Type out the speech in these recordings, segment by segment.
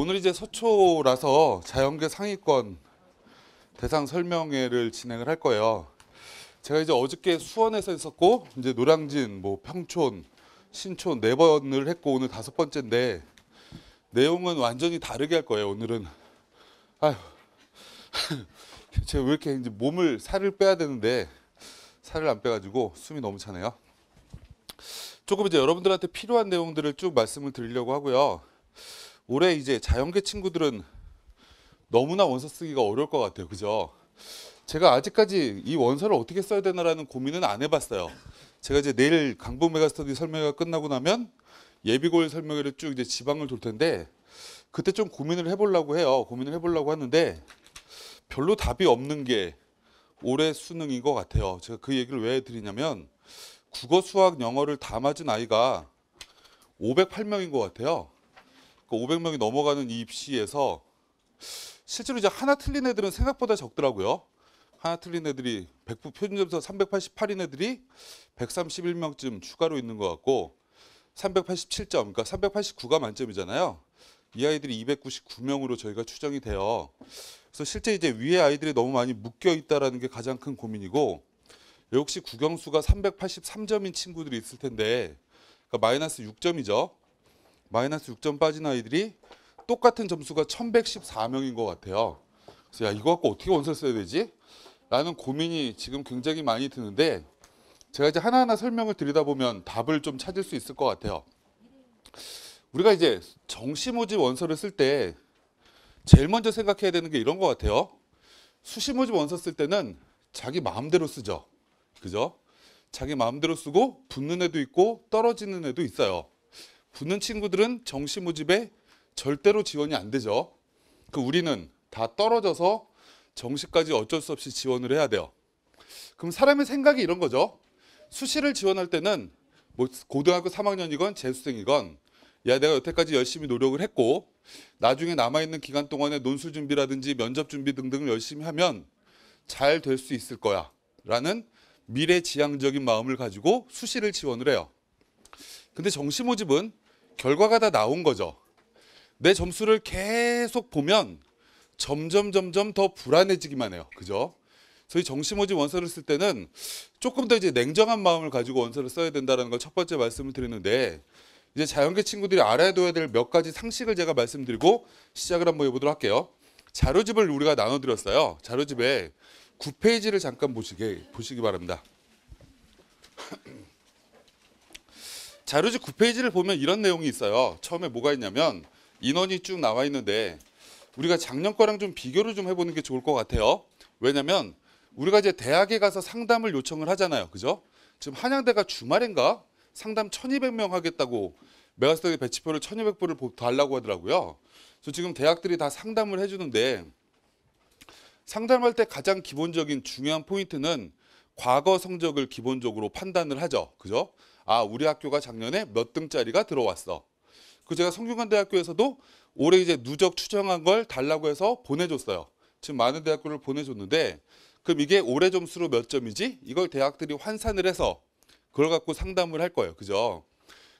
오늘 이제 서초라서 자연계 상위권 대상 설명회를 진행을 할 거예요. 제가 이제 어저께 수원에서 했었고 이제 노량진, 뭐 평촌, 신촌 네 번을 했고 오늘 다섯 번째인데 내용은 완전히 다르게 할 거예요. 오늘은 아휴 제가 왜 이렇게 이제 몸을 살을 빼야 되는데 살을 안 빼가지고 숨이 너무 차네요. 조금 이제 여러분들한테 필요한 내용들을 쭉 말씀을 드리려고 하고요. 올해 이제 자연계 친구들은 너무나 원서 쓰기가 어려울 것 같아요. 그죠? 제가 아직까지 이 원서를 어떻게 써야 되나라는 고민은 안 해봤어요. 제가 이제 내일 강북 메가스터디 설명회가 끝나고 나면 예비고일 설명회를 쭉 이제 지방을 돌 텐데 그때 좀 고민을 해보려고 해요. 고민을 해보려고 하는데 별로 답이 없는 게 올해 수능인 것 같아요. 제가 그 얘기를 왜 드리냐면 국어, 수학, 영어를 다 맞은 아이가 508명인 것 같아요. 그 500명이 넘어가는 이 입시에서 실제로 이제 하나 틀린 애들은 생각보다 적더라고요. 하나 틀린 애들이 백부 표준점수 388인 애들이 131명쯤 추가로 있는 것 같고 387점, 그러니까 389가 만점이잖아요. 이 아이들이 299명으로 저희가 추정이 돼요. 그래서 실제 이제 위에 아이들이 너무 많이 묶여 있다라는 게 가장 큰 고민이고 역시 국영수가 383점인 친구들이 있을 텐데 그러니까 마이너스 6점이죠. 마이너스 6점 빠진 아이들이 똑같은 점수가 1114명인 것 같아요. 그래서 야 이거 갖고 어떻게 원서 써야 되지? 라는 고민이 지금 굉장히 많이 드는데 제가 이제 하나하나 설명을 드리다 보면 답을 좀 찾을 수 있을 것 같아요. 우리가 이제 정시모집 원서를 쓸 때 제일 먼저 생각해야 되는 게 이런 것 같아요. 수시모집 원서 쓸 때는 자기 마음대로 쓰죠. 그죠? 자기 마음대로 쓰고 붙는 애도 있고 떨어지는 애도 있어요. 붙는 친구들은 정시 모집에 절대로 지원이 안 되죠. 그 우리는 다 떨어져서 정시까지 어쩔 수 없이 지원을 해야 돼요. 그럼 사람의 생각이 이런 거죠. 수시를 지원할 때는 뭐 고등학교 3학년이건 재수생이건 야 내가 여태까지 열심히 노력을 했고 나중에 남아있는 기간 동안에 논술 준비라든지 면접 준비 등등을 열심히 하면 잘 될 수 있을 거야 라는 미래지향적인 마음을 가지고 수시를 지원을 해요. 근데 정시 모집은 결과가 다 나온 거죠. 내 점수를 계속 보면 점점 점점 더 불안해지기만 해요. 그죠? 저희 정시모집 원서를 쓸 때는 조금 더 이제 냉정한 마음을 가지고 원서를 써야 된다는 걸 첫 번째 말씀을 드렸는데 이제 자연계 친구들이 알아둬야 될 몇 가지 상식을 제가 말씀드리고 시작을 한번 해보도록 할게요. 자료집을 우리가 나눠드렸어요. 자료집에 9페이지를 잠깐 보시게, 보시기 바랍니다. 자료지 9페이지를 보면 이런 내용이 있어요. 처음에 뭐가 있냐면 인원이 쭉 나와 있는데 우리가 작년 거랑 좀 비교를 좀 해보는 게 좋을 것 같아요. 왜냐면 우리가 이제 대학에 가서 상담을 요청을 하잖아요. 그죠? 지금 한양대가 주말인가 상담 1200명 하겠다고 메가스터디 배치표를 1200부를 달라고 하더라고요. 그래서 지금 대학들이 다 상담을 해주는데 상담할 때 가장 기본적인 중요한 포인트는 과거 성적을 기본적으로 판단을 하죠. 그죠? 아 우리 학교가 작년에 몇 등짜리가 들어왔어. 그 제가 성균관대학교에서도 올해 이제 누적 추정한 걸 달라고 해서 보내줬어요. 지금 많은 대학교를 보내줬는데 그럼 이게 올해 점수로 몇 점이지? 이걸 대학들이 환산을 해서 그걸 갖고 상담을 할 거예요. 그죠?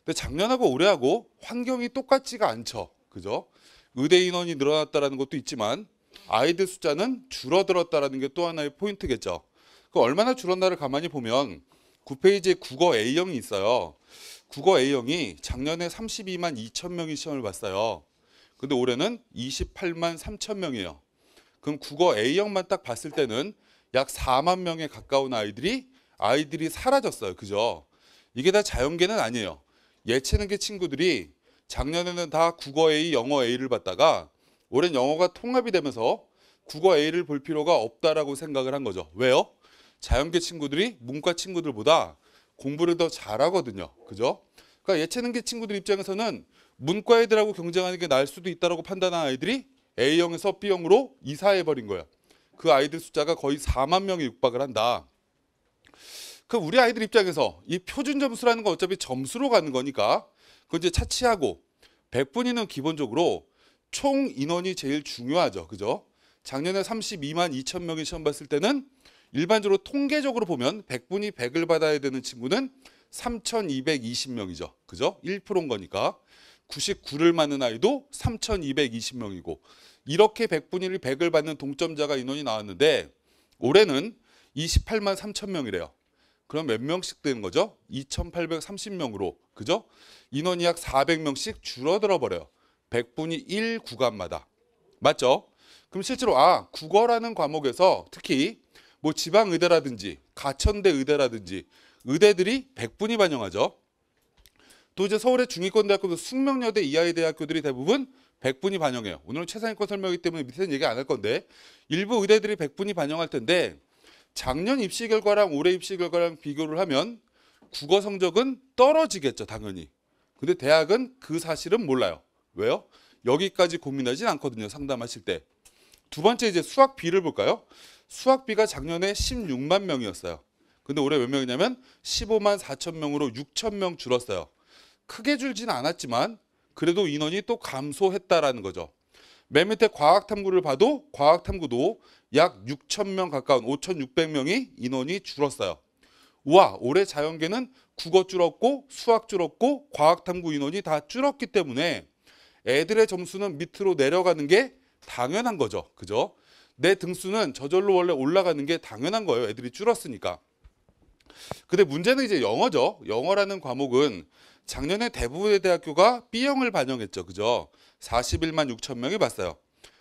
근데 작년하고 올해하고 환경이 똑같지가 않죠. 그죠? 의대 인원이 늘어났다는 것도 있지만 아이들 숫자는 줄어들었다는 게 또 하나의 포인트겠죠. 그 얼마나 줄었나를 가만히 보면 9페이지에 국어 A형이 있어요. 국어 A형이 작년에 32만 2천 명이 시험을 봤어요. 근데 올해는 28만 3천 명이에요. 그럼 국어 A형만 딱 봤을 때는 약 4만 명에 가까운 아이들이 아이들이 사라졌어요. 그죠? 이게 다 자연계는 아니에요. 예체능계 친구들이 작년에는 다 국어 A, 영어 A를 봤다가 올해는 영어가 통합이 되면서 국어 A를 볼 필요가 없다라고 생각을 한 거죠. 왜요? 자연계 친구들이 문과 친구들보다 공부를 더 잘하거든요. 그죠? 그러니까 예체능계 친구들 입장에서는 문과 애들하고 경쟁하는 게 나을 수도 있다라고 판단한 아이들이 A형에서 B형으로 이사해 버린 거야. 그 아이들 숫자가 거의 4만 명에 육박을 한다. 그 우리 아이들 입장에서 이 표준 점수라는 건 어차피 점수로 가는 거니까 그 이제 차치하고 1 0 0분위는 기본적으로 총 인원이 제일 중요하죠. 그죠? 작년에 32만 2천 명이 시험 봤을 때는 일반적으로 통계적으로 보면 100분이 100을 받아야 되는 친구는 3,220명이죠. 그죠? 1%인 거니까. 99를 맞는 아이도 3,220명이고 이렇게 100분의 1, 100을 받는 동점자가 인원이 나왔는데 올해는 28만 3천 명이래요. 그럼 몇 명씩 되는 거죠? 2,830명으로 그죠? 인원이 약 400명씩 줄어들어 버려요. 100분이 1 구간마다 맞죠? 그럼 실제로 아 국어라는 과목에서 특히 뭐 지방 의대라든지 가천대 의대라든지 의대들이 100분이 반영하죠. 또 이제 서울의 중위권 대학교도 숙명여대 이하의 대학교들이 대부분 100분이 반영해요. 오늘은 최상위권 설명이기 때문에 밑에는 얘기 안 할 건데 일부 의대들이 100분이 반영할 텐데 작년 입시 결과랑 올해 입시 결과랑 비교를 하면 국어 성적은 떨어지겠죠, 당연히. 근데 대학은 그 사실은 몰라요. 왜요? 여기까지 고민하진 않거든요, 상담하실 때. 두 번째 이제 수학 비를 볼까요? 수학비가 작년에 16만 명이었어요. 근데 올해 몇 명이냐면 15만 4천 명으로 6천 명 줄었어요. 크게 줄진 않았지만 그래도 인원이 또 감소했다라는 거죠. 맨 밑에 과학탐구를 봐도 과학탐구도 약 6천 명 가까운 5,600명이 인원이 줄었어요. 우와 올해 자연계는 국어 줄었고 수학 줄었고 과학탐구 인원이 다 줄었기 때문에 애들의 점수는 밑으로 내려가는 게 당연한 거죠. 그죠? 내 등수는 저절로 원래 올라가는 게 당연한 거예요. 애들이 줄었으니까. 근데 문제는 이제 영어죠. 영어라는 과목은 작년에 대부분의 대학교가 B형을 반영했죠. 그죠? 41만 6천 명이 봤어요.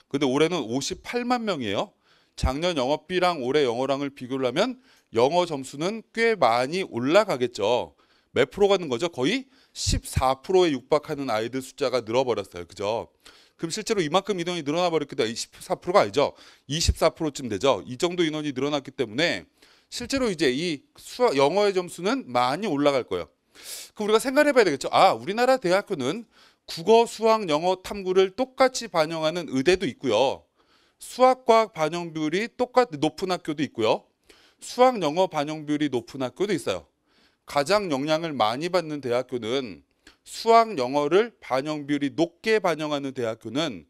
근데 올해는 58만 명이에요. 작년 영어 B랑 올해 영어랑을 비교를 하면 영어 점수는 꽤 많이 올라가겠죠. 몇 프로 가는 거죠? 거의 14%에 육박하는 아이들 숫자가 늘어버렸어요. 그죠? 그럼 실제로 이만큼 인원이 늘어나 버렸기 때문에 24%가 아니죠. 24%쯤 되죠. 이 정도 인원이 늘어났기 때문에 실제로 이제 이 수학 영어의 점수는 많이 올라갈 거예요. 그럼 우리가 생각해 봐야 되겠죠. 아, 우리나라 대학교는 국어, 수학, 영어 탐구를 똑같이 반영하는 의대도 있고요. 수학 과학 반영 비율이 똑같 높은 학교도 있고요. 수학 영어 반영 비율이 높은 학교도 있어요. 가장 영향을 많이 받는 대학교는 수학 영어를 반영 비율이 높게 반영하는 대학교는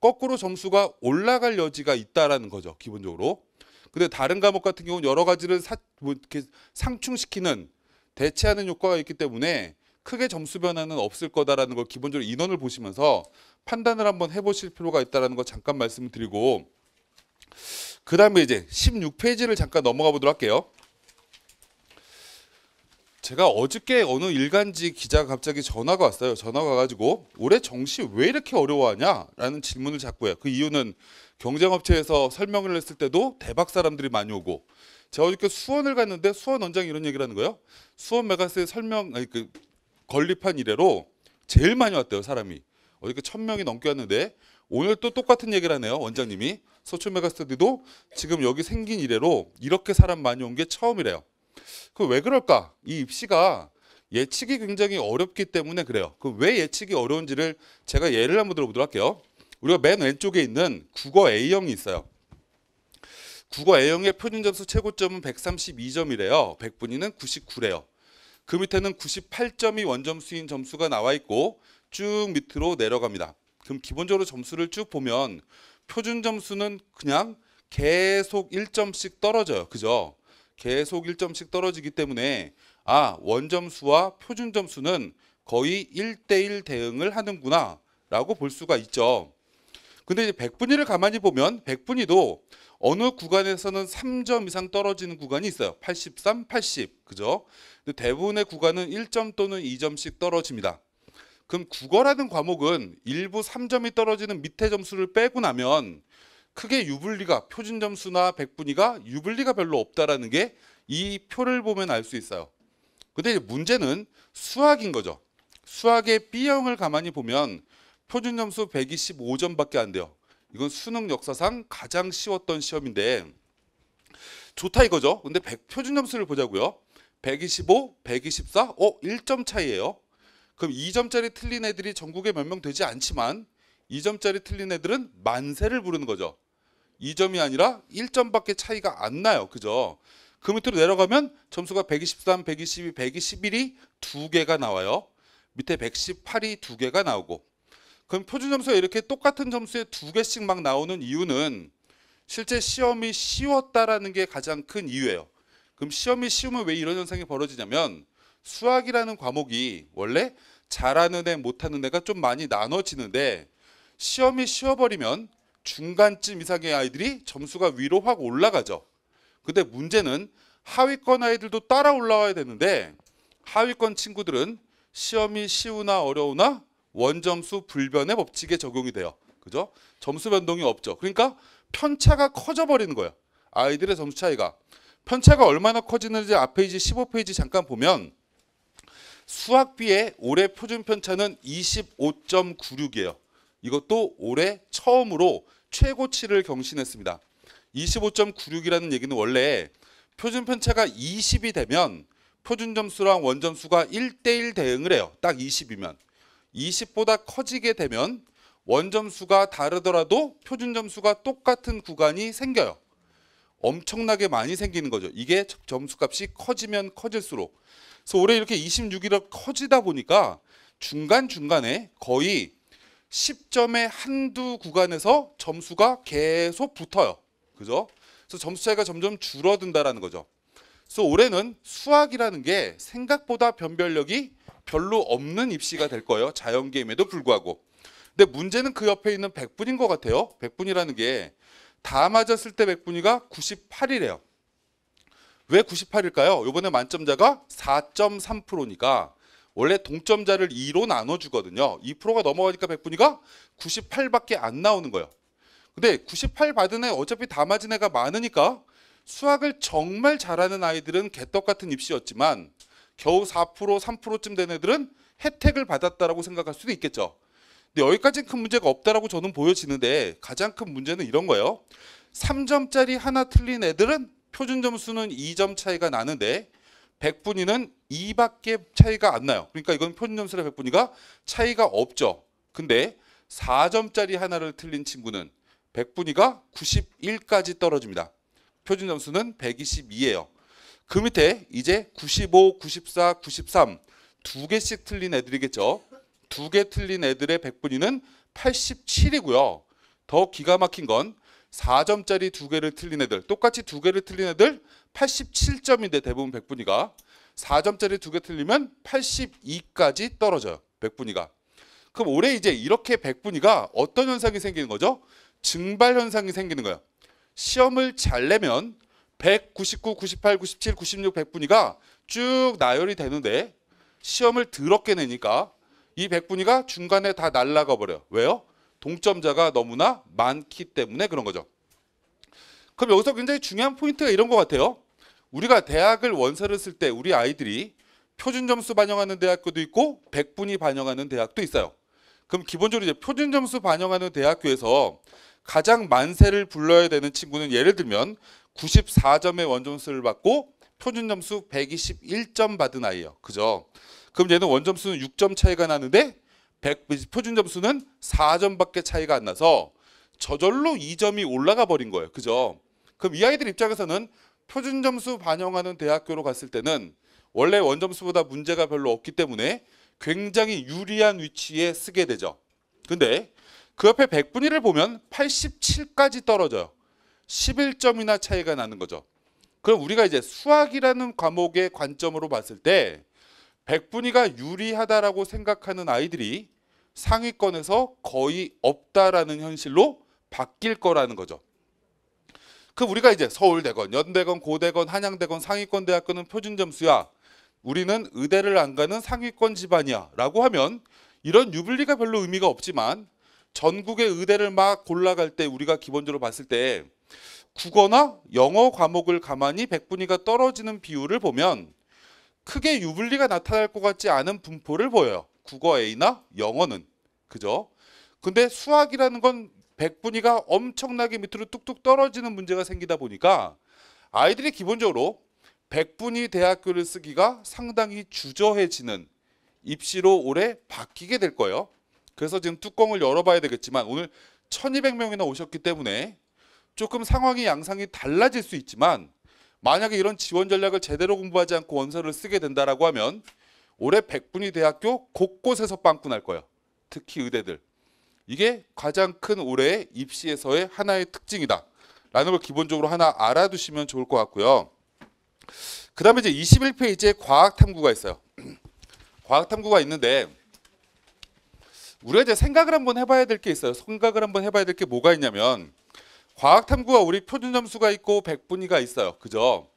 거꾸로 점수가 올라갈 여지가 있다라는 거죠 기본적으로 근데 다른 과목 같은 경우는 여러 가지를 사, 뭐 이렇게 상충시키는 대체하는 효과가 있기 때문에 크게 점수 변화는 없을 거다라는 걸 기본적으로 인원을 보시면서 판단을 한번 해보실 필요가 있다라는 거 잠깐 말씀드리고 그 다음에 이제 16페이지를 잠깐 넘어가 보도록 할게요. 제가 어저께 어느 일간지 기자가 갑자기 전화가 왔어요. 전화가 와가지고 올해 정시 왜 이렇게 어려워하냐라는 질문을 자꾸 해요. 그 이유는 경쟁업체에서 설명을 했을 때도 대박 사람들이 많이 오고 제가 어저께 수원을 갔는데 수원 원장이 이런 얘기를 하는 거예요. 수원 메가스의 설명 아니 그 건립한 이래로 제일 많이 왔대요 사람이. 어저께 천 명이 넘게 왔는데 오늘 또 똑같은 얘기를 하네요 원장님이 서초 메가스터디도 지금 여기 생긴 이래로 이렇게 사람 많이 온 게 처음이래요. 그왜 그럴까? 이 입시가 예측이 굉장히 어렵기 때문에 그래요. 그왜 예측이 어려운지를 제가 예를 한번 들어보도록 할게요. 우리가 맨 왼쪽에 있는 국어 A형이 있어요. 국어 A형의 표준 점수 최고점은 132점이래요. 100분위는 99래요. 그 밑에는 98점이 원점수인 점수가 나와 있고 쭉 밑으로 내려갑니다. 그럼 기본적으로 점수를 쭉 보면 표준 점수는 그냥 계속 1점씩 떨어져요. 그죠? 계속 1점씩 떨어지기 때문에 아 원점수와 표준점수는 거의 1대1 대응을 하는구나 라고 볼 수가 있죠. 근데 이제 백분위를 가만히 보면 백분위도 어느 구간에서는 3점 이상 떨어지는 구간이 있어요. 83, 80 그죠? 근데 대부분의 구간은 1점 또는 2점씩 떨어집니다. 그럼 국어라는 과목은 일부 3점이 떨어지는 밑에 점수를 빼고 나면 크게 유불리가 표준 점수나 백분위가 유불리가 별로 없다라는 게 이 표를 보면 알 수 있어요. 근데 문제는 수학인 거죠. 수학의 B형을 가만히 보면 표준 점수 125점밖에 안 돼요. 이건 수능 역사상 가장 쉬웠던 시험인데 좋다 이거죠. 근데 100 표준 점수를 보자고요. 125, 124, 어 1점 차이예요. 그럼 2점짜리 틀린 애들이 전국에 몇 명 되지 않지만 2점짜리 틀린 애들은 만세를 부르는 거죠. 2점이 아니라 1점밖에 차이가 안 나요. 그죠? 그 밑으로 내려가면 점수가 123, 122, 121이 두 개가 나와요. 밑에 118이 두 개가 나오고. 그럼 표준 점수가 이렇게 똑같은 점수에 두 개씩 막 나오는 이유는 실제 시험이 쉬웠다라는 게 가장 큰 이유예요. 그럼 시험이 쉬우면 왜 이런 현상이 벌어지냐면 수학이라는 과목이 원래 잘하는 애 못하는 애가 좀 많이 나눠지는데 시험이 쉬어버리면 중간쯤 이상의 아이들이 점수가 위로 확 올라가죠. 근데 문제는 하위권 아이들도 따라 올라와야 되는데 하위권 친구들은 시험이 쉬우나 어려우나 원점수 불변의 법칙에 적용이 돼요. 그죠? 점수 변동이 없죠. 그러니까 편차가 커져 버리는 거예요. 아이들의 점수 차이가 편차가 얼마나 커지는지 앞페이지 15페이지 잠깐 보면 수학비의 올해 표준 편차는 25.96이에요. 이것도 올해 처음으로 최고치를 경신했습니다. 25.96이라는 얘기는 원래 표준 편차가 20이 되면 표준 점수랑 원점수가 1대1 대응을 해요. 딱 20이면. 20보다 커지게 되면 원점수가 다르더라도 표준 점수가 똑같은 구간이 생겨요. 엄청나게 많이 생기는 거죠. 이게 점수값이 커지면 커질수록. 그래서 올해 이렇게 26이라 커지다 보니까 중간중간에 거의 10점의 한두 구간에서 점수가 계속 붙어요. 그죠? 그래서 점수 차이가 점점 줄어든다라는 거죠. 그래서 올해는 수학이라는 게 생각보다 변별력이 별로 없는 입시가 될 거예요. 자연계임에도 불구하고. 근데 문제는 그 옆에 있는 백분인 것 같아요. 백분이라는 게 다 맞았을 때 백분위가 98이래요. 왜 98일까요? 요번에 만점자가 4.3%니까 원래 동점자를 2로 나눠주거든요. 2%가 넘어가니까 100분위가 98밖에 안 나오는 거예요. 근데 98 받은 애 어차피 다 맞은 애가 많으니까 수학을 정말 잘하는 아이들은 개떡 같은 입시였지만 겨우 4% 3%쯤 된 애들은 혜택을 받았다라고 생각할 수도 있겠죠. 근데 여기까지는 큰 문제가 없다라고 저는 보여지는데 가장 큰 문제는 이런 거예요. 3점짜리 하나 틀린 애들은 표준 점수는 2점 차이가 나는데 백분위는 2밖에 차이가 안 나요. 그러니까 이건 표준점수랑 백분위가 차이가 없죠. 근데 4점짜리 하나를 틀린 친구는 백분위가 91까지 떨어집니다. 표준점수는 122예요. 그 밑에 이제 95, 94, 93 두 개씩 틀린 애들이겠죠. 두 개 틀린 애들의 백분위는 87이고요. 더 기가 막힌 건 4점짜리 두 개를 틀린 애들 똑같이 두 개를 틀린 애들 87점인데 대부분 백분위가 4점짜리 두 개 틀리면 82까지 떨어져요 백분위가 그럼 올해 이제 이렇게 백분위가 어떤 현상이 생기는 거죠? 증발 현상이 생기는 거예요 시험을 잘 내면 199, 98, 97, 96, 백분위가쭉 나열이 되는데 시험을 더럽게 내니까 이백분위가 중간에 다 날라가 버려요 왜요? 동점자가 너무나 많기 때문에 그런 거죠. 그럼 여기서 굉장히 중요한 포인트가 이런 것 같아요. 우리가 대학을 원서를 쓸 때 우리 아이들이 표준 점수 반영하는 대학교도 있고 백분위 반영하는 대학도 있어요. 그럼 기본적으로 이제 표준 점수 반영하는 대학교에서 가장 만세를 불러야 되는 친구는 예를 들면 94점의 원점수를 받고 표준 점수 121점 받은 아이예요. 그죠? 그럼 얘는 원점수는 6점 차이가 나는데 100 표준 점수는 4점밖에 차이가 안 나서 저절로 2점이 올라가 버린 거예요. 그죠? 그럼 이 아이들 입장에서는 표준 점수 반영하는 대학교로 갔을 때는 원래 원점수보다 문제가 별로 없기 때문에 굉장히 유리한 위치에 쓰게 되죠. 근데 그 옆에 100분위를 보면 87까지 떨어져요. 11점이나 차이가 나는 거죠. 그럼 우리가 이제 수학이라는 과목의 관점으로 봤을 때 백분위가 유리하다라고 생각하는 아이들이 상위권에서 거의 없다라는 현실로 바뀔 거라는 거죠. 그 우리가 이제 서울대건, 연대건, 고대건, 한양대건, 상위권 대학교는 표준 점수야. 우리는 의대를 안 가는 상위권 집안이야라고 하면 이런 유불리가 별로 의미가 없지만 전국의 의대를 막 골라갈 때 우리가 기본적으로 봤을 때 국어나 영어 과목을 가만히 백분위가 떨어지는 비율을 보면 크게 유불리가 나타날 것 같지 않은 분포를 보여요. 국어 A나 영어는. 그죠? 근데 수학이라는 건 백분위가 엄청나게 밑으로 뚝뚝 떨어지는 문제가 생기다 보니까 아이들이 기본적으로 백분위 대학교를 쓰기가 상당히 주저해지는 입시로 올해 바뀌게 될 거예요. 그래서 지금 뚜껑을 열어봐야 되겠지만 오늘 1200명이나 오셨기 때문에 조금 상황이 양상이 달라질 수 있지만 만약에 이런 지원 전략을 제대로 공부하지 않고 원서를 쓰게 된다라고 하면 올해 백분위 대학교 곳곳에서 빵꾸 날 거예요. 특히 의대들. 이게 가장 큰올해 입시에서의 하나의 특징이다. 라는 걸 기본적으로 하나 알아두시면 좋을 것 같고요. 그 다음에 이제 21페이지에 과학탐구가 있어요. 과학탐구가 있는데 우리가 이제 생각을 한번 해봐야 될 게 있어요. 생각을 한번 해봐야 될 게 뭐가 있냐면 과학탐구가 우리 표준점수가 있고 백분위가 있어요. 그죠?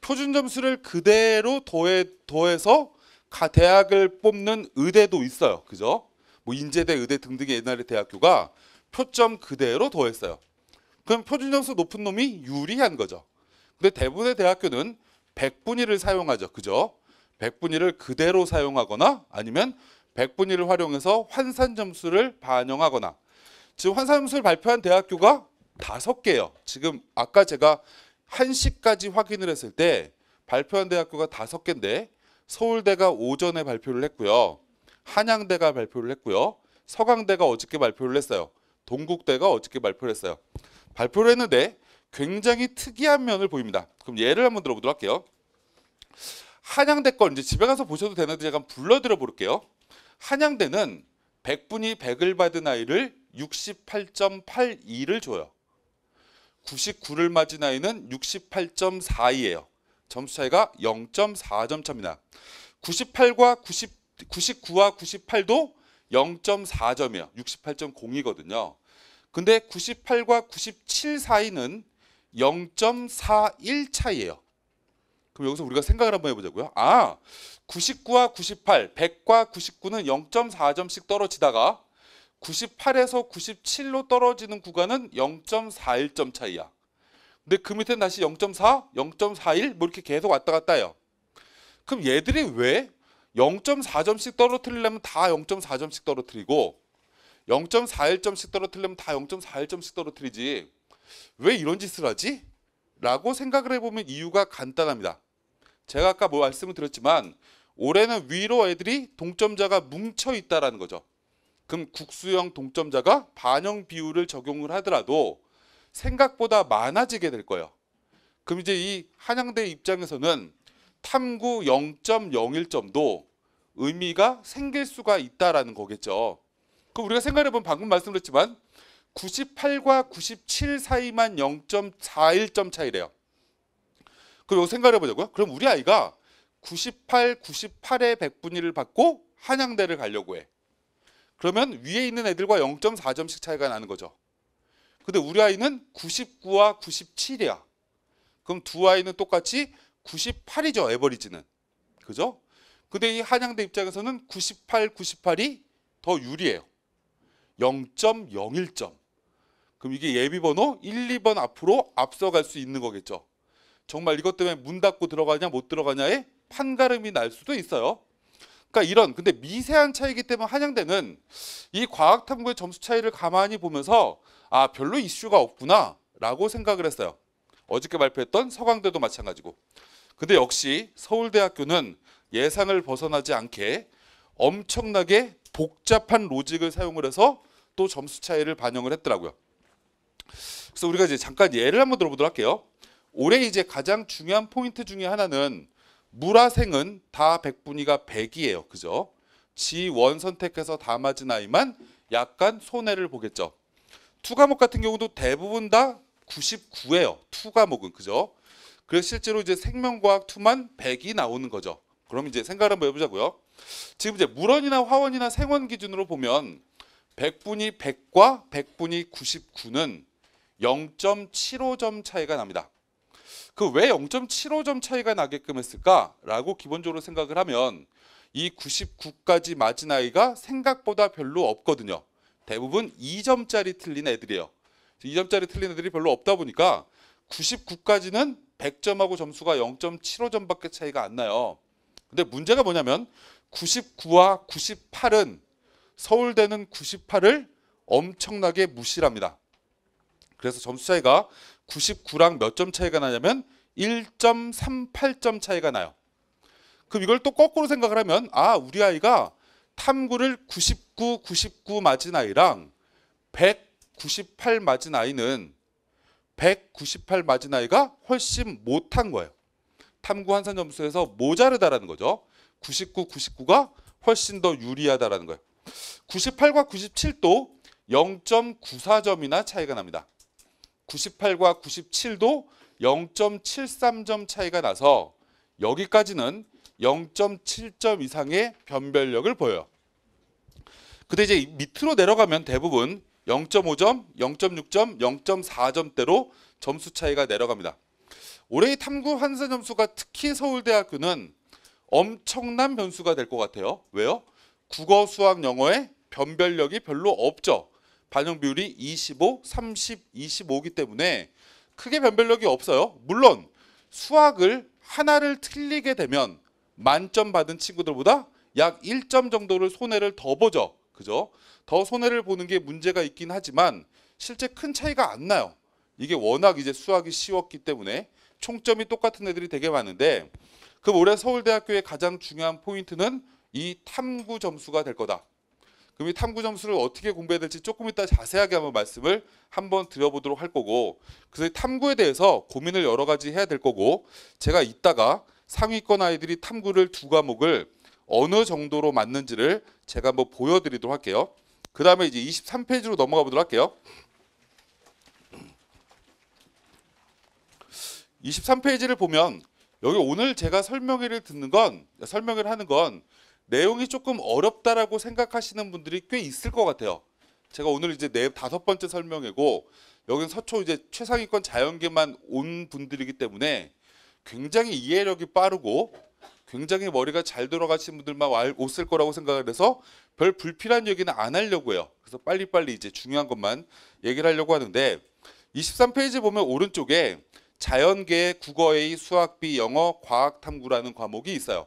표준점수를 그대로 더해, 더해서 가 대학을 뽑는 의대도 있어요. 그죠? 뭐 인제대, 의대 등등의 옛날의 대학교가 표점 그대로 더했어요. 그럼 표준점수 높은 놈이 유리한 거죠. 근데 대부분의 대학교는 백분위를 사용하죠. 그죠? 백분위를 그대로 사용하거나 아니면 백분위를 활용해서 환산 점수를 반영하거나 지금 환산 점수를 발표한 대학교가 다섯 개요. 지금 아까 제가 1시까지 확인을 했을 때 발표한 대학교가 다섯 개인데 서울대가 오전에 발표를 했고요. 한양대가 발표를 했고요. 서강대가 어저께 발표를 했어요. 동국대가 어저께 발표를 했어요. 발표를 했는데 굉장히 특이한 면을 보입니다. 그럼 예를 한번 들어보도록 할게요. 한양대 건 이제 집에 가서 보셔도 되는데 제가 불러드려 볼게요. 한양대는 100분이 100을 받은 아이를 68.82를 줘요. 99를 맞은 아이는 6 8 4이에요 점수 차이가 0.4점 차입니다. 98과 90, 99와 98도 0.4점이에요. 6 8 0이거든요 근데 98과 97 사이는 0.41차이에요 그럼 여기서 우리가 생각을 한번 해보자고요. 아, 99와 98, 100과 99는 0.4점씩 떨어지다가 98에서 97로 떨어지는 구간은 0.41점 차이야. 근데 그 밑에는 다시 0.4, 0.41 뭐 이렇게 계속 왔다 갔다 해요. 그럼 얘들이 왜 0.4점씩 떨어뜨리려면 다 0.4점씩 떨어뜨리고 0.41점씩 떨어뜨리려면 다 0.41점씩 떨어뜨리지 왜 이런 짓을 하지? 라고 생각을 해보면 이유가 간단합니다. 제가 아까 뭐 말씀을 드렸지만 올해는 위로 애들이 동점자가 뭉쳐 있다라는 거죠. 그럼 국수형 동점자가 반영 비율을 적용을 하더라도 생각보다 많아지게 될 거예요. 그럼 이제 이 한양대 입장에서는 탐구 0.01점도 의미가 생길 수가 있다라는 거겠죠. 그럼 우리가 생각해 보면 방금 말씀드렸지만 98과 97 사이만 0.41점 차이래요. 그리 생각해 보자고요. 그럼 우리 아이가 98, 98의 1분위를 받고 한양대를 가려고 해. 그러면 위에 있는 애들과 0.4점씩 차이가 나는 거죠. 근데 우리 아이는 99와 97이야. 그럼 두 아이는 똑같이 98이죠. 에버리지는. 그죠? 근데 이 한양대 입장에서는 98, 98이 더 유리해요. 0.01점. 그럼 이게 예비 번호 1, 2번 앞으로 앞서갈 수 있는 거겠죠. 정말 이것 때문에 문 닫고 들어가냐 못 들어가냐에 판가름이 날 수도 있어요. 그러니까 이런 근데 미세한 차이기 때문에 한양대는 이 과학 탐구의 점수 차이를 가만히 보면서 아 별로 이슈가 없구나라고 생각을 했어요. 어저께 발표했던 서강대도 마찬가지고. 근데 역시 서울대학교는 예상을 벗어나지 않게 엄청나게 복잡한 로직을 사용을 해서 또 점수 차이를 반영을 했더라고요. 그래서 우리가 이제 잠깐 예를 한번 들어보도록 할게요. 올해 이제 가장 중요한 포인트 중에 하나는 무라생은 다 백분위가 100이에요. 그죠? G1 선택해서 다 맞은 아이만 약간 손해를 보겠죠. 투 과목 같은 경우도 대부분 다 99예요. 투 과목은 그죠? 그래서 실제로 이제 생명과학 투만 100이 나오는 거죠. 그럼 이제 생각을 한번 해보자고요. 지금 이제 물원이나 화원이나 생원 기준으로 보면 1분이 100과 1분이 99는 0.75점 차이가 납니다. 그왜 0.75점 차이가 나게끔 했을까라고 기본적으로 생각을 하면 이 99까지 맞은 아이가 생각보다 별로 없거든요. 대부분 2점짜리 틀린 애들이에요. 2점짜리 틀린 애들이 별로 없다 보니까 99까지는 100점하고 점수가 0.75점밖에 차이가 안 나요. 근데 문제가 뭐냐면 99와 98은 서울대는 98을 엄청나게 무시합니다. 그래서 점수 차이가 99랑 몇 점 차이가 나냐면 1.38점 차이가 나요. 그럼 이걸 또 거꾸로 생각을 하면 아 우리 아이가 탐구를 99, 99 맞은 아이랑 198 맞은 아이는 198 맞은 아이가 훨씬 못한 거예요. 탐구 환산 점수에서 모자르다라는 거죠. 99, 99가 훨씬 더 유리하다라는 거예요. 98과 97도 0.94점이나 차이가 납니다. 98과 97도 0.73점 차이가 나서 여기까지는 0.7점 이상의 변별력을 보여요. 근데 이제 밑으로 내려가면 대부분 0.5점, 0.6점, 0.4점대로 점수 차이가 내려갑니다. 올해의 탐구 환산 점수가 특히 서울대학교는 엄청난 변수가 될 것 같아요. 왜요? 국어, 수학, 영어의 변별력이 별로 없죠. 반영 비율이 25, 30, 25이기 때문에 크게 변별력이 없어요. 물론 수학을 하나를 틀리게 되면 만점 받은 친구들보다 약 1점 정도를 손해를 더 보죠. 그죠? 더 손해를 보는 게 문제가 있긴 하지만 실제 큰 차이가 안 나요. 이게 워낙 이제 수학이 쉬웠기 때문에 총점이 똑같은 애들이 되게 많은데 그 올해 서울대학교의 가장 중요한 포인트는 이 탐구 점수가 될 거다. 그럼 이 탐구 점수를 어떻게 공부해야 될지 조금 이따 자세하게 한번 말씀을 한번 드려보도록 할 거고 그래서 탐구에 대해서 고민을 여러 가지 해야 될 거고 제가 이따가 상위권 아이들이 탐구를 두 과목을 어느 정도로 맞는지를 제가 한번 보여드리도록 할게요. 그 다음에 이제 23페이지로 넘어가 보도록 할게요. 23페이지를 보면 여기 오늘 제가 설명회를 듣는 건 설명회를 하는 건 내용이 조금 어렵다라고 생각하시는 분들이 꽤 있을 것 같아요. 제가 오늘 이제 네 다섯 번째 설명이고 여기는 서초 이제 최상위권 자연계만 온 분들이기 때문에 굉장히 이해력이 빠르고 굉장히 머리가 잘 돌아가신 분들만 왔을 거라고 생각을 해서 별 불필요한 얘기는 안 하려고 해요. 그래서 빨리빨리 이제 중요한 것만 얘기를 하려고 하는데 23페이지 보면 오른쪽에 자연계, 국어A, 수학비, 영어, 과학탐구라는 과목이 있어요.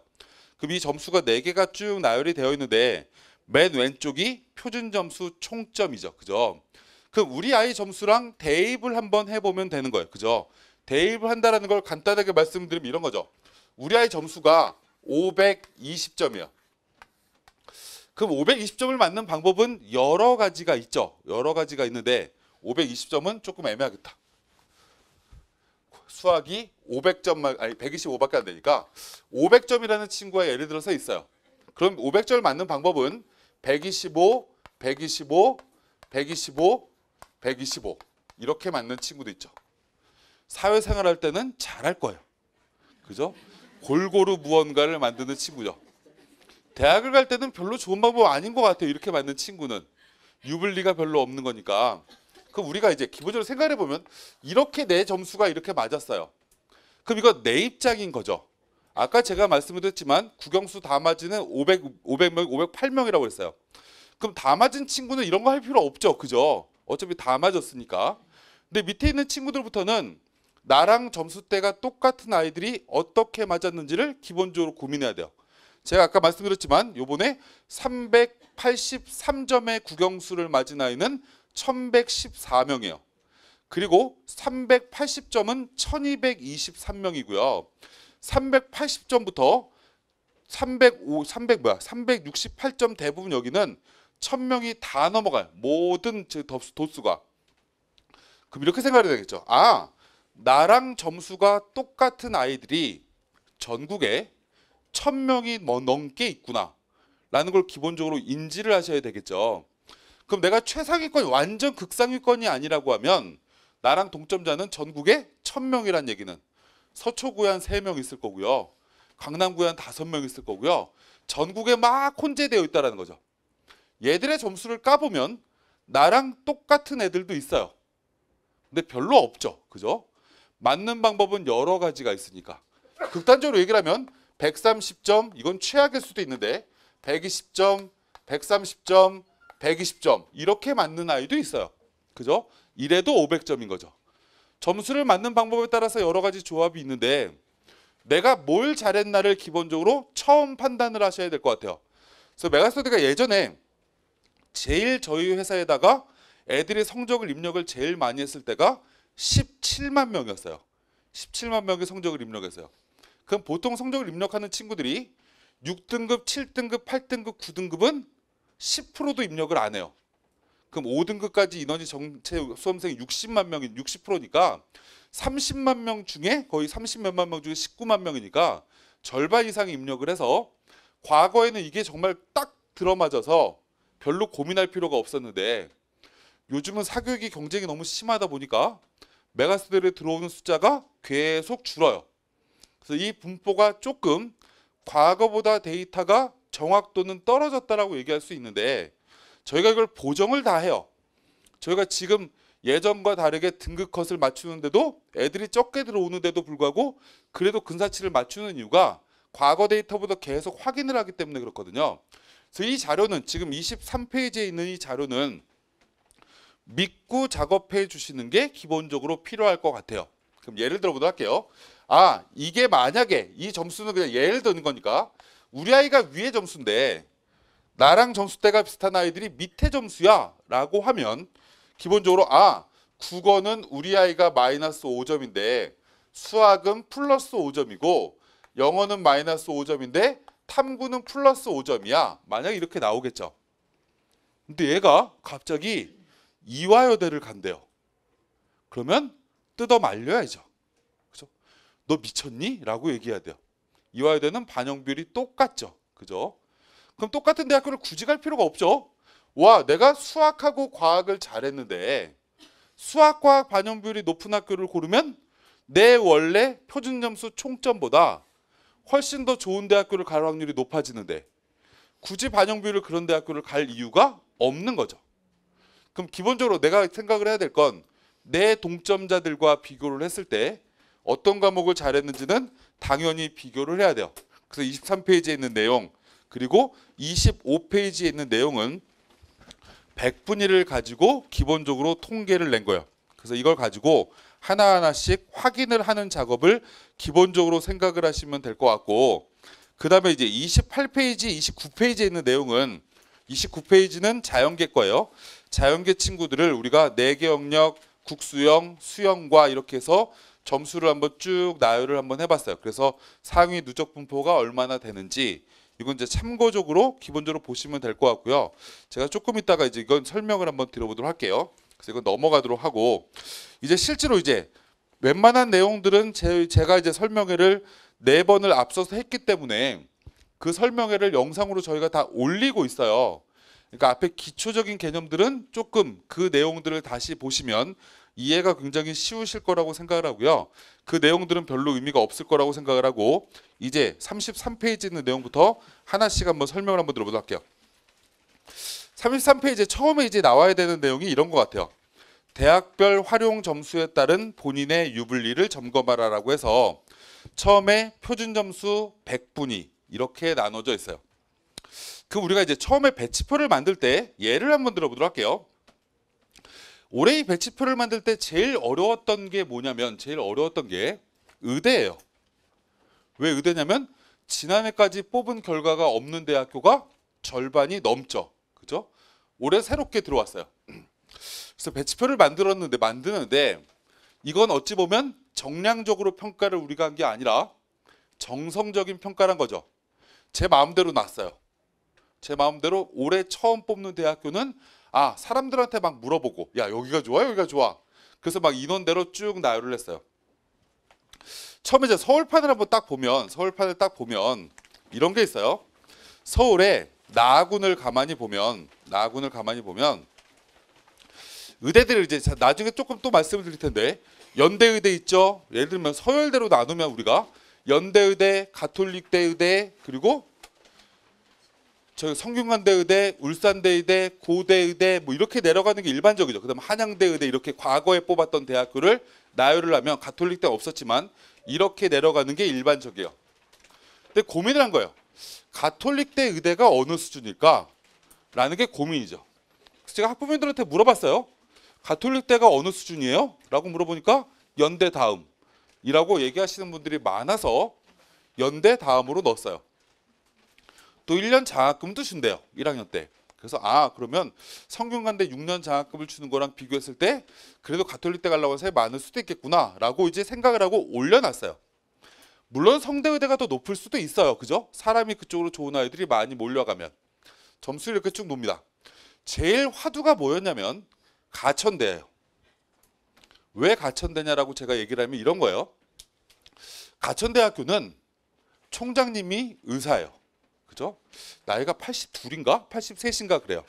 그럼 이 점수가 4개가 쭉 나열이 되어 있는데 맨 왼쪽이 표준 점수 총점이죠. 그죠? 그럼 우리 아이 점수랑 대입을 한번 해보면 되는 거예요. 그죠? 대입을 한다는 걸 간단하게 말씀드리면 이런 거죠. 우리 아이 점수가 5 2 0점이야 그럼 520점을 맞는 방법은 여러 가지가 있죠. 여러 가지가 있는데 520점은 조금 애매하겠다. 수학이 500점 아니 125밖에 안 되니까 500점이라는 친구가 예를 들어서 있어요. 그럼 500점을 맞는 방법은 125, 125, 125, 125 이렇게 맞는 친구도 있죠. 사회생활 할 때는 잘할 거예요. 그죠? 골고루 무언가를 만드는 친구죠. 대학을 갈 때는 별로 좋은 방법 아닌 것 같아요. 이렇게 만든 친구는 유불리가 별로 없는 거니까 그럼 우리가 이제 기본적으로 생각해 보면 이렇게 내 점수가 이렇게 맞았어요. 그럼 이거 내 입장인 거죠. 아까 제가 말씀드렸지만 국영수 다 맞이는 500, 500명, 508명이라고 했어요. 그럼 다 맞은 친구는 이런 거 할 필요 없죠. 그죠? 어차피 다 맞았으니까. 근데 밑에 있는 친구들부터는 나랑 점수대가 똑같은 아이들이 어떻게 맞았는지를 기본적으로 고민해야 돼요. 제가 아까 말씀드렸지만 요번에 383점의 국영수를 맞은 아이는 1114명이에요. 그리고 380점은 1223명이고요. 380점부터 305, 300 뭐야? 368점 대부분 여기는 1000명이 다 넘어가요. 모든 도수, 가 그럼 이렇게 생각해야 되겠죠. 아, 나랑 점수가 똑같은 아이들이 전국에 1000명이 넘게 있구나. 라는 걸 기본적으로 인지를 하셔야 되겠죠. 그럼 내가 최상위권이 완전 극상위권이 아니라고 하면 나랑 동점자는 전국에 천명이란 얘기는 서초구에 한 세 명 있을 거고요. 강남구에 한 다섯 명 있을 거고요. 전국에 막 혼재되어 있다는 거죠. 얘들의 점수를 까보면 나랑 똑같은 애들도 있어요. 근데 별로 없죠. 그죠? 맞는 방법은 여러 가지가 있으니까. 극단적으로 얘기를 하면 130점, 이건 최악일 수도 있는데 120점, 130점, 120점 이렇게 맞는 아이도 있어요. 그죠? 이래도 500점인 거죠. 점수를 맞는 방법에 따라서 여러 가지 조합이 있는데 내가 뭘 잘했나를 기본적으로 처음 판단을 하셔야 될 것 같아요. 그래서 메가스터디가 예전에 제일 저희 회사에다가 애들의 성적을 입력을 제일 많이 했을 때가 17만 명이었어요. 17만 명이 성적을 입력했어요. 그럼 보통 성적을 입력하는 친구들이 6등급, 7등급, 8등급, 9등급은 10%도 입력을 안 해요. 그럼 5등급까지 인원이 전체 수험생 60만 명인 60%니까 30만 명 중에 거의 30몇만 명 중에 19만 명이니까 절반 이상 입력을 해서 과거에는 이게 정말 딱 들어맞아서 별로 고민할 필요가 없었는데 요즘은 사교육이 경쟁이 너무 심하다 보니까 메가스들에 들어오는 숫자가 계속 줄어요. 그래서 이 분포가 조금 과거보다 데이터가 정확도는 떨어졌다라고 얘기할 수 있는데 저희가 이걸 보정을 다 해요. 저희가 지금 예전과 다르게 등급 컷을 맞추는데도 애들이 적게 들어오는데도 불구하고 그래도 근사치를 맞추는 이유가 과거 데이터보다 계속 확인을 하기 때문에 그렇거든요. 그래서 이 자료는 지금 23페이지에 있는 이 자료는 믿고 작업해 주시는 게 기본적으로 필요할 것 같아요. 그럼 예를 들어보도록 할게요. 아, 이게 만약에 이 점수는 그냥 예를 드는 거니까 우리 아이가 위에 점수인데 나랑 점수대가 비슷한 아이들이 밑에 점수야 라고 하면 기본적으로 아 국어는 우리 아이가 마이너스 5점인데 수학은 플러스 5점이고 영어는 마이너스 5점인데 탐구는 플러스 5점이야 만약 이렇게 나오겠죠 근데 얘가 갑자기 이화여대를 간대요 그러면 뜯어 말려야죠 그죠? 너 미쳤니? 라고 얘기해야 돼요 이화여대는 반영비율이 똑같죠. 그죠? 그럼 똑같은 대학교를 굳이 갈 필요가 없죠. 와, 내가 수학하고 과학을 잘했는데 수학과 반영비율이 높은 학교를 고르면 내 원래 표준 점수 총점보다 훨씬 더 좋은 대학교를 갈 확률이 높아지는데 굳이 반영비율을 그런 대학교를 갈 이유가 없는 거죠. 그럼 기본적으로 내가 생각을 해야 될 건 내 동점자들과 비교를 했을 때 어떤 과목을 잘했는지는 당연히 비교를 해야 돼요. 그래서 23페이지에 있는 내용 그리고 25페이지에 있는 내용은 100분위를 가지고 기본적으로 통계를 낸 거예요. 그래서 이걸 가지고 하나하나씩 확인을 하는 작업을 기본적으로 생각을 하시면 될 것 같고 그 다음에 이제 28페이지, 29페이지에 있는 내용은 29페이지는 자연계 거예요. 자연계 친구들을 우리가 4개 영역, 국수형, 수형과 이렇게 해서 점수를 한번 쭉 나열을 한번 해봤어요. 그래서 상위 누적 분포가 얼마나 되는지 이건 이제 참고적으로 기본적으로 보시면 될 것 같고요. 제가 조금 이따가 이제 이건 설명을 한번 들어보도록 할게요. 그래서 이건 넘어가도록 하고 이제 실제로 이제 웬만한 내용들은 제, 제가 이제 설명회를 네 번을 앞서서 했기 때문에 그 설명회를 영상으로 저희가 다 올리고 있어요. 그러니까 앞에 기초적인 개념들은 조금 그 내용들을 다시 보시면 이해가 굉장히 쉬우실 거라고 생각을 하고요. 그 내용들은 별로 의미가 없을 거라고 생각을 하고 이제 33페이지 있는 내용부터 하나씩 한번 설명을 한번 들어보도록 할게요. 33페이지에 처음에 이제 나와야 되는 내용이 이런 것 같아요. 대학별 활용 점수에 따른 본인의 유불리를 점검하라라고 해서 처음에 표준 점수 100분위 이렇게 나눠져 있어요. 그 우리가 이제 처음에 배치표를 만들 때 예를 한번 들어보도록 할게요. 올해의 배치표를 만들 때 제일 어려웠던 게 뭐냐면 제일 어려웠던 게 의대예요. 왜 의대냐면 지난해까지 뽑은 결과가 없는 대학교가 절반이 넘죠. 그죠? 올해 새롭게 들어왔어요. 그래서 배치표를 만들었는데 만드는데 이건 어찌 보면 정량적으로 평가를 우리가 한 게 아니라 정성적인 평가란 거죠. 제 마음대로 났어요. 제 마음대로 올해 처음 뽑는 대학교는 아 사람들한테 막 물어보고 야 여기가 좋아 여기가 좋아 그래서 막 인원대로 쭉 나열을 했어요. 처음에 이제 서울판을 한번 딱 보면 서울판을 딱 보면 이런 게 있어요. 서울에 나군을 가만히 보면 나군을 가만히 보면 의대들을 이제 나중에 조금 또 말씀을 드릴 텐데 연대 의대 있죠. 예를 들면 서열대로 나누면 우리가 연대 의대, 가톨릭대 의대 그리고 저 성균관대 의대, 울산대 의대, 고대 의대 뭐 이렇게 내려가는 게 일반적이죠. 그다음 한양대 의대 이렇게 과거에 뽑았던 대학교를 나열을 하면 가톨릭대 없었지만 이렇게 내려가는 게 일반적이에요. 근데 고민을 한 거예요. 가톨릭대 의대가 어느 수준일까라는 게 고민이죠. 제가 학부모님들한테 물어봤어요. 가톨릭대가 어느 수준이에요? 라고 물어보니까 연대 다음이라고 얘기하시는 분들이 많아서 연대 다음으로 넣었어요. 또 1년 장학금도 준대요. 1학년 때. 그래서 아 그러면 성균관대 6년 장학금을 주는 거랑 비교했을 때 그래도 가톨릭대 갈라고 해서 많을 수도 있겠구나라고 이제 생각을 하고 올려놨어요. 물론 성대의대가 더 높을 수도 있어요. 그죠? 사람이 그쪽으로 좋은 아이들이 많이 몰려가면 점수를 이렇게 쭉 놉니다. 제일 화두가 뭐였냐면 가천대예요. 왜 가천대냐라고 제가 얘기를 하면 이런 거예요. 가천대학교는 총장님이 의사예요. 그죠? 나이가 82인가? 83인가 그래요.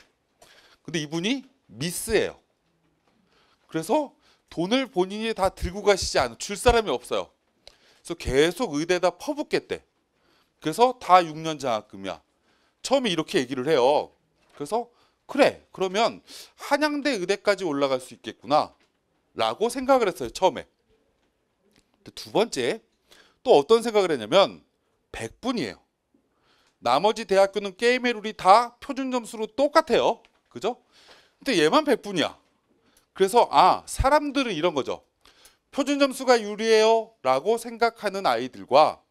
근데 이분이 미스예요. 그래서 돈을 본인이 다 들고 가시지 않아. 줄 사람이 없어요. 그래서 계속 의대에다 퍼붓겠대. 그래서 다 6년 장학금이야. 처음에 이렇게 얘기를 해요. 그래서 그래 그러면 한양대 의대까지 올라갈 수 있겠구나 라고 생각을 했어요 처음에 두 번째 또 어떤 생각을 했냐면 1분이에요 나머지 대학교는 게임의 룰이 다 표준 점수로 똑같아요. 그죠? 근데 얘만 100분이야. 그래서 아 사람들은 이런 거죠. 표준 점수가 유리해요 라고 생각하는 아이들과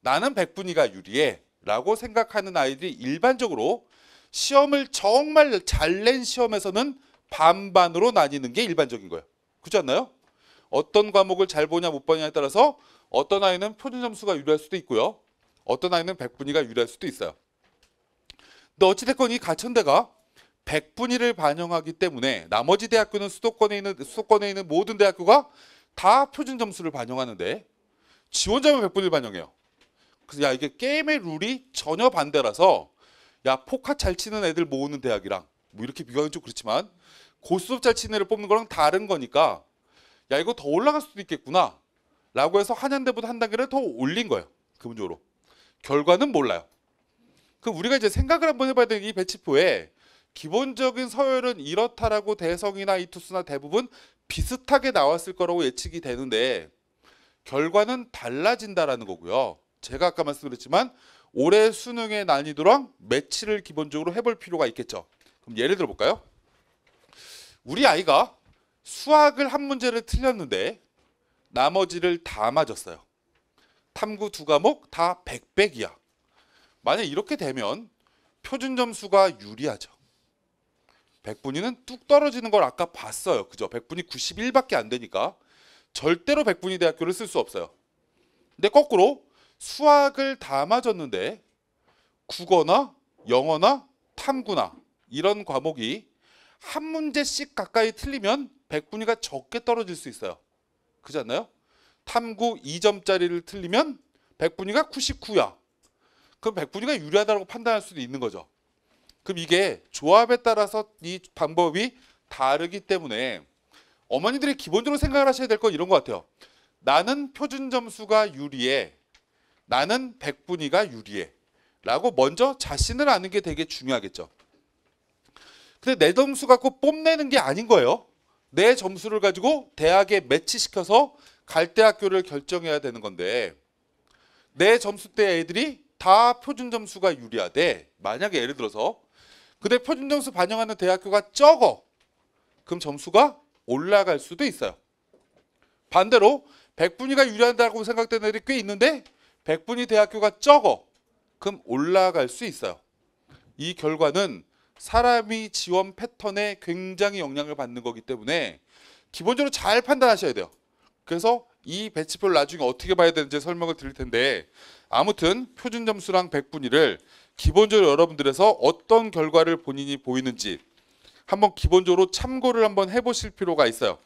나는 100분이가 유리해 라고 생각하는 아이들이 일반적으로 시험을 정말 잘 낸 시험에서는 반반으로 나뉘는 게 일반적인 거예요. 그렇지 않나요? 어떤 과목을 잘 보냐 못 보냐에 따라서 어떤 아이는 표준 점수가 유리할 수도 있고요. 어떤 아이는 백분위가 유리할 수도 있어요. 근데 어찌됐건 이 가천대가 백분위를 반영하기 때문에 나머지 대학교는 수도권에 있는 수도권에 있는 모든 대학교가 다 표준 점수를 반영하는데 지원자만 백분위를 반영해요. 그래서 야 이게 게임의 룰이 전혀 반대라서 야 포카 잘 치는 애들 모으는 대학이랑 뭐 이렇게 비교하기 좀 그렇지만 고수업 잘 치는 애를 뽑는 거랑 다른 거니까 야 이거 더 올라갈 수도 있겠구나 라고 해서 한양대보다 한 단계를 더 올린 거예요 근본적으로 결과는 몰라요. 그럼 우리가 이제 생각을 한번 해봐야 되는 이 배치표에 기본적인 서열은 이렇다라고 대성이나 이투스나 대부분 비슷하게 나왔을 거라고 예측이 되는데 결과는 달라진다라는 거고요. 제가 아까 말씀드렸지만 올해 수능의 난이도랑 매치를 기본적으로 해볼 필요가 있겠죠. 그럼 예를 들어볼까요? 우리 아이가 수학을 한 문제를 틀렸는데 나머지를 다 맞았어요. 탐구 두 과목 다 100백이야. 만약 이렇게 되면 표준 점수가 유리하죠. 백분위는 뚝 떨어지는 걸 아까 봤어요. 그죠? 백분위 91밖에 안 되니까 절대로 백분위 대학교를 쓸 수 없어요. 근데 거꾸로 수학을 다 맞았는데 국어나 영어나 탐구나 이런 과목이 한 문제씩 가까이 틀리면 백분위가 적게 떨어질 수 있어요. 그지 않나요? 탐구 2점짜리를 틀리면 백분위가 99야. 그럼 백분위가 유리하다고 판단할 수도 있는 거죠. 그럼 이게 조합에 따라서 이 방법이 다르기 때문에 어머니들이 기본적으로 생각을 하셔야 될 건 이런 것 같아요. 나는 표준 점수가 유리해. 나는 백분위가 유리해. 라고 먼저 자신을 아는 게 되게 중요하겠죠. 근데 내 점수 갖고 뽐내는 게 아닌 거예요. 내 점수를 가지고 대학에 매치시켜서 갈대 학교를 결정해야 되는 건데 내 점수 때 애들이 다 표준 점수가 유리하대. 만약에 예를 들어서 그대 표준 점수 반영하는 대학교가 적어. 그럼 점수가 올라갈 수도 있어요. 반대로 1 0 0분위가 유리한다고 생각되는 애들이 꽤 있는데 1 0 0분위 대학교가 적어. 그럼 올라갈 수 있어요. 이 결과는 사람이 지원 패턴에 굉장히 영향을 받는 거기 때문에 기본적으로 잘 판단하셔야 돼요. 그래서 이 배치표를 나중에 어떻게 봐야 되는지 설명을 드릴 텐데 아무튼 표준 점수랑 백분위를 기본적으로 여러분들에서 어떤 결과를 본인이 보이는지 한번 기본적으로 참고를 한번 해보실 필요가 있어요.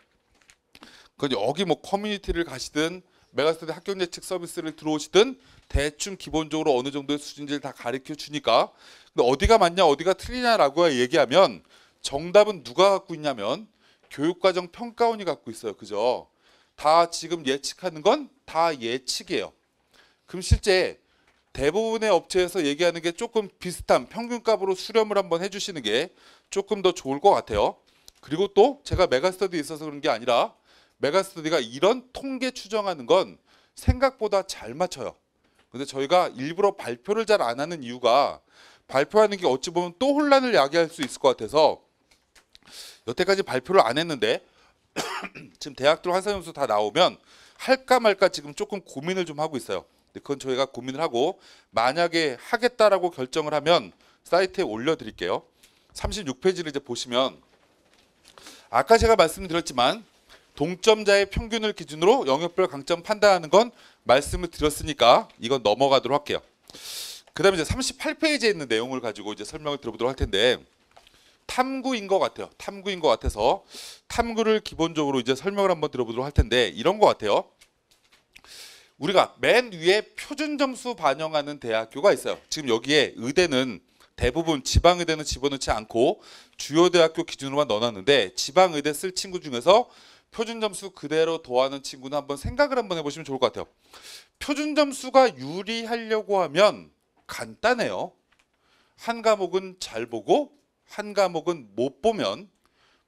그 여기 뭐 커뮤니티를 가시든 메가스터디 학교 예측 서비스를 들어오시든 대충 기본적으로 어느 정도의 수준지를 다 가르쳐 주니까 근데 어디가 맞냐 어디가 틀리냐라고 얘기하면 정답은 누가 갖고 있냐면 교육과정 평가원이 갖고 있어요. 그죠? 다 지금 예측하는 건 다 예측이에요. 그럼 실제 대부분의 업체에서 얘기하는 게 조금 비슷한 평균값으로 수렴을 한번 해주시는 게 조금 더 좋을 것 같아요. 그리고 또 제가 메가스터디에 있어서 그런 게 아니라 메가스터디가 이런 통계 추정하는 건 생각보다 잘 맞춰요. 근데 저희가 일부러 발표를 잘 안 하는 이유가 발표하는 게 어찌 보면 또 혼란을 야기할 수 있을 것 같아서 여태까지 발표를 안 했는데 지금 대학들 환산 연수다 나오면 할까 말까 지금 조금 고민을 좀 하고 있어요. 그건 저희가 고민을 하고 만약에 하겠다라고 결정을 하면 사이트에 올려드릴게요. 36페이지를 이제 보시면 아까 제가 말씀드렸지만 동점자의 평균을 기준으로 영역별 강점 판단하는 건 말씀을 드렸으니까 이건 넘어가도록 할게요. 그 다음에 이제 38페이지에 있는 내용을 가지고 이제 설명을 들어보도록 할 텐데 탐구인 것 같아요. 탐구인 것 같아서 탐구를 기본적으로 이제 설명을 한번 들어보도록 할 텐데 이런 것 같아요. 우리가 맨 위에 표준 점수 반영하는 대학교가 있어요. 지금 여기에 의대는 대부분 지방 의대는 집어넣지 않고 주요 대학교 기준으로만 넣어놨는데 지방 의대 쓸 친구 중에서 표준 점수 그대로 더하는 친구는 한번 생각을 한번 해보시면 좋을 것 같아요. 표준 점수가 유리하려고 하면 간단해요. 한 과목은 잘 보고 한 과목은 못 보면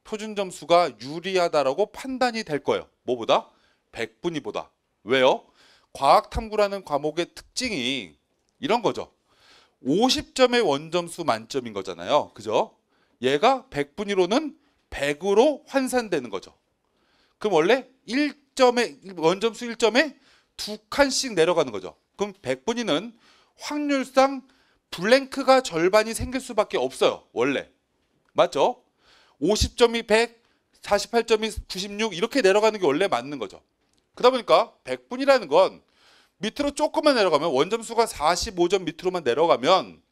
표준 점수가 유리하다라고 판단이 될 거예요. 뭐보다? 백분위보다. 왜요? 과학탐구라는 과목의 특징이 이런 거죠. 50점의 원점수 만점인 거잖아요. 그죠? 얘가 100분위로는 100으로 환산되는 거죠. 그럼 원래 1점에 원점수 1점에 두 칸씩 내려가는 거죠. 그럼 100분위는 확률상 블랭크가 절반이 생길 수밖에 없어요. 원래. 맞죠? 50점이 100, 48점이 96 이렇게 내려가는 게 원래 맞는 거죠. 그러다 보니까 100분이라는 건 밑으로 조금만 내려가면 원점수가 45점 밑으로만 내려가면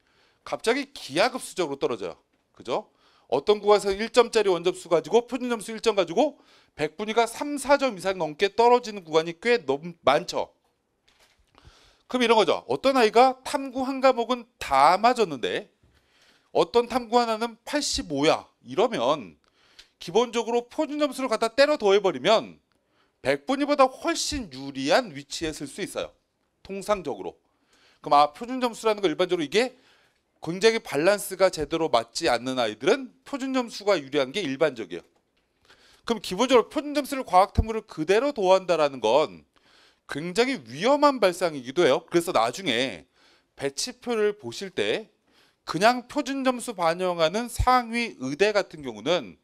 갑자기 기하급수적으로 떨어져요. 그죠? 어떤 구간에서 1점짜리 원점수 가지고 표준점수 1점 가지고 100분위가 3, 4점 이상 넘게 떨어지는 구간이 꽤 너무 많죠. 그럼 이런 거죠. 어떤 아이가 탐구 한 과목은 다 맞았는데 어떤 탐구 하나는 85야. 이러면 기본적으로 표준 점수를 갖다 때려 더해버리면 100분위보다 훨씬 유리한 위치에 쓸 수 있어요. 통상적으로. 그럼 아, 표준 점수라는 거 일반적으로 이게 굉장히 밸런스가 제대로 맞지 않는 아이들은 표준 점수가 유리한 게 일반적이에요. 그럼 기본적으로 표준 점수를 과학 탐구를 그대로 도한다라는 건 굉장히 위험한 발상이기도 해요. 그래서 나중에 배치표를 보실 때 그냥 표준 점수 반영하는 상위 의대 같은 경우는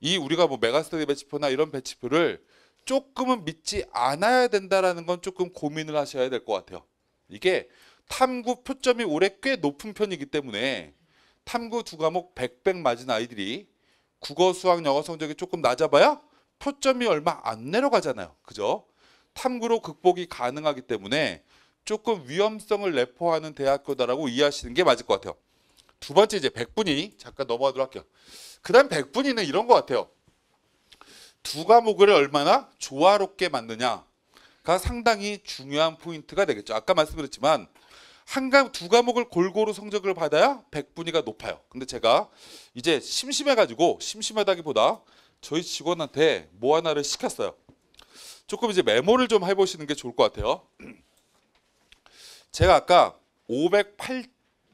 이 우리가 뭐 메가스터디 배치표나 이런 배치표를 조금은 믿지 않아야 된다라는 건 조금 고민을 하셔야 될 것 같아요. 이게 탐구 표점이 올해 꽤 높은 편이기 때문에 탐구 두 과목 100백 맞은 아이들이 국어, 수학, 영어 성적이 조금 낮아봐야 표점이 얼마 안 내려가잖아요. 그죠? 탐구로 극복이 가능하기 때문에 조금 위험성을 내포하는 대학교다라고 이해하시는 게 맞을 것 같아요. 두 번째 이제 백분위 잠깐 넘어가도록 할게요. 그 다음 백분위는 이런 것 같아요. 두 과목을 얼마나 조화롭게 만드냐가 상당히 중요한 포인트가 되겠죠. 아까 말씀드렸지만 한강 두 과목을 골고루 성적을 받아야 백분위가 높아요. 근데 제가 이제 심심해가지고 심심하다기보다 저희 직원한테 뭐 하나를 시켰어요. 조금 이제 메모를 좀 해보시는 게 좋을 것 같아요. 제가 아까 508,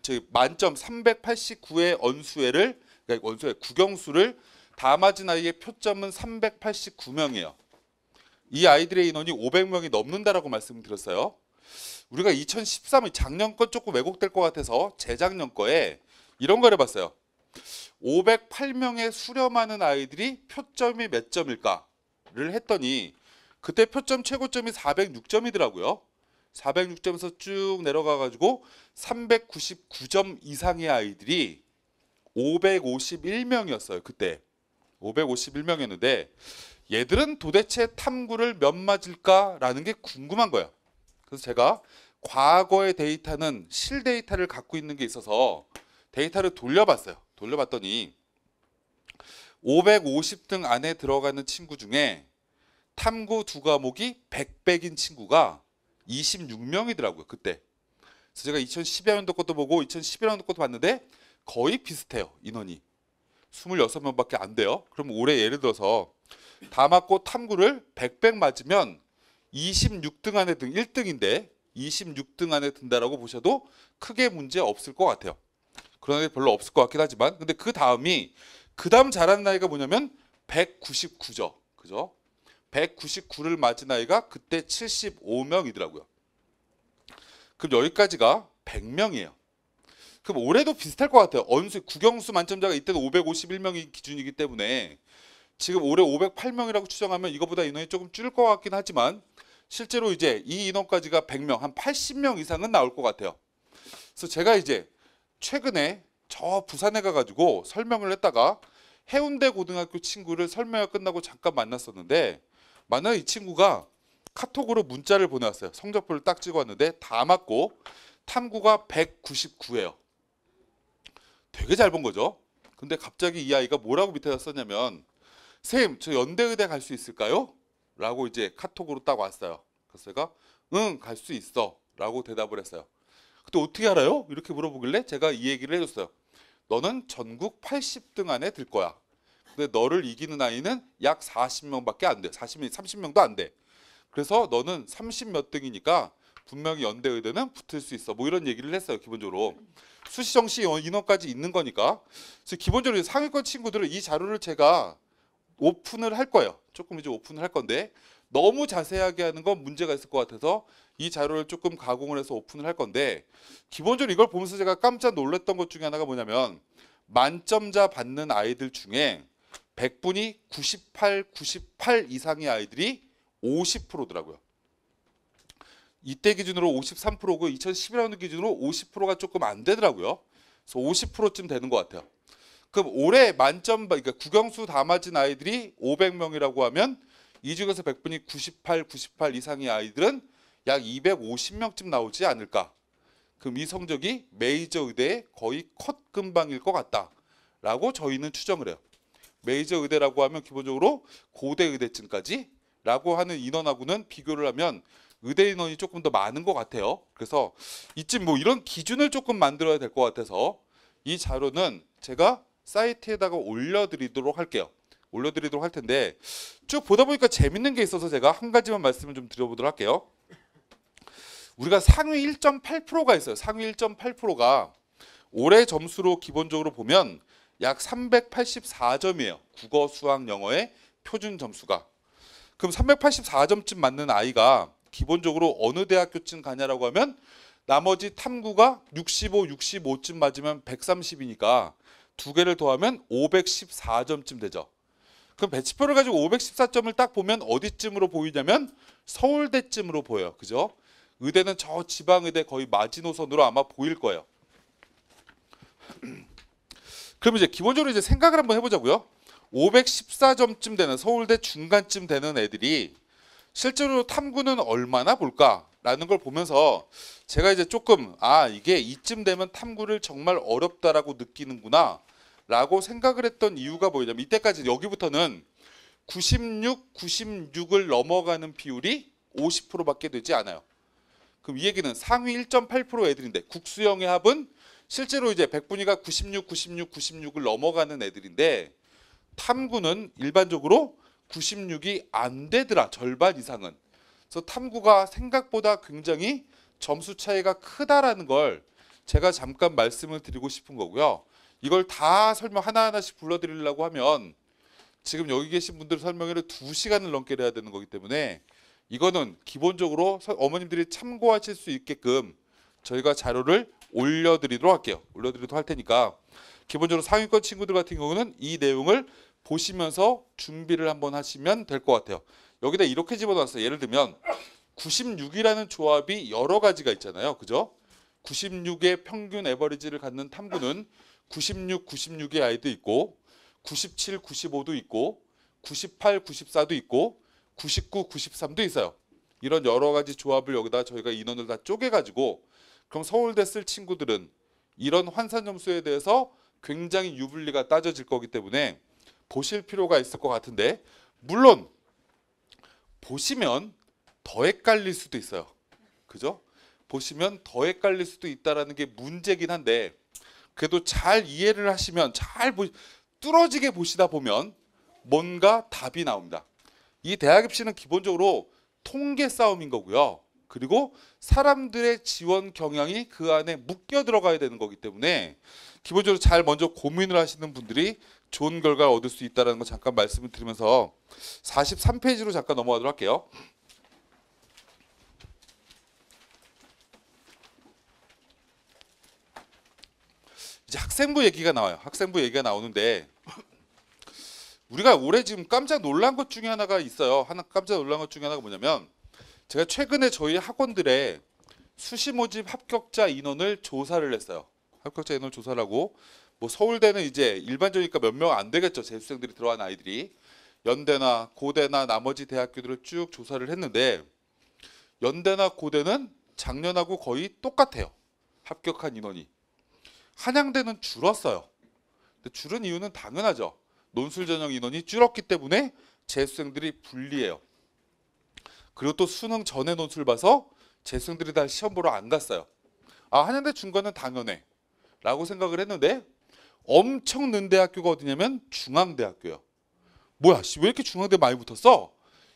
즉 만점 389의 언수회를 그러니까 원소의 국영수를 다 맞은 아이의 표점은 389명이에요. 이 아이들의 인원이 500명이 넘는다라고 말씀드렸어요. 우리가 2013년 작년 건 조금 왜곡될 것 같아서 재작년 거에 이런 걸 해봤어요. 508명의 수렴하는 아이들이 표점이 몇 점일까를 했더니 그때 표점 최고점이 406점이더라고요. 406점에서 쭉 내려가 가지고 399점 이상의 아이들이 551명이었어요. 그때 551명이었는데 얘들은 도대체 탐구를 몇 맞을까라는 게 궁금한 거예요. 그래서 제가 과거의 데이터는 실 데이터를 갖고 있는 게 있어서 데이터를 돌려봤어요. 돌려봤더니 550등 안에 들어가는 친구 중에 탐구 두 과목이 100백인 친구가 26명이더라고요. 그때. 그래서 제가 2 0 1 2년도 것도 보고 2 0 1 1년도 것도 봤는데 거의 비슷해요. 인원이. 26명밖에 안 돼요. 그럼 올해 예를 들어서 다 맞고 탐구를 100백 맞으면 26등 안에 등 1등인데 26등 안에 든다라고 보셔도 크게 문제 없을 것 같아요. 그런 게 별로 없을 것 같긴 하지만 근데 그 다음이 그 다음 잘하는 나이가 뭐냐면 199죠. 그죠? 199를 맞은 아이가 그때 75명이더라고요. 그럼 여기까지가 100명이에요. 그럼 올해도 비슷할 것 같아요. 언수 국영수 만점자가 이때도 551명이 기준이기 때문에 지금 올해 508명이라고 추정하면 이거보다 인원이 조금 줄을 것 같긴 하지만 실제로 이제 이 인원까지가 100명, 한 80명 이상은 나올 것 같아요. 그래서 제가 이제 최근에 저 부산에 가가지고 설명을 했다가 해운대 고등학교 친구를 설명회 끝나고 잠깐 만났었는데 만약이 친구가 카톡으로 문자를 보내왔어요. 성적표를 딱찍어왔는데다 맞고 탐구가 199예요. 되게 잘 본 거죠. 근데 갑자기 이 아이가 뭐라고 밑에다 썼냐면 쌤, 저 연대의대 갈 수 있을까요? 라고 이제 카톡으로 딱 왔어요. 그래서 제가 응, 갈 수 있어. 라고 대답을 했어요. 그때 어떻게 알아요? 이렇게 물어보길래 제가 이 얘기를 해줬어요. 너는 전국 80등 안에 들 거야. 근데 너를 이기는 아이는 약 40명밖에 안 돼. 40명, 30명도 안 돼. 그래서 너는 30몇 등이니까 분명히 연대 의대는 붙을 수 있어. 뭐 이런 얘기를 했어요. 기본적으로. 수시정시 인원까지 있는 거니까. 그래서 기본적으로 상위권 친구들은 이 자료를 제가 오픈을 할 거예요. 조금 이제 오픈을 할 건데 너무 자세하게 하는 건 문제가 있을 것 같아서 이 자료를 조금 가공을 해서 오픈을 할 건데 기본적으로 이걸 보면서 제가 깜짝 놀랐던 것 중에 하나가 뭐냐면 만점자 받는 아이들 중에 100분이 98, 98 이상의 아이들이 50%더라고요. 이때 기준으로 53%고 2011학년 기준으로 50%가 조금 안 되더라고요. 그래서 50%쯤 되는 것 같아요. 그럼 올해 만점 그러니까 국영수 다 맞은 아이들이 500명이라고 하면 이 중에서 100분이 98, 98 이상의 아이들은 약 250명쯤 나오지 않을까. 그럼 이 성적이 메이저 의대의 거의 컷금방일것 같다라고 저희는 추정을 해요. 메이저 의대라고 하면 기본적으로 고대 의대층까지라고 하는 인원하고는 비교를 하면 의대 인원이 조금 더 많은 것 같아요. 그래서 이쯤 뭐 이런 기준을 조금 만들어야 될 것 같아서 이 자료는 제가 사이트에다가 올려드리도록 할게요. 올려드리도록 할 텐데 쭉 보다 보니까 재밌는 게 있어서 제가 한 가지만 말씀을 좀 드려보도록 할게요. 우리가 상위 1.8%가 있어요. 상위 1.8%가 올해 점수로 기본적으로 보면 약 384점이에요. 국어, 수학, 영어의 표준 점수가. 그럼 384점쯤 맞는 아이가 기본적으로 어느 대학교쯤 가냐라고 하면 나머지 탐구가 65, 65쯤 맞으면 130이니까 두 개를 더하면 514점쯤 되죠. 그럼 배치표를 가지고 514점을 딱 보면 어디쯤으로 보이냐면 서울대쯤으로 보여요. 그죠? 의대는 저 지방의대 거의 마지노선으로 아마 보일 거예요. 그럼 이제 기본적으로 이제 생각을 한번 해보자고요. 514점쯤 되는 서울대 중간쯤 되는 애들이 실제로 탐구는 얼마나 볼까라는 걸 보면서 제가 이제 조금 아 이게 이쯤 되면 탐구를 정말 어렵다라고 느끼는구나라고 생각을 했던 이유가 뭐냐면 이때까지 여기부터는 96, 96을 넘어가는 비율이 50%밖에 되지 않아요. 그럼 이 얘기는 상위 1.8% 애들인데 국수영의 합은 실제로 이제 백분위가 96, 96, 96을 넘어가는 애들인데 탐구는 일반적으로 96이 안 되더라 절반 이상은. 그래서 탐구가 생각보다 굉장히 점수 차이가 크다라는 걸 제가 잠깐 말씀을 드리고 싶은 거고요. 이걸 다 설명 하나하나씩 불러드리려고 하면 지금 여기 계신 분들 설명회를 2시간을 넘게 해야 되는 거기 때문에 이거는 기본적으로 어머님들이 참고하실 수 있게끔 저희가 자료를 올려드리도록 할게요. 올려드리도록 할 테니까 기본적으로 상위권 친구들 같은 경우는 이 내용을 보시면서 준비를 한번 하시면 될 것 같아요. 여기다 이렇게 집어넣었어요. 예를 들면 96이라는 조합이 여러 가지가 있잖아요. 그죠? 96의 평균 에버리지를 갖는 탐구는 96, 96의 아이도 있고 97, 95도 있고 98, 94도 있고 99, 93도 있어요. 이런 여러 가지 조합을 여기다 저희가 인원을 다 쪼개가지고 그럼 서울대 쓸 친구들은 이런 환산 점수에 대해서 굉장히 유불리가 따져질 거기 때문에 보실 필요가 있을 것 같은데 물론 보시면 더 헷갈릴 수도 있어요. 그죠? 보시면 더 헷갈릴 수도 있다라는 게 문제긴 한데 그래도 잘 이해를 하시면 잘 보, 뚫어지게 보시다 보면 뭔가 답이 나옵니다. 이 대학 입시는 기본적으로 통계 싸움인 거고요. 그리고 사람들의 지원 경향이 그 안에 묶여 들어가야 되는 거기 때문에 기본적으로 잘 먼저 고민을 하시는 분들이 좋은 결과를 얻을 수 있다는 거 잠깐 말씀을 드리면서 43페이지로 잠깐 넘어가도록 할게요. 이제 학생부 얘기가 나와요. 학생부 얘기가 나오는데 우리가 올해 지금 깜짝 놀란 것 중에 하나가 있어요. 하나 깜짝 놀란 것 중에 하나가 뭐냐면 제가 최근에 저희 학원들의 수시 모집 합격자 인원을 조사를 했어요. 합격자 인원 조사라고 뭐 서울대는 이제 일반적이니까 몇 명 안 되겠죠. 재수생들이 들어간 아이들이 연대나 고대나 나머지 대학교들을 쭉 조사를 했는데 연대나 고대는 작년하고 거의 똑같아요. 합격한 인원이 한양대는 줄었어요. 근데 줄은 이유는 당연하죠. 논술 전형 인원이 줄었기 때문에 재수생들이 불리해요. 그리고 또 수능 전에 논술 봐서 재수생들이 다 시험 보러 안 갔어요. 아 한양대 중간은 당연해 라고 생각을 했는데 엄청 는 대학교가 어디냐면 중앙대학교예요. 뭐야 씨, 왜 이렇게 중앙대 많이 붙었어?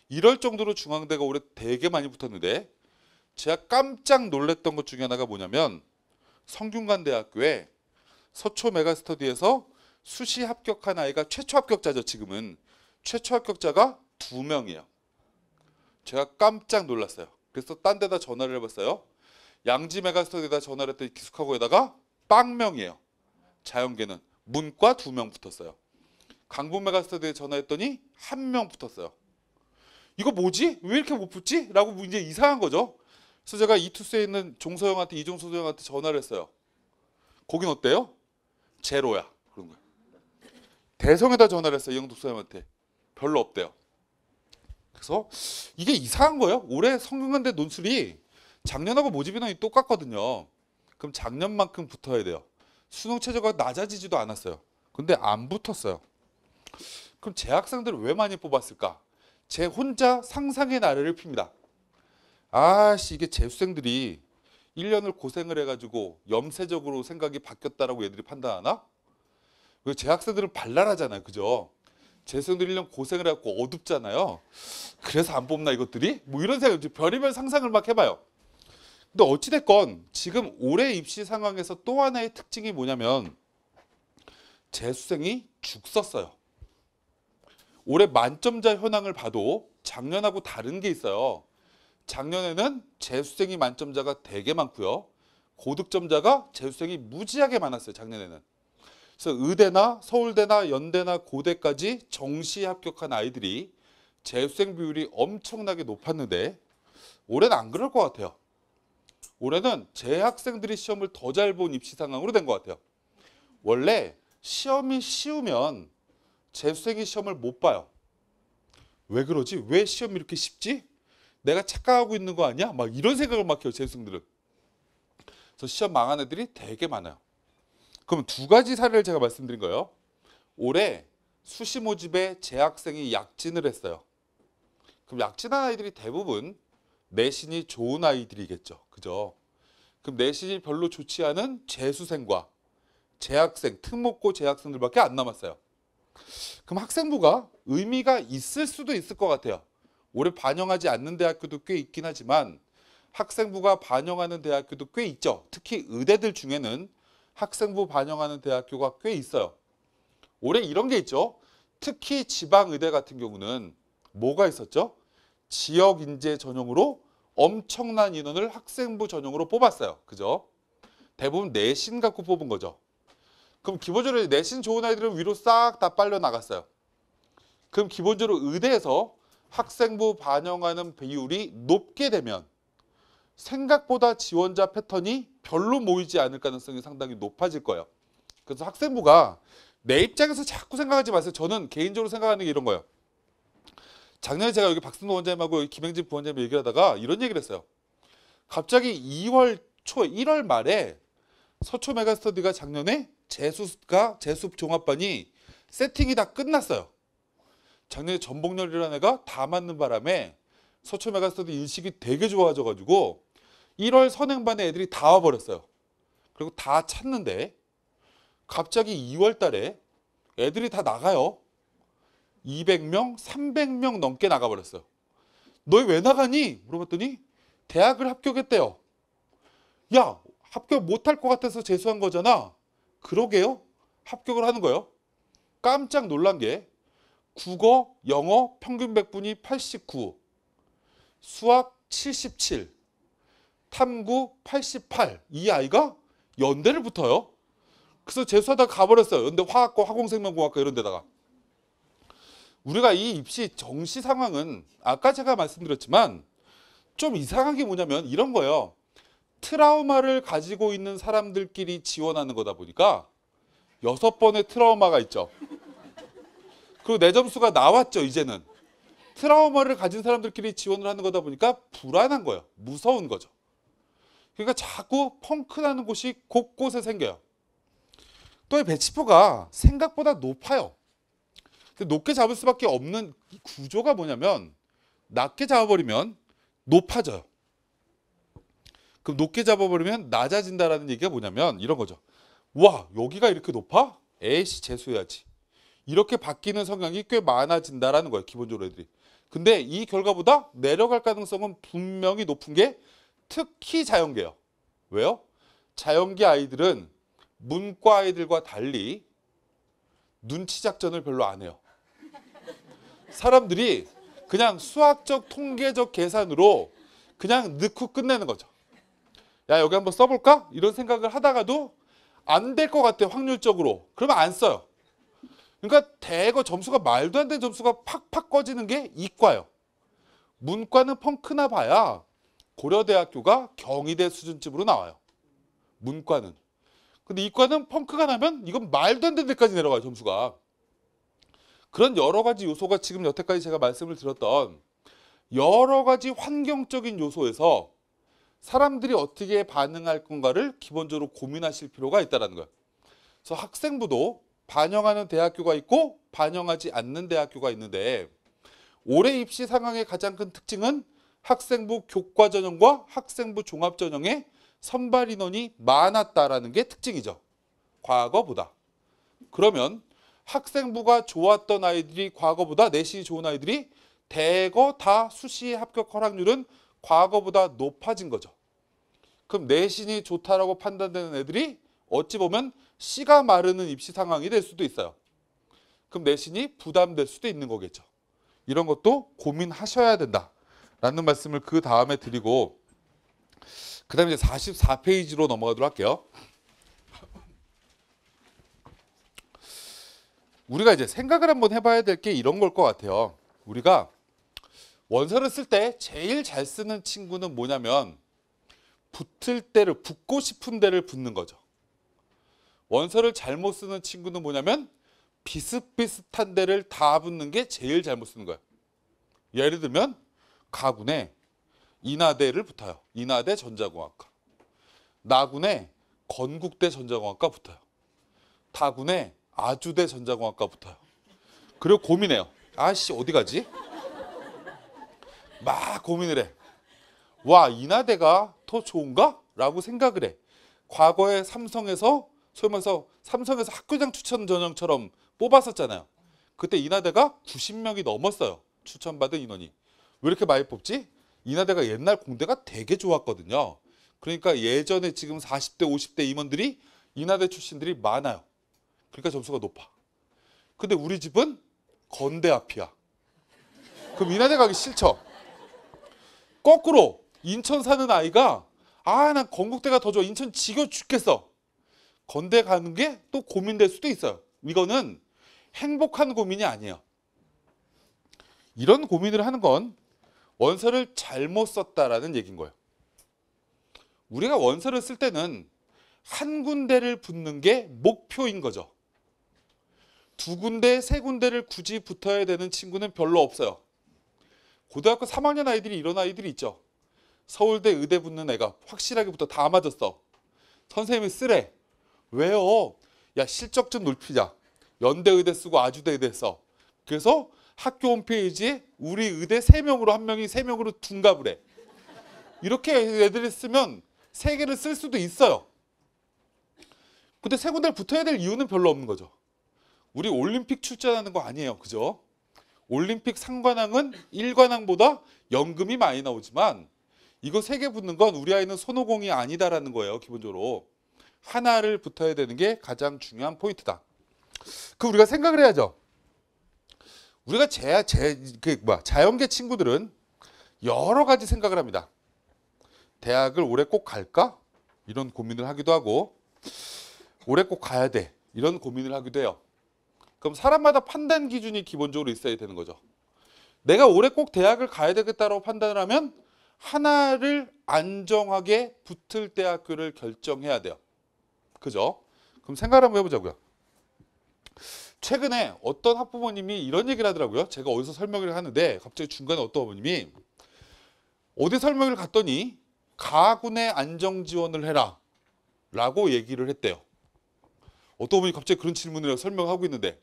이럴 정도로 중앙대가 올해 되게 많이 붙었는데 제가 깜짝 놀랐던 것 중에 하나가 뭐냐면 성균관대학교에 서초 메가스터디에서 수시 합격한 아이가 최초 합격자죠 지금은 최초 합격자가 두 명이에요. 제가 깜짝 놀랐어요. 그래서 딴 데다 전화를 해봤어요. 양지 메가스터디에다 전화를 했더니 기숙하고에다가 빵명이에요. 자연계는 문과 두 명 붙었어요. 강북 메가스터디에 전화했더니 한 명 붙었어요. 이거 뭐지? 왜 이렇게 못 붙지? 라고 이제 이상한 거죠. 그래서 제가 이투스에 있는 종서영한테 이종서 영한테 전화를 했어요. 거긴 어때요? 제로야. 그런 거예요. 대성에다 전화를 했어요. 이형 독서영한테 별로 없대요. 그래서 이게 이상한 거예요. 올해 성균관대 논술이 작년하고 모집 인원이 똑같거든요. 그럼 작년만큼 붙어야 돼요. 수능 최저가 낮아지지도 않았어요. 근데 안 붙었어요. 그럼 재학생들을 왜 많이 뽑았을까? 제 혼자 상상의 나래를 핍니다. 아씨 이게 재수생들이 1년을 고생을 해가지고 염세적으로 생각이 바뀌었다라고 얘들이 판단하나? 왜 재학생들은 발랄하잖아요. 그죠? 재수들이랑 고생을 해갖고 어둡잖아요. 그래서 안 뽑나 이것들이? 뭐 이런 생각, 별의별 상상을 막 해봐요. 근데 어찌됐건 지금 올해 입시 상황에서 또 하나의 특징이 뭐냐면 재수생이 죽었어요. 올해 만점자 현황을 봐도 작년하고 다른 게 있어요. 작년에는 재수생이 만점자가 되게 많고요. 고득점자가 재수생이 무지하게 많았어요. 작년에는. 그래서 의대나 서울대나 연대나 고대까지 정시 합격한 아이들이 재수생 비율이 엄청나게 높았는데 올해는 안 그럴 것 같아요. 올해는 재학생들이 시험을 더 잘 본 입시 상황으로 된 것 같아요. 원래 시험이 쉬우면 재수생이 시험을 못 봐요. 왜 그러지? 왜 시험이 이렇게 쉽지? 내가 착각하고 있는 거 아니야? 막 이런 생각을 막 해요, 재수생들은. 그래서 시험 망한 애들이 되게 많아요. 그럼 두 가지 사례를 제가 말씀드린 거예요. 올해 수시 모집에 재학생이 약진을 했어요. 그럼 약진한 아이들이 대부분 내신이 좋은 아이들이겠죠. 그죠? 그럼 내신이 별로 좋지 않은 재수생과 재학생, 특목고 재학생들밖에 안 남았어요. 그럼 학생부가 의미가 있을 수도 있을 것 같아요. 올해 반영하지 않는 대학교도 꽤 있긴 하지만 학생부가 반영하는 대학교도 꽤 있죠. 특히 의대들 중에는 학생부 반영하는 대학교가 꽤 있어요. 올해 이런 게 있죠. 특히 지방의대 같은 경우는 뭐가 있었죠? 지역 인재 전형으로 엄청난 인원을 학생부 전형으로 뽑았어요. 그죠? 대부분 내신 갖고 뽑은 거죠. 그럼 기본적으로 내신 좋은 아이들은 위로 싹 다 빨려 나갔어요. 그럼 기본적으로 의대에서 학생부 반영하는 비율이 높게 되면 생각보다 지원자 패턴이 별로 모이지 않을 가능성이 상당히 높아질 거예요. 그래서 학생부가 내 입장에서 자꾸 생각하지 마세요. 저는 개인적으로 생각하는 게 이런 거예요. 작년에 제가 여기 박승호 원장님하고 김행진 부원장님 얘기하다가 를 이런 얘기를 했어요. 갑자기 2월 초, 1월 말에 서초 메가스터디가 작년에 재수가 재수 종합반이 세팅이 다 끝났어요. 작년에 전복열이라는 애가 다 맞는 바람에 서초 메가스터디 인식이 되게 좋아져가지고 1월 선행반에 애들이 다 와버렸어요. 그리고 다 찾는데 갑자기 2월 달에 애들이 다 나가요. 200명, 300명 넘게 나가버렸어요. 너희 왜 나가니? 물어봤더니 대학을 합격했대요. 야, 합격 못할 것 같아서 재수한 거잖아. 그러게요. 합격을 하는 거예요. 깜짝 놀란 게 국어, 영어 평균 100분이 89, 수학 77, 탐구 88 이 아이가 연대를 붙어요. 그래서 재수하다 가버렸어요. 연대 화학과 화공생명공학과 이런 데다가. 우리가 이 입시 정시 상황은 아까 제가 말씀드렸지만 좀 이상한 게 뭐냐면 이런 거예요. 트라우마를 가지고 있는 사람들끼리 지원하는 거다 보니까 여섯 번의 트라우마가 있죠. 그리고 내 점수가 나왔죠, 이제는. 트라우마를 가진 사람들끼리 지원을 하는 거다 보니까 불안한 거예요. 무서운 거죠. 그러니까 자꾸 펑크나는 곳이 곳곳에 생겨요. 또 배치표가 생각보다 높아요. 높게 잡을 수밖에 없는 구조가 뭐냐면 낮게 잡아버리면 높아져요. 그럼 높게 잡아버리면 낮아진다라는 얘기가 뭐냐면 이런 거죠. 와 여기가 이렇게 높아? 에이씨 재수해야지. 이렇게 바뀌는 성향이 꽤 많아진다라는 거예요. 기본적으로 애들이. 근데 이 결과보다 내려갈 가능성은 분명히 높은 게 특히 자연계요. 왜요? 자연계 아이들은 문과 아이들과 달리 눈치 작전을 별로 안 해요. 사람들이 그냥 수학적 통계적 계산으로 그냥 넣고 끝내는 거죠. 야 여기 한번 써볼까? 이런 생각을 하다가도 안 될 것 같아 확률적으로. 그러면 안 써요. 그러니까 대거 점수가 말도 안 되는 점수가 팍팍 꺼지는 게 이과요. 예 문과는 펑크나 봐야 고려대학교가 경희대 수준쯤으로 나와요. 문과는. 근데 이과는 펑크가 나면 이건 말도 안 되는 데까지 내려가요, 점수가. 그런 여러 가지 요소가 지금 여태까지 제가 말씀을 드렸던 여러 가지 환경적인 요소에서 사람들이 어떻게 반응할 건가를 기본적으로 고민하실 필요가 있다는 거예요. 그래서 학생부도 반영하는 대학교가 있고 반영하지 않는 대학교가 있는데 올해 입시 상황의 가장 큰 특징은 학생부 교과 전형과 학생부 종합 전형의 선발 인원이 많았다라는 게 특징이죠. 과거보다. 그러면 학생부가 좋았던 아이들이 과거보다 내신이 좋은 아이들이 대거 다 수시 합격 허락률은 과거보다 높아진 거죠. 그럼 내신이 좋다라고 판단되는 애들이 어찌 보면 씨가 마르는 입시 상황이 될 수도 있어요. 그럼 내신이 부담될 수도 있는 거겠죠. 이런 것도 고민하셔야 된다. 라는 말씀을 그 다음에 드리고 그 다음에 44페이지로 넘어가도록 할게요. 우리가 이제 생각을 한번 해봐야 될 게 이런 걸 것 같아요. 우리가 원서를 쓸 때 제일 잘 쓰는 친구는 뭐냐면 붙을 때를 붙고 싶은 데를 붙는 거죠. 원서를 잘못 쓰는 친구는 뭐냐면 비슷비슷한 데를 다 붙는 게 제일 잘못 쓰는 거예요. 예를 들면 가군에 인하대를 붙어요. 인하대 전자공학과. 나군에 건국대 전자공학과 붙어요. 다군에 아주대 전자공학과 붙어요. 그리고 고민해요. 아씨 어디 가지? 막 고민을 해. 와 인하대가 더 좋은가? 라고 생각을 해. 과거에 삼성에서 소위 말해서 삼성에서 학교장 추천 전형처럼 뽑았었잖아요. 그때 인하대가 90명이 넘었어요. 추천받은 인원이. 왜 이렇게 많이 뽑지? 인하대가 옛날 공대가 되게 좋았거든요. 그러니까 예전에 지금 40대, 50대 임원들이 인하대 출신들이 많아요. 그러니까 점수가 높아. 근데 우리 집은 건대 앞이야. 그럼 인하대 가기 싫죠? 거꾸로 인천 사는 아이가 아, 난 건국대가 더 좋아. 인천 지겨 죽겠어. 건대 가는 게 또 고민될 수도 있어요. 이거는 행복한 고민이 아니에요. 이런 고민을 하는 건 원서를 잘못 썼다라는 얘기인 거예요. 우리가 원서를 쓸 때는 한 군데를 붙는 게 목표인 거죠. 두 군데, 세 군데를 굳이 붙어야 되는 친구는 별로 없어요. 고등학교 3학년 아이들이 이런 아이들이 있죠. 서울대 의대 붙는 애가 확실하게 붙어 다 맞았어. 선생님이 쓰래. 왜요? 야 실적 좀 높이자. 연대 의대 쓰고 아주대 의대 써. 그래서 학교 홈페이지에 우리 의대 3명으로한 명이 3명으로 둔갑을 해. 이렇게 애들이 쓰면 3개를쓸 수도 있어요. 근데 세 군데를 붙어야 될 이유는 별로 없는 거죠. 우리 올림픽 출전하는 거 아니에요. 그죠? 올림픽 상관왕은 1관왕보다 연금이 많이 나오지만 이거 세 개 붙는 건 우리 아이는 손오공이 아니다라는 거예요. 기본적으로. 하나를 붙어야 되는 게 가장 중요한 포인트다. 그 우리가 생각을 해야죠. 우리가 제, 제, 그, 뭐야, 자연계 친구들은 여러 가지 생각을 합니다. 대학을 올해 꼭 갈까? 이런 고민을 하기도 하고, 올해 꼭 가야 돼. 이런 고민을 하기도 해요. 그럼 사람마다 판단 기준이 기본적으로 있어야 되는 거죠. 내가 올해 꼭 대학을 가야 되겠다고 판단을 하면 하나를 안정하게 붙을 대학교를 결정해야 돼요. 그죠? 그럼 생각을 한번 해보자고요. 최근에 어떤 학부모님이 이런 얘기를 하더라고요. 제가 어디서 설명을 하는데 갑자기 중간에 어떤 어머님이 어디 설명을 갔더니 가군의 안정 지원을 해라 라고 얘기를 했대요. 어떤 어머님이 갑자기 그런 질문을 설명하고 있는데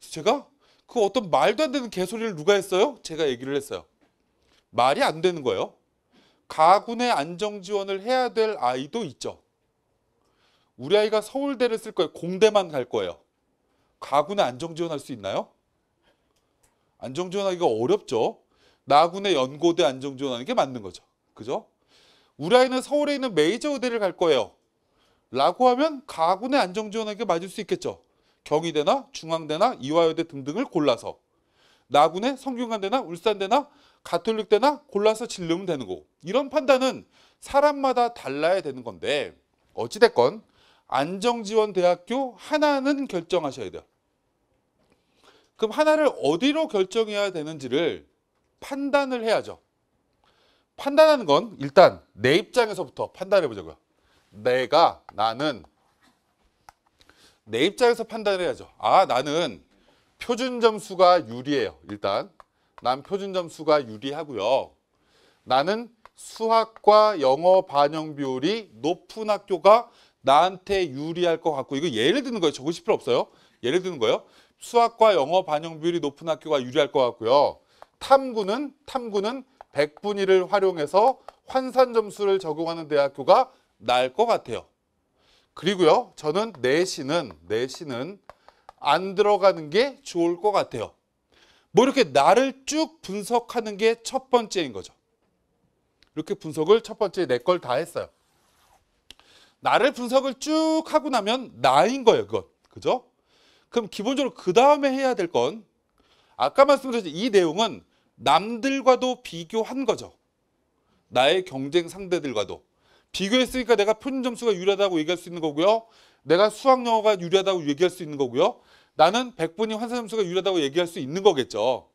제가 그 어떤 말도 안 되는 개소리를 누가 했어요? 제가 얘기를 했어요. 말이 안 되는 거예요. 가군의 안정 지원을 해야 될 아이도 있죠. 우리 아이가 서울대를 쓸 거예요. 공대만 갈 거예요. 가군의 안정지원할 수 있나요? 안정지원하기가 어렵죠. 나군의 연고대 안정지원하는 게 맞는 거죠. 그죠? 우라 아이는 서울에 있는 메이저 의대를 갈 거예요. 라고 하면 가군의 안정지원하는 게 맞을 수 있겠죠. 경희대나 중앙대나 이화여대 등등을 골라서 나군의 성균관대나 울산대나 가톨릭대나 골라서 질르면 되는 거고 이런 판단은 사람마다 달라야 되는 건데 어찌됐건 안정지원 대학교 하나는 결정하셔야 돼요. 그럼 하나를 어디로 결정해야 되는지를 판단을 해야죠. 판단하는 건 일단 내 입장에서부터 판단해 보자고요. 내가 나는 내 입장에서 판단을 해야죠. 아 나는 표준 점수가 유리해요. 일단 난 표준 점수가 유리하고요. 나는 수학과 영어 반영 비율이 높은 학교가 나한테 유리할 것 같고 이거 예를 드는 거예요. 적으실 필요 없어요. 예를 드는 거예요. 수학과 영어 반영 비율이 높은 학교가 유리할 것 같고요. 탐구는 탐구는 백분위를 활용해서 환산 점수를 적용하는 대학교가 나을 것 같아요. 그리고요. 저는 내신은 내신은 안 들어가는 게 좋을 것 같아요. 뭐 이렇게 나를 쭉 분석하는 게 첫 번째인 거죠. 이렇게 분석을 첫 번째 내 걸 다 했어요. 나를 분석을 쭉 하고 나면 나인 거예요, 그건. 그죠? 그럼 기본적으로 그 다음에 해야 될 건 아까 말씀드렸듯이 이 내용은 남들과도 비교한 거죠. 나의 경쟁 상대들과도. 비교했으니까 내가 표준 점수가 유리하다고 얘기할 수 있는 거고요. 내가 수학 영어가 유리하다고 얘기할 수 있는 거고요. 나는 100분이 환산 점수가 유리하다고 얘기할 수 있는 거겠죠.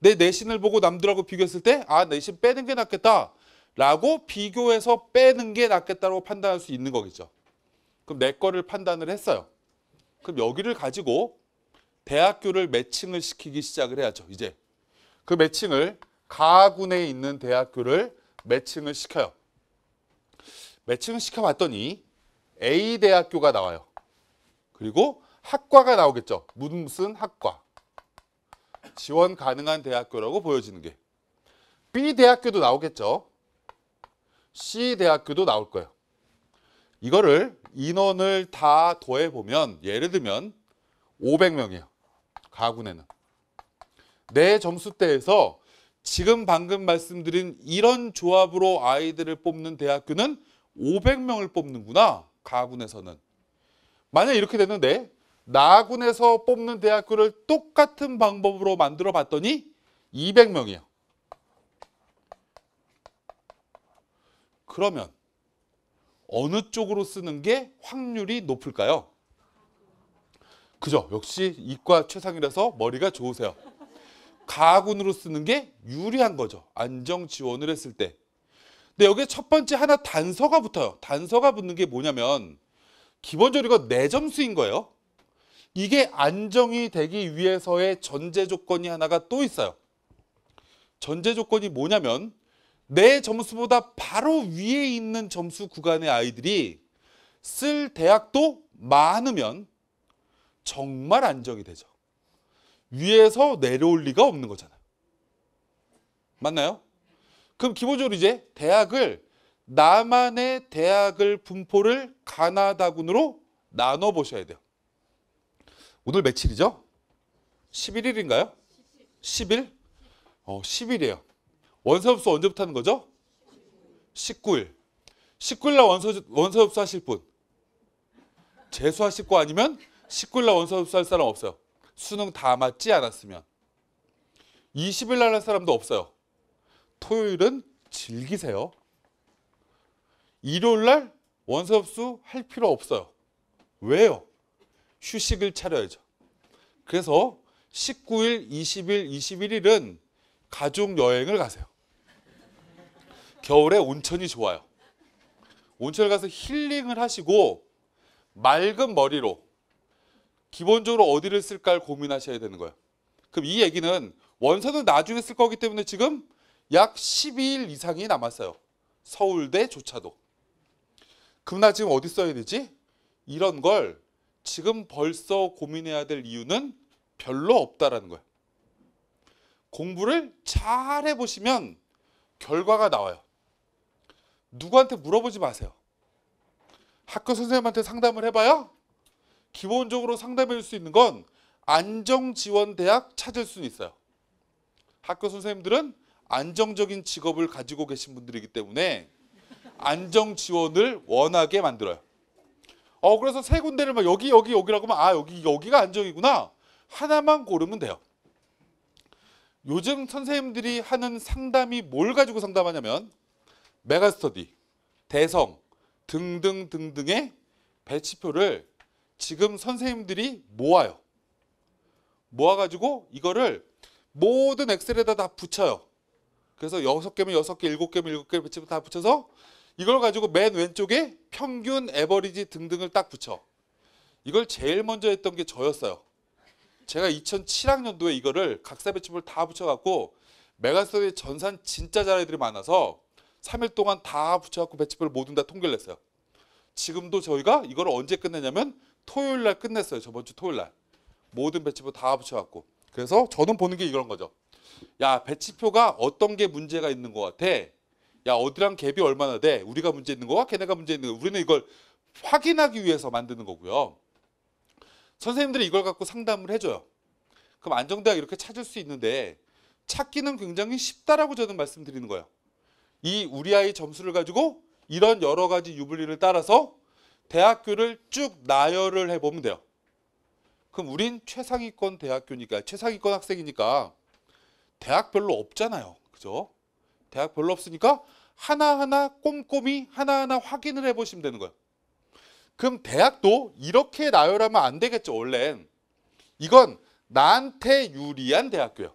내 내신을 보고 남들하고 비교했을 때 아, 내신 빼는 게 낫겠다. 라고 비교해서 빼는 게 낫겠다고 판단할 수 있는 거겠죠. 그럼 내 거를 판단을 했어요. 그럼 여기를 가지고 대학교를 매칭을 시키기 시작을 해야죠. 이제 그 매칭을 가군에 있는 대학교를 매칭을 시켜요. 매칭을 시켜봤더니 A 대학교가 나와요. 그리고 학과가 나오겠죠. 무슨 학과. 지원 가능한 대학교라고 보여지는 게. B 대학교도 나오겠죠. C 대학교도 나올 거예요. 이거를 인원을 다 더해 보면 예를 들면 500명이에요. 가군에는. 내 점수대에서 지금 방금 말씀드린 이런 조합으로 아이들을 뽑는 대학교는 500명을 뽑는구나. 가군에서는. 만약 이렇게 되는데 나군에서 뽑는 대학교를 똑같은 방법으로 만들어 봤더니 200명이에요. 그러면 어느 쪽으로 쓰는 게 확률이 높을까요? 그죠? 역시 이과 최상이라서 머리가 좋으세요. 가군으로 쓰는 게 유리한 거죠. 안정 지원을 했을 때. 근데 여기첫 번째 하나 단서가 붙어요. 단서가 붙는 게 뭐냐면 기본적으로 이거 내점수인 네 거예요. 이게 안정이 되기 위해서의 전제 조건이 하나가 또 있어요. 전제 조건이 뭐냐면 내 점수보다 바로 위에 있는 점수 구간의 아이들이 쓸 대학도 많으면 정말 안정이 되죠. 위에서 내려올 리가 없는 거잖아요. 맞나요? 그럼 기본적으로 이제 대학을 나만의 대학을 분포를 가나다군으로 나눠 보셔야 돼요. 오늘 며칠이죠? 11일인가요? 10일? 어, 10일이에요. 원서협소 언제부터 하는 거죠? 19일. 19일 날 원서, 원서협수 하실 분. 재수하실 거 아니면 19일 날 원서협수 할 사람 없어요. 수능 다 맞지 않았으면. 20일 날 할 사람도 없어요. 토요일은 즐기세요. 일요일 날 원서협수 할 필요 없어요. 왜요? 휴식을 차려야죠. 그래서 19일, 20일, 21일은 가족 여행을 가세요. 겨울에 온천이 좋아요. 온천을 가서 힐링을 하시고 맑은 머리로 기본적으로 어디를 쓸까를 고민하셔야 되는 거예요. 그럼 이 얘기는 원서는 나중에 쓸 거기 때문에 지금 약 12일 이상이 남았어요. 서울대조차도. 그럼 나 지금 어디 써야 되지? 이런 걸 지금 벌써 고민해야 될 이유는 별로 없다라는 거예요. 공부를 잘 해보시면 결과가 나와요. 누구한테 물어보지 마세요. 학교 선생님한테 상담을 해봐야 기본적으로 상담해 줄수 있는 건 안정지원대학 찾을 수 있어요. 학교 선생님들은 안정적인 직업을 가지고 계신 분들이기 때문에 안정지원을 원하게 만들어요. 어 그래서 세 군데를 막 여기 여기 여기라고 하면 아 여기 여기가 안정이구나 하나만 고르면 돼요. 요즘 선생님들이 하는 상담이 뭘 가지고 상담하냐면 메가스터디, 대성 등등등등의 배치표를 지금 선생님들이 모아요. 모아가지고 이거를 모든 엑셀에다 다 붙여요. 그래서 여섯 개면 여섯 개, 일곱 개면 일곱 개 배치표 다 붙여서 이걸 가지고 맨 왼쪽에 평균, 에버리지 등등을 딱 붙여. 이걸 제일 먼저 했던 게 저였어요. 제가 2007학년도에 이거를 각사 배치표를 다 붙여갖고 메가스터디 전산 진짜 잘애들이 많아서 3일 동안 다 붙여갖고 배치표를 모든 다 통계를 냈어요. 지금도 저희가 이걸 언제 끝내냐면 토요일 날 끝냈어요. 저번 주 토요일 날. 모든 배치표 다 붙여갖고. 그래서 저는 보는 게 이런 거죠. 야 배치표가 어떤 게 문제가 있는 것 같아. 야 어디랑 갭이 얼마나 돼. 우리가 문제 있는 거와 걔네가 문제 있는 거. 우리는 이걸 확인하기 위해서 만드는 거고요. 선생님들이 이걸 갖고 상담을 해줘요. 그럼 안정대학 이렇게 찾을 수 있는데 찾기는 굉장히 쉽다라고 저는 말씀드리는 거예요. 이 우리 아이 점수를 가지고 이런 여러 가지 유불리를 따라서 대학교를 쭉 나열을 해보면 돼요. 그럼 우린 최상위권 대학교니까 최상위권 학생이니까 대학 별로 없잖아요. 그죠? 대학 별로 없으니까 하나하나 꼼꼼히 하나하나 확인을 해보시면 되는 거예요. 그럼 대학도 이렇게 나열하면 안 되겠죠, 원래 이건 나한테 유리한 대학교예요.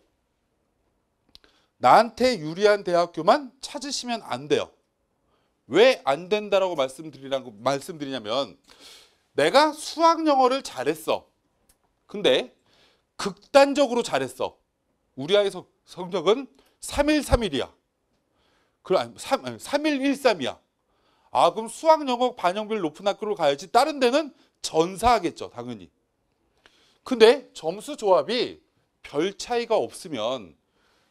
나한테 유리한 대학교만 찾으시면 안 돼요. 왜 안 된다라고 말씀드리라고 말씀드리냐면 내가 수학 영어를 잘했어. 근데 극단적으로 잘했어. 우리 아이 성, 적은 3131이야. 그아 3, 1 1 3이야아 그럼 수학 영어 반영비 높은 학교로 가야지 다른 데는 전사하겠죠 당연히 근데 점수 조합이 별 차이가 없으면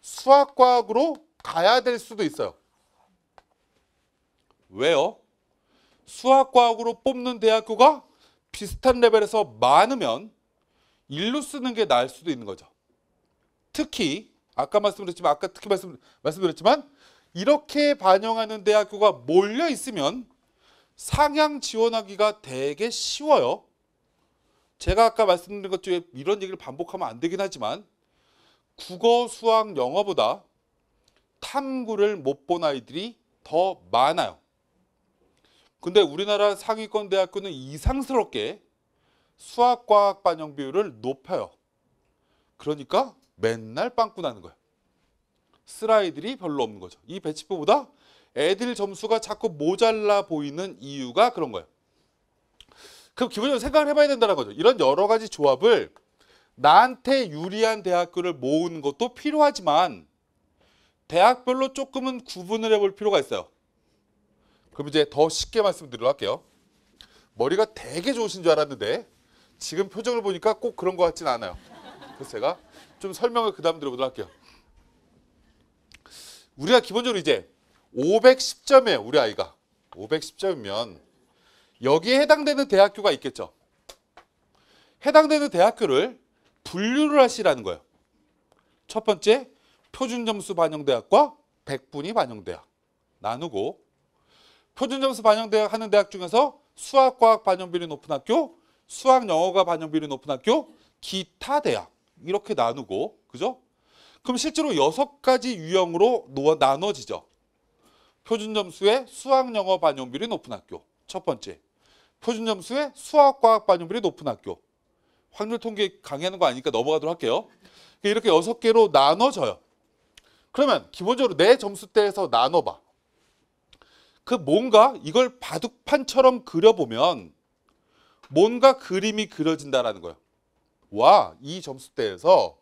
수학과학으로 가야 될 수도 있어요. 왜요? 수학과학으로 뽑는 대학교가 비슷한 레벨에서 많으면 일로 쓰는 게 나을 수도 있는 거죠. 특히 아까 말씀드렸지만 아까 특히 말씀, 말씀드렸지만 이렇게 반영하는 대학교가 몰려 있으면 상향 지원하기가 되게 쉬워요. 제가 아까 말씀드린 것 중에 이런 얘기를 반복하면 안 되긴 하지만 국어, 수학, 영어보다 탐구를 못 본 아이들이 더 많아요. 근데 우리나라 상위권 대학교는 이상스럽게 수학, 과학 반영 비율을 높여요. 그러니까 맨날 빵꾸 나는 거예요. 슬라이들이 별로 없는 거죠. 이 배치표보다 애들 점수가 자꾸 모자라 보이는 이유가 그런 거예요. 그럼 기본적으로 생각을 해봐야 된다는 거죠. 이런 여러 가지 조합을 나한테 유리한 대학교를 모으는 것도 필요하지만 대학별로 조금은 구분을 해볼 필요가 있어요. 그럼 이제 더 쉽게 말씀드리도록 할게요. 머리가 되게 좋으신 줄 알았는데 지금 표정을 보니까 꼭 그런 것 같진 않아요. 그래서 제가 좀 설명을 그 다음 드려보도록 할게요. 우리가 기본적으로 이제 510점에 우리 아이가 510점이면 여기에 해당되는 대학교가 있겠죠. 해당되는 대학교를 분류를 하시라는 거예요. 첫 번째 표준점수 반영대학과 백분위 반영대학 나누고 표준점수 반영대학 하는 대학 중에서 수학과학 반영비율이 높은 학교 수학 영어가 반영비율이 높은 학교 기타 대학 이렇게 나누고 그죠? 그럼 실제로 여섯 가지 유형으로 나눠지죠. 표준점수의 수학 영어 반영비율이 높은 학교 첫 번째 표준점수의 수학과학 반영비율이 높은 학교 확률 통계 강의하는 거 아니니까 넘어가도록 할게요. 그러니까 이렇게 여섯 개로 나눠져요. 그러면 기본적으로 내 점수대에서 나눠봐. 그 뭔가 이걸 바둑판처럼 그려보면 뭔가 그림이 그려진다라는 거예요. 와, 이 점수대에서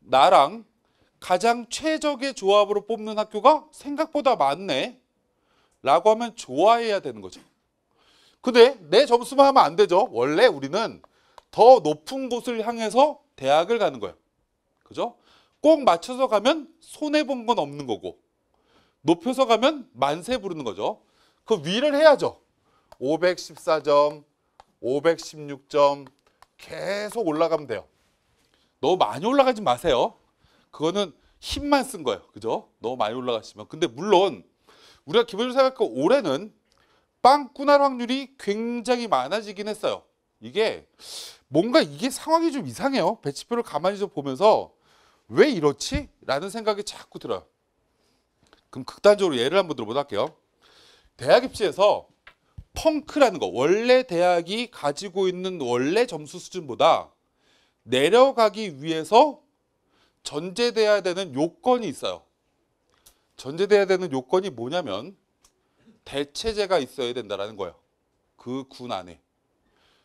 나랑 가장 최적의 조합으로 뽑는 학교가 생각보다 많네. 라고 하면 좋아해야 되는 거죠. 근데 내 점수만 하면 안 되죠. 원래 우리는 더 높은 곳을 향해서 대학을 가는 거예요. 그죠? 꼭 맞춰서 가면 손해본 건 없는 거고 높여서 가면 만세 부르는 거죠. 그 위를 해야죠. 514점, 516점 계속 올라가면 돼요. 너무 많이 올라가지 마세요. 그거는 힘만 쓴 거예요. 그죠? 너무 많이 올라가시면. 근데 물론 우리가 기본적으로 생각하고 올해는 빵꾸날 확률이 굉장히 많아지긴 했어요. 이게 뭔가 이게 상황이 좀 이상해요. 배치표를 가만히 좀 보면서 왜 이렇지? 라는 생각이 자꾸 들어요. 그럼 극단적으로 예를 한번 들어보도록 할게요. 대학 입시에서 펑크라는 거 원래 대학이 가지고 있는 원래 점수 수준보다 내려가기 위해서 전제돼야 되는 요건이 있어요. 전제돼야 되는 요건이 뭐냐면 대체제가 있어야 된다라는 거예요. 그 군 안에.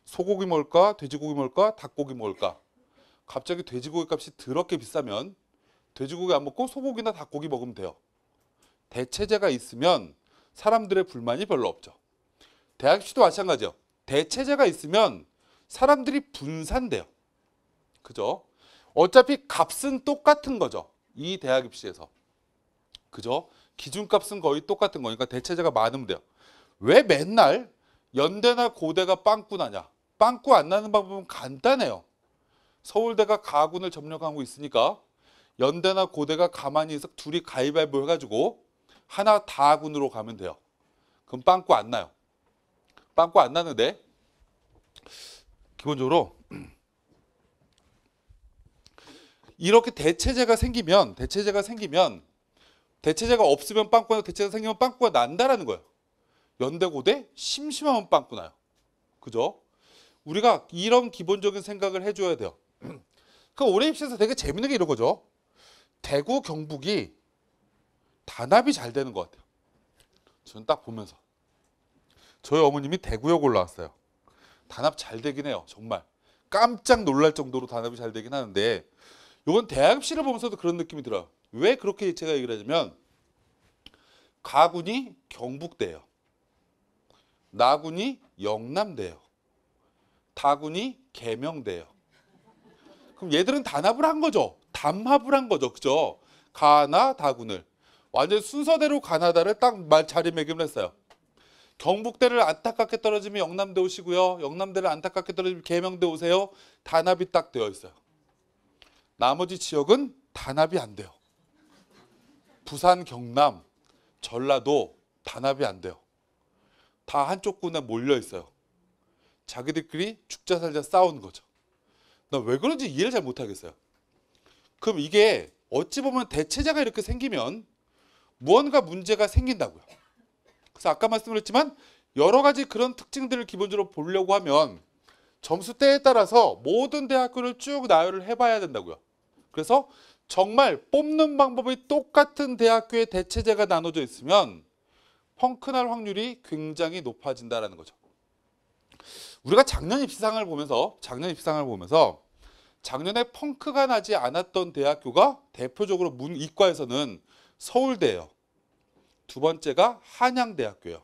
소고기 먹을까 돼지고기 먹을까 닭고기 먹을까 갑자기 돼지고기 값이 더럽게 비싸면 돼지고기 안 먹고 소고기나 닭고기 먹으면 돼요. 대체제가 있으면 사람들의 불만이 별로 없죠. 대학 입시도 마찬가지요. 대체제가 있으면 사람들이 분산돼요. 그죠? 어차피 값은 똑같은 거죠. 이 대학 입시에서. 그죠? 기준값은 거의 똑같은 거니까 대체제가 많으면 돼요. 왜 맨날 연대나 고대가 빵꾸나냐? 빵꾸 안 나는 방법은 간단해요. 서울대가 가군을 점령하고 있으니까 연대나 고대가 가만히 있어 둘이 가위바위보 해가지고 하나 다군으로 가면 돼요. 그럼 빵꾸 안 나요. 빵꾸 안 나는데 기본적으로 이렇게 대체제가 생기면 대체제가 생기면 대체제가 없으면 빵꾸나 대체제가 생기면 빵꾸가 난다라는 거예요. 연대고대 심심하면 빵꾸 나요. 그죠? 우리가 이런 기본적인 생각을 해줘야 돼요. 그 올해 입시에서 되게 재밌는 게 이런 거죠. 대구, 경북이 단합이 잘 되는 것 같아요. 저는 딱 보면서. 저희 어머님이 대구역 올라왔어요. 단합 잘 되긴 해요. 정말. 깜짝 놀랄 정도로 단합이 잘 되긴 하는데 이건 대학 입시를 보면서도 그런 느낌이 들어요. 왜 그렇게 제가 얘기를 하냐면 가군이 경북대예요. 나군이 영남대예요. 다군이 개명돼요. 그럼 얘들은 단합을 한 거죠. 담합을 한 거죠. 그죠? 가나 다군을 완전 순서대로 가나다를 딱 말 자리매김을 했어요. 경북대를 안타깝게 떨어지면 영남대 오시고요. 영남대를 안타깝게 떨어지면 계명대 오세요. 단합이 딱 되어 있어요. 나머지 지역은 단합이 안 돼요. 부산, 경남, 전라도 단합이 안 돼요. 다 한쪽 군에 몰려 있어요. 자기들끼리 죽자 살자 싸운 거죠. 나 왜 그런지 이해를 잘 못하겠어요. 그럼 이게 어찌 보면 대체자가 이렇게 생기면 무언가 문제가 생긴다고요. 그래서 아까 말씀드렸지만 여러 가지 그런 특징들을 기본적으로 보려고 하면 점수대에 따라서 모든 대학교를 쭉 나열을 해봐야 된다고요. 그래서 정말 뽑는 방법이 똑같은 대학교의 대체제가 나눠져 있으면 펑크날 확률이 굉장히 높아진다라는 거죠. 우리가 작년 입시상을 보면서 작년 입시상을 보면서 작년에 펑크가 나지 않았던 대학교가 대표적으로 문이과에서는 서울대예요. 두 번째가 한양대학교예요.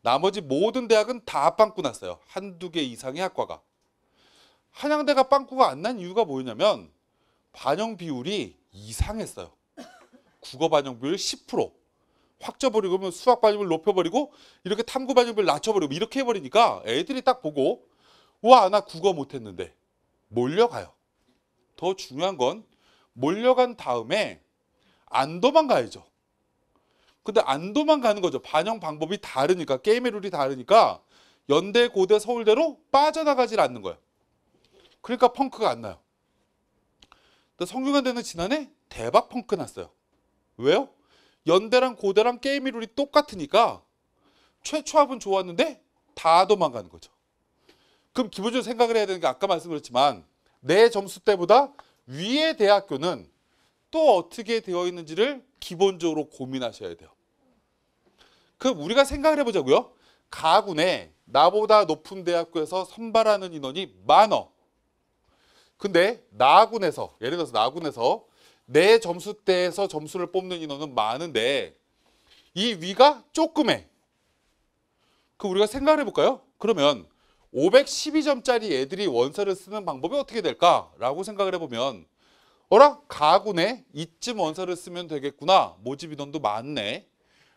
나머지 모든 대학은 다 빵꾸 났어요. 한두 개 이상의 학과가. 한양대가 빵꾸가 안 난 이유가 뭐였냐면 반영 비율이 이상했어요. 국어 반영 비율 10%. 확 쪄버리고 그러면 뭐 수학 반영을 높여버리고 이렇게 탐구 반영을 낮춰버리고 뭐 이렇게 해버리니까 애들이 딱 보고 와 나 국어 못했는데 몰려가요. 더 중요한 건 몰려간 다음에 안 도망가야죠. 근데 안 도망가는 거죠. 반영 방법이 다르니까 게임의 룰이 다르니까 연대, 고대, 서울대로 빠져나가질 않는 거예요. 그러니까 펑크가 안 나요. 성균관대는 지난해 대박 펑크 났어요. 왜요? 연대랑 고대랑 게임 이룰이 똑같으니까 최초 합은 좋았는데 다 도망가는 거죠. 그럼 기본적으로 생각을 해야 되는 게 아까 말씀드렸지만 내 점수 때보다 위의 대학교는 또 어떻게 되어 있는지를 기본적으로 고민하셔야 돼요. 그럼 우리가 생각을 해보자고요. 가군에 나보다 높은 대학교에서 선발하는 인원이 많어. 근데 나군에서 예를 들어서 나군에서 내 점수대에서 점수를 뽑는 인원은 많은데 이 위가 조금해. 그 우리가 생각을 해볼까요? 그러면 512점짜리 애들이 원서를 쓰는 방법이 어떻게 될까라고 생각을 해보면 어라 가구네 이쯤 원서를 쓰면 되겠구나 모집 인원도 많네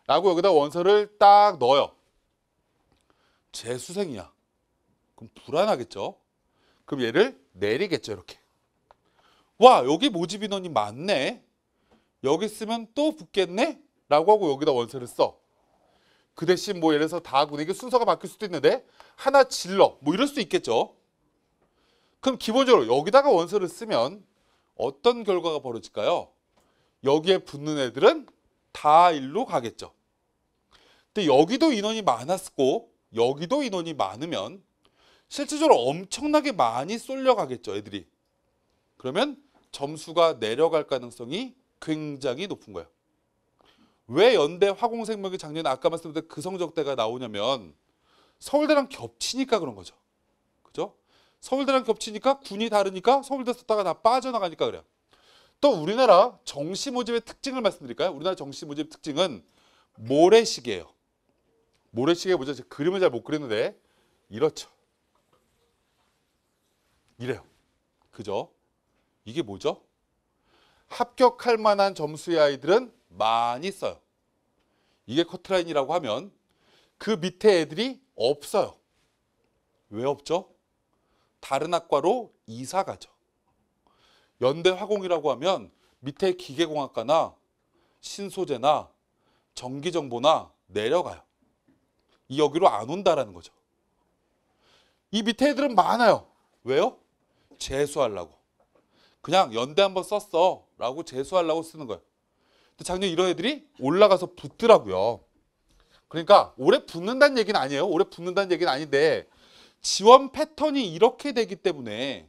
라고 여기다 원서를 딱 넣어요. 재수생이야. 그럼 불안하겠죠? 그럼 얘를 내리겠죠 이렇게. 와 여기 모집 인원이 많네. 여기 쓰면 또 붙겠네? 라고 하고 여기다 원서를 써. 그 대신 뭐 예를 들어서 다군고 이게 순서가 바뀔 수도 있는데 하나 질러 뭐 이럴 수 있겠죠. 그럼 기본적으로 여기다가 원서를 쓰면 어떤 결과가 벌어질까요? 여기에 붙는 애들은 다 일로 가겠죠. 근데 여기도 인원이 많았고 여기도 인원이 많으면 실제적으로 엄청나게 많이 쏠려가겠죠. 애들이. 그러면 점수가 내려갈 가능성이 굉장히 높은 거예요. 왜 연대 화공생명이 작년에 아까 말씀드린 그 성적대가 나오냐면 서울대랑 겹치니까 그런 거죠. 그죠? 서울대랑 겹치니까 군이 다르니까 서울대 썼다가 다 빠져나가니까 그래요. 또 우리나라 정시 모집의 특징을 말씀드릴까요? 우리나라 정시 모집 특징은 모래시계예요. 모래시계 보죠. 제가 그림을 잘 못 그리는데 이렇죠. 이래요. 그죠? 이게 뭐죠? 합격할 만한 점수의 아이들은 많이 써요. 이게 커트라인이라고 하면 그 밑에 애들이 없어요. 왜 없죠? 다른 학과로 이사 가죠. 연대 화공이라고 하면 밑에 기계공학과나 신소재나 전기정보나 내려가요. 이 여기로 안 온다라는 거죠. 이 밑에 애들은 많아요. 왜요? 재수하려고. 그냥 연대 한 번 썼어 라고 재수하려고 쓰는 거예요. 근데 작년 이런 애들이 올라가서 붙더라고요. 그러니까 올해 붙는다는 얘기는 아니에요. 올해 붙는다는 얘기는 아닌데 지원 패턴이 이렇게 되기 때문에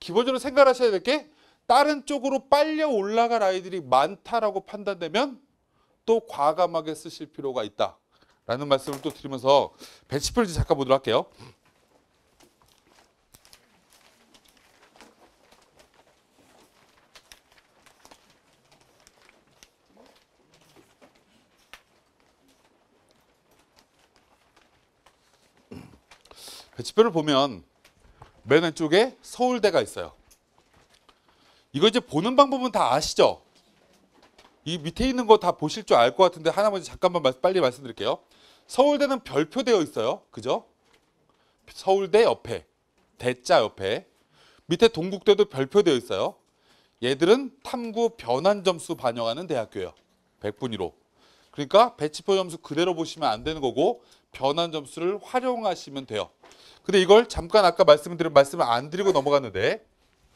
기본적으로 생각하셔야 될 게 다른 쪽으로 빨려 올라갈 아이들이 많다라고 판단되면 또 과감하게 쓰실 필요가 있다라는 말씀을 또 드리면서 벤치프리 잠깐 보도록 할게요. 배치표를 그 보면 맨 왼쪽에 서울대가 있어요. 이거 이제 보는 방법은 다 아시죠? 이 밑에 있는 거 다 보실 줄 알 것 같은데 하나만 잠깐만 빨리 말씀드릴게요. 서울대는 별표 되어 있어요. 그죠? 서울대 옆에, 대자 옆에. 밑에 동국대도 별표 되어 있어요. 얘들은 탐구 변환 점수 반영하는 대학교예요. 100분위로. 그러니까 배치표 점수 그대로 보시면 안 되는 거고 변환 점수를 활용하시면 돼요. 근데 이걸 잠깐 아까 말씀드린 말씀을 안 드리고 넘어갔는데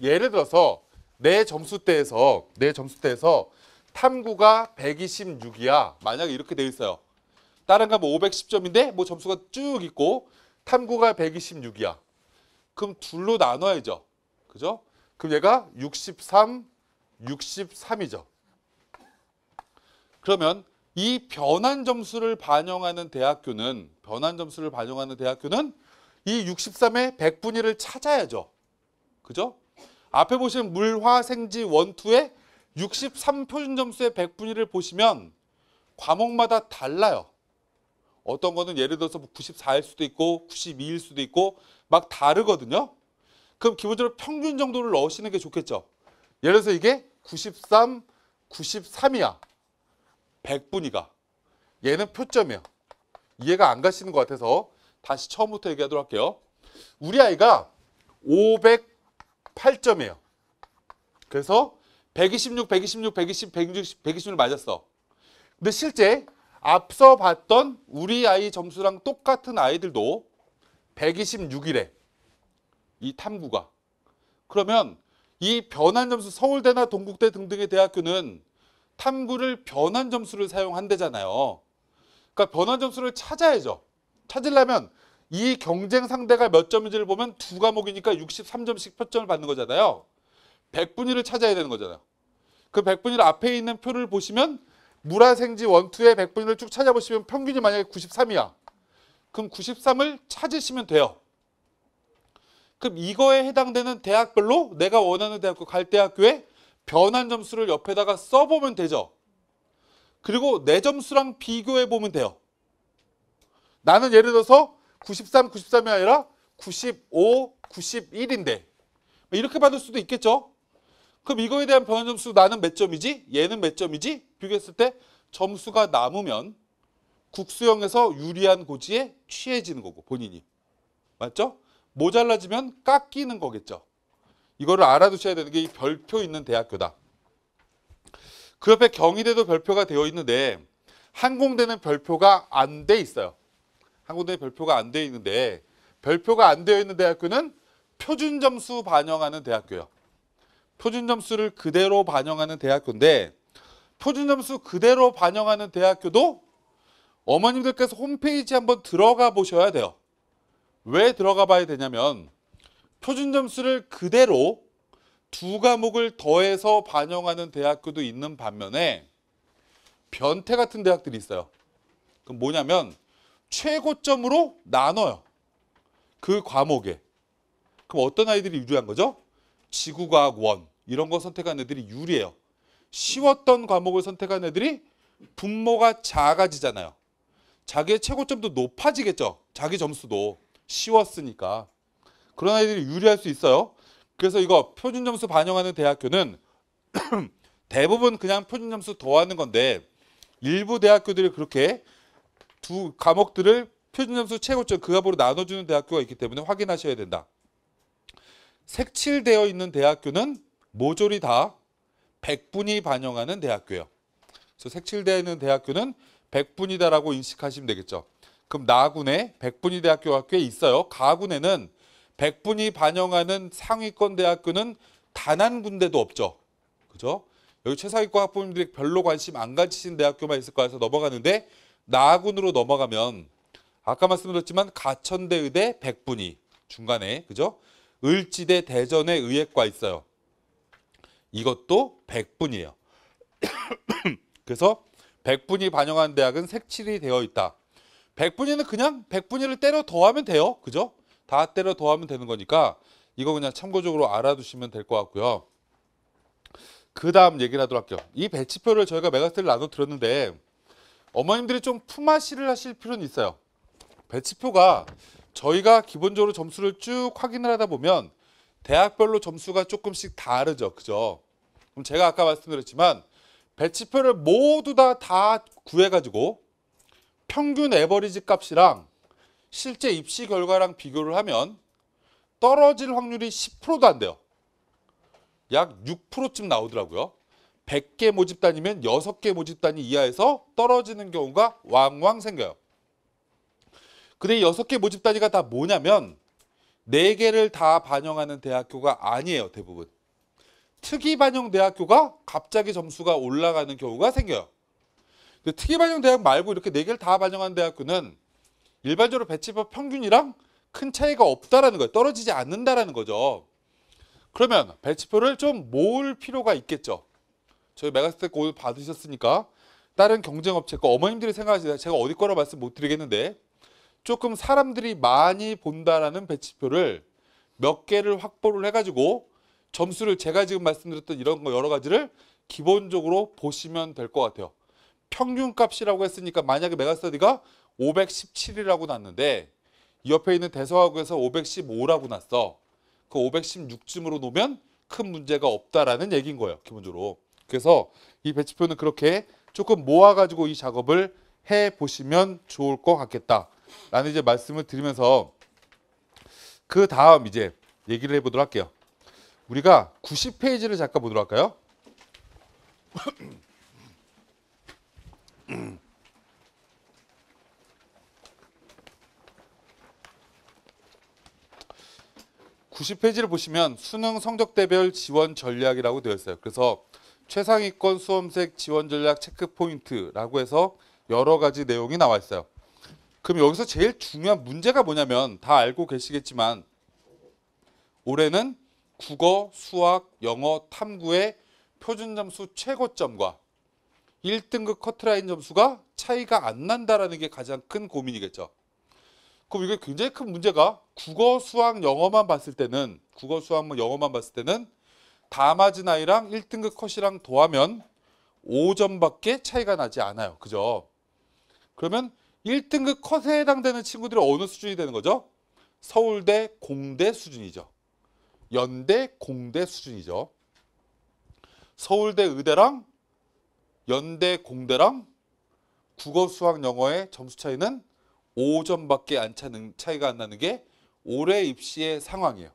예를 들어서 내 점수대에서 내 점수대에서 탐구가 126이야. 만약에 이렇게 돼 있어요. 다른 과뭐 510점인데 뭐 점수가 쭉 있고 탐구가 126이야. 그럼 둘로 나눠야죠. 그죠? 그럼 얘가 63, 63이죠. 그러면 이 변환 점수를 반영하는 대학교는 변환 점수를 반영하는 대학교는 이 63의 100분위를 찾아야죠. 그죠? 앞에 보시면 물화생지 원투의 63 표준 점수의 100분위를 보시면 과목마다 달라요. 어떤 거는 예를 들어서 94일 뭐 수도 있고 92일 수도 있고 막 다르거든요. 그럼 기본적으로 평균 정도를 넣으시는 게 좋겠죠. 예를 들어서 이게 93, 93이야. 백분위가 얘는 표점이야 이해가 안 가시는 것 같아서 다시 처음부터 얘기하도록 할게요. 우리 아이가 508점이에요. 그래서 126, 126, 120, 160, 120을 맞았어. 근데 실제 앞서 봤던 우리 아이 점수랑 똑같은 아이들도 126이래. 이 탐구가. 그러면 이 변환 점수 서울대나 동국대 등등의 대학교는 탐구를 변환 점수를 사용한대잖아요. 그러니까 변환 점수를 찾아야죠. 찾으려면 이 경쟁 상대가 몇 점인지를 보면 두 과목이니까 63점씩 표점을 받는 거잖아요. 100분위를 찾아야 되는 거잖아요. 그 100분위를 앞에 있는 표를 보시면 무라생지 원투의 100분위를 쭉 찾아보시면 평균이 만약에 93이야. 그럼 93을 찾으시면 돼요. 그럼 이거에 해당되는 대학별로 내가 원하는 대학교 갈 대학교에 변환 점수를 옆에다가 써보면 되죠. 그리고 내 점수랑 비교해보면 돼요. 나는 예를 들어서 93, 93이 아니라 95, 91인데 이렇게 받을 수도 있겠죠. 그럼 이거에 대한 변환 점수 나는 몇 점이지? 얘는 몇 점이지? 비교했을 때 점수가 남으면 국수형에서 유리한 고지에 취해지는 거고 본인이. 맞죠? 모자라지면 깎이는 거겠죠. 이거를 알아두셔야 되는 게 이 별표 있는 대학교다. 그 옆에 경희대도 별표가 되어 있는데 항공대는 별표가 안 돼 있어요. 항공대는 별표가 안 돼 있는데 별표가 안 되어 있는 대학교는 표준 점수 반영하는 대학교예요. 표준 점수를 그대로 반영하는 대학교인데 표준 점수 그대로 반영하는 대학교도 어머님들께서 홈페이지 한번 들어가 보셔야 돼요. 왜 들어가 봐야 되냐면 표준 점수를 그대로 두 과목을 더해서 반영하는 대학교도 있는 반면에 변태 같은 대학들이 있어요. 그럼 뭐냐면 최고점으로 나눠요. 그 과목에. 그럼 어떤 아이들이 유리한 거죠? 지구과학 원 이런 거 선택한 애들이 유리해요. 쉬웠던 과목을 선택한 애들이 분모가 작아지잖아요. 자기의 최고점도 높아지겠죠. 자기 점수도 쉬웠으니까. 그런 아이들이 유리할 수 있어요. 그래서 이거 표준 점수 반영하는 대학교는 대부분 그냥 표준 점수 더하는 건데 일부 대학교들이 그렇게 두 과목들을 표준 점수 최고점 그 값으로 나눠주는 대학교가 있기 때문에 확인하셔야 된다. 색칠되어 있는 대학교는 모조리 다 100분이 반영하는 대학교예요. 그래서 색칠되어 있는 대학교는 100분이다라고 인식하시면 되겠죠. 그럼 나군에 100분이 대학교가 꽤 있어요. 가군에는 백분이 반영하는 상위권 대학교는 단 한 군데도 없죠. 그죠? 여기 최상위권 학부모님들이 별로 관심 안 가지신 대학교만 있을 거 해서 넘어가는데 나군으로 넘어가면 아까 말씀드렸지만 가천대 의대 백분이 중간에 그죠? 을지대 대전의 의예과 있어요. 이것도 백분이에요. 그래서 백분이 반영한 대학은 색칠이 되어 있다. 백분이는 그냥 백분이를 때려 더하면 돼요. 그죠? 다 때려 더하면 되는 거니까 이거 그냥 참고적으로 알아두시면 될 것 같고요. 그 다음 얘기를 하도록 할게요. 이 배치표를 저희가 메가스를 나눠 드렸는데 어머님들이 좀 품앗이를 하실 필요는 있어요. 배치표가 저희가 기본적으로 점수를 쭉 확인을 하다 보면 대학별로 점수가 조금씩 다르죠. 그죠? 그럼 제가 아까 말씀드렸지만 배치표를 모두 다 다 구해가지고 평균 에버리지 값이랑 실제 입시 결과랑 비교를 하면 떨어질 확률이 10%도 안 돼요. 약 6%쯤 나오더라고요. 100개 모집단이면 6개 모집단이 이하에서 떨어지는 경우가 왕왕 생겨요. 근데 이 6개 모집단이가다 뭐냐면 4개를 다 반영하는 대학교가 아니에요, 대부분. 특이 반영 대학교가 갑자기 점수가 올라가는 경우가 생겨요. 특이 반영 대학 말고 이렇게 4개를 다 반영한 대학교는 일반적으로 배치법 평균이랑 큰 차이가 없다라는 거예요. 떨어지지 않는다라는 거죠. 그러면 배치표를 좀 모을 필요가 있겠죠. 저희 메가스테크 오늘 받으셨으니까 다른 경쟁업체 거 어머님들이 생각하시다 제가 어디 거라 고 말씀 못 드리겠는데 조금 사람들이 많이 본다라는 배치표를 몇 개를 확보를 해가지고 점수를 제가 지금 말씀드렸던 이런 거 여러 가지를 기본적으로 보시면 될 것 같아요. 평균값이라고 했으니까 만약에 메가스터디가 517이라고 났는데 이 옆에 있는 대서하고에서 515라고 났어. 그 516쯤으로 놓으면 큰 문제가 없다라는 얘기인 거예요. 기본적으로. 그래서 이 배치표는 그렇게 조금 모아가지고 이 작업을 해보시면 좋을 것 같겠다라는 이제 말씀을 드리면서 그 다음 이제 얘기를 해보도록 할게요. 우리가 90페이지를 잠깐 보도록 할까요? 음. 90페이지를 보시면 수능 성적대별 지원 전략이라고 되어 있어요. 그래서 최상위권 수험생 지원 전략 체크포인트라고 해서 여러 가지 내용이 나와 있어요. 그럼 여기서 제일 중요한 문제가 뭐냐면 다 알고 계시겠지만 올해는 국어, 수학, 영어, 탐구의 표준 점수 최고점과 1등급 커트라인 점수가 차이가 안 난다라는 게 가장 큰 고민이겠죠. 그럼 이게 굉장히 큰 문제가 국어, 수학, 영어만 봤을 때는 국어, 수학, 뭐 영어만 봤을 때는 다 맞은 아이랑 1등급 컷이랑 더하면 5점밖에 차이가 나지 않아요. 그죠? 그러면 1등급 컷에 해당되는 친구들이 어느 수준이 되는 거죠? 서울대, 공대 수준이죠. 연대, 공대 수준이죠. 서울대, 의대랑 연대, 공대랑 국어, 수학, 영어의 점수 차이는 5점밖에 안 차는 차이가 안 나는 게 올해 입시의 상황이에요.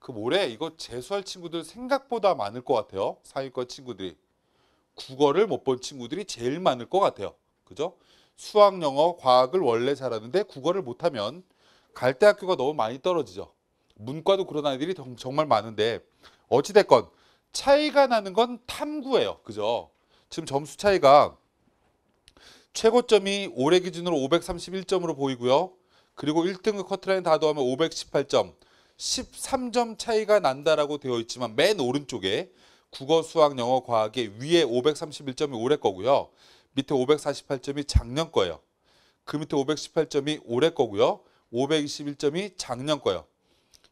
그 올해 이거 재수할 친구들 생각보다 많을 것 같아요. 상위권 친구들이. 국어를 못 본 친구들이 제일 많을 것 같아요. 그죠? 수학, 영어, 과학을 원래 잘하는데 국어를 못하면 갈대 학교가 너무 많이 떨어지죠. 문과도 그런 아이들이 정말 많은데 어찌됐건 차이가 나는 건 탐구예요. 그죠? 지금 점수 차이가 최고점이 올해 기준으로 531점으로 보이고요. 그리고 1등급 커트라인 다 더하면 518점, 13점 차이가 난다라고 되어 있지만 맨 오른쪽에 국어, 수학, 영어, 과학의 위에 531점이 올해 거고요. 밑에 548점이 작년 거예요. 그 밑에 518점이 올해 거고요. 521점이 작년 거예요.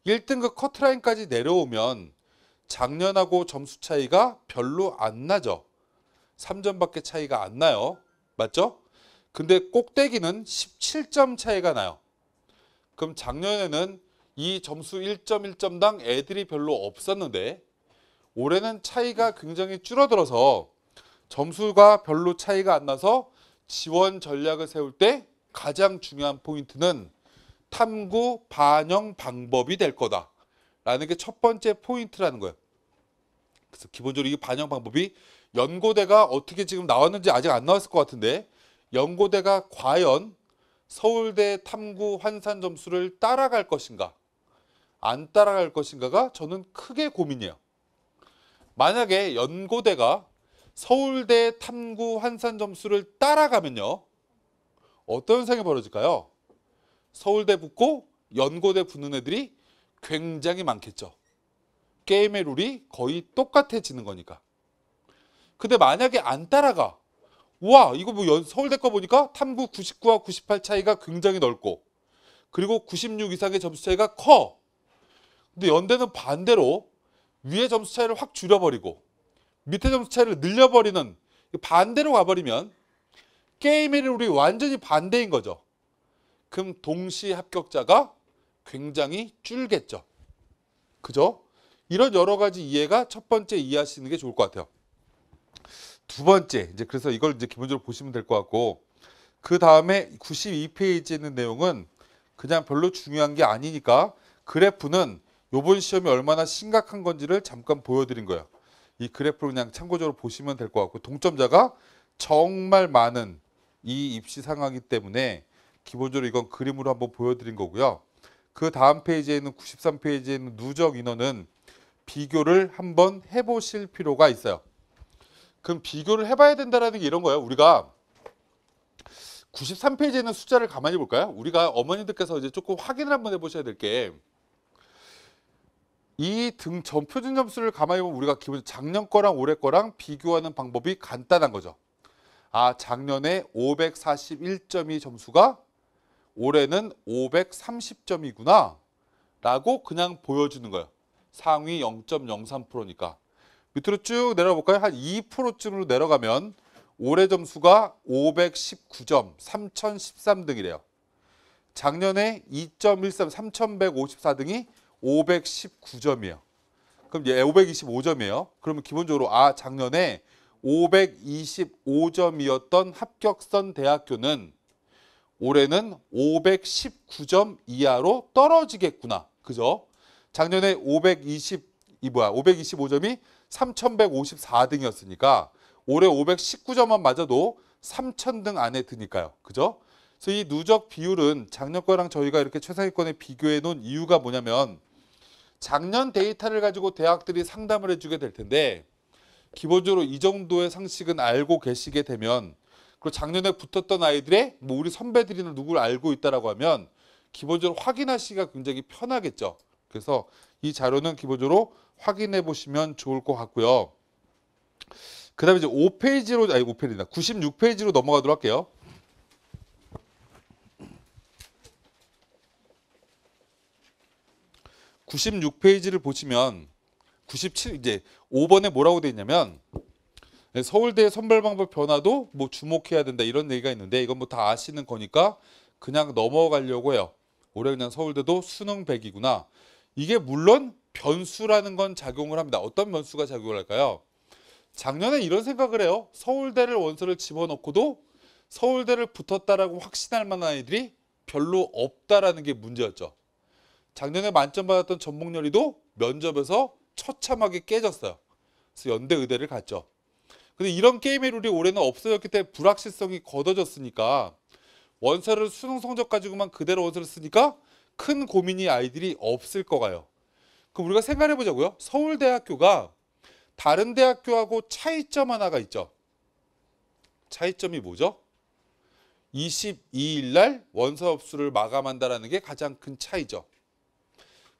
1등급 커트라인까지 내려오면 작년하고 점수 차이가 별로 안 나죠. 3점밖에 차이가 안 나요. 맞죠? 근데 꼭대기는 17점 차이가 나요. 그럼 작년에는 이 점수 1.1점당 애들이 별로 없었는데 올해는 차이가 굉장히 줄어들어서 점수가 별로 차이가 안 나서 지원 전략을 세울 때 가장 중요한 포인트는 탐구 반영 방법이 될 거다라는 게 첫 번째 포인트라는 거예요. 그래서 기본적으로 이 반영 방법이 연고대가 어떻게 지금 나왔는지 아직 안 나왔을 것 같은데 연고대가 과연 서울대 탐구 환산 점수를 따라갈 것인가 안 따라갈 것인가가 저는 크게 고민이에요. 만약에 연고대가 서울대 탐구 환산 점수를 따라가면요. 어떤 현상이 벌어질까요? 서울대 붙고 연고대 붙는 애들이 굉장히 많겠죠. 게임의 룰이 거의 똑같아지는 거니까. 근데 만약에 안 따라가 우와 이거 뭐 연, 서울대 거 보니까 탐구 99와 98 차이가 굉장히 넓고 그리고 96 이상의 점수 차이가 커 근데 연대는 반대로 위에 점수 차이를 확 줄여버리고 밑에 점수 차이를 늘려버리는 반대로 가버리면 게임의 우리 완전히 반대인 거죠 그럼 동시 합격자가 굉장히 줄겠죠 그죠? 이런 여러 가지 이해가 첫 번째 이해하시는 게 좋을 것 같아요 두 번째 이제 그래서 이걸 이제 기본적으로 보시면 될 것 같고 그 다음에 92페이지에 있는 내용은 그냥 별로 중요한 게 아니니까 그래프는 요번 시험이 얼마나 심각한 건지를 잠깐 보여드린 거예요. 이 그래프를 그냥 참고적으로 보시면 될 것 같고 동점자가 정말 많은 이 입시 상황이기 때문에 기본적으로 이건 그림으로 한번 보여드린 거고요. 그 다음 페이지에 있는 93페이지에 있는 누적 인원은 비교를 한번 해보실 필요가 있어요. 그럼 비교를 해봐야 된다라는 게 이런 거예요. 우리가 93페이지에 있는 숫자를 가만히 볼까요? 우리가 어머니들께서 이제 조금 확인을 한번 해보셔야 될 게 이 등점 표준 점수를 가만히 보면 우리가 기본 작년 거랑 올해 거랑 비교하는 방법이 간단한 거죠. 아 작년에 541.2 점수가 올해는 530점이구나 라고 그냥 보여주는 거예요. 상위 0.03%니까. 밑으로 쭉내려 볼까요? 한 2%쯤으로 내려가면 올해 점수가 519점, 3013등이래요. 작년에 2.13, 3154등이 519점이에요. 그럼 얘 525점이에요. 그러면 기본적으로 아 작년에 525점이었던 합격선 대학교는 올해는 519점 이하로 떨어지겠구나. 그죠? 작년에 520이 뭐야? 525점이 3,154등이었으니까 올해 519점만 맞아도 3,000등 안에 드니까요. 그죠? 그래서 이 누적 비율은 작년 거랑 저희가 이렇게 최상위권에 비교해 놓은 이유가 뭐냐면 작년 데이터를 가지고 대학들이 상담을 해주게 될 텐데 기본적으로 이 정도의 상식은 알고 계시게 되면 그리고 작년에 붙었던 아이들의 뭐 우리 선배들이나 누구를 알고 있다라고 하면 기본적으로 확인하시기가 굉장히 편하겠죠. 그래서 이 자료는 기본적으로 확인해 보시면 좋을 것 같고요. 그 다음에 이제 5페이지로, 아니 5페이지다. 96페이지로 넘어가도록 할게요. 9 6 페이지를 보시면 97, 이제 5번에 뭐라고 되어 있냐면 서울대 선발 방법 변화도 뭐 주목해야 된다 이런 얘기가 있는데 이건 뭐 다 아시는 거니까 그냥 넘어가려고 해요. 올해 그냥 서울대도 수능 1 0 0이구나 이게 물론 변수라는 건 작용을 합니다. 어떤 변수가 작용을 할까요? 작년에 이런 생각을 해요. 서울대를 원서를 집어넣고도 서울대를 붙었다라고 확신할 만한 애들이 별로 없다라는 게 문제였죠. 작년에 만점 받았던 전목열이도 면접에서 처참하게 깨졌어요. 그래서 연대 의대를 갔죠. 근데 이런 게임의 룰이 올해는 없어졌기 때문에 불확실성이 걷어졌으니까 원서를 수능 성적 가지고만 그대로 원서를 쓰니까 큰 고민이 아이들이 없을 거가요. 그럼 우리가 생각해 보자고요. 서울대학교가 다른 대학교하고 차이점 하나가 있죠. 차이점이 뭐죠? 22일 날 원서업수를 마감한다라는 게 가장 큰 차이죠.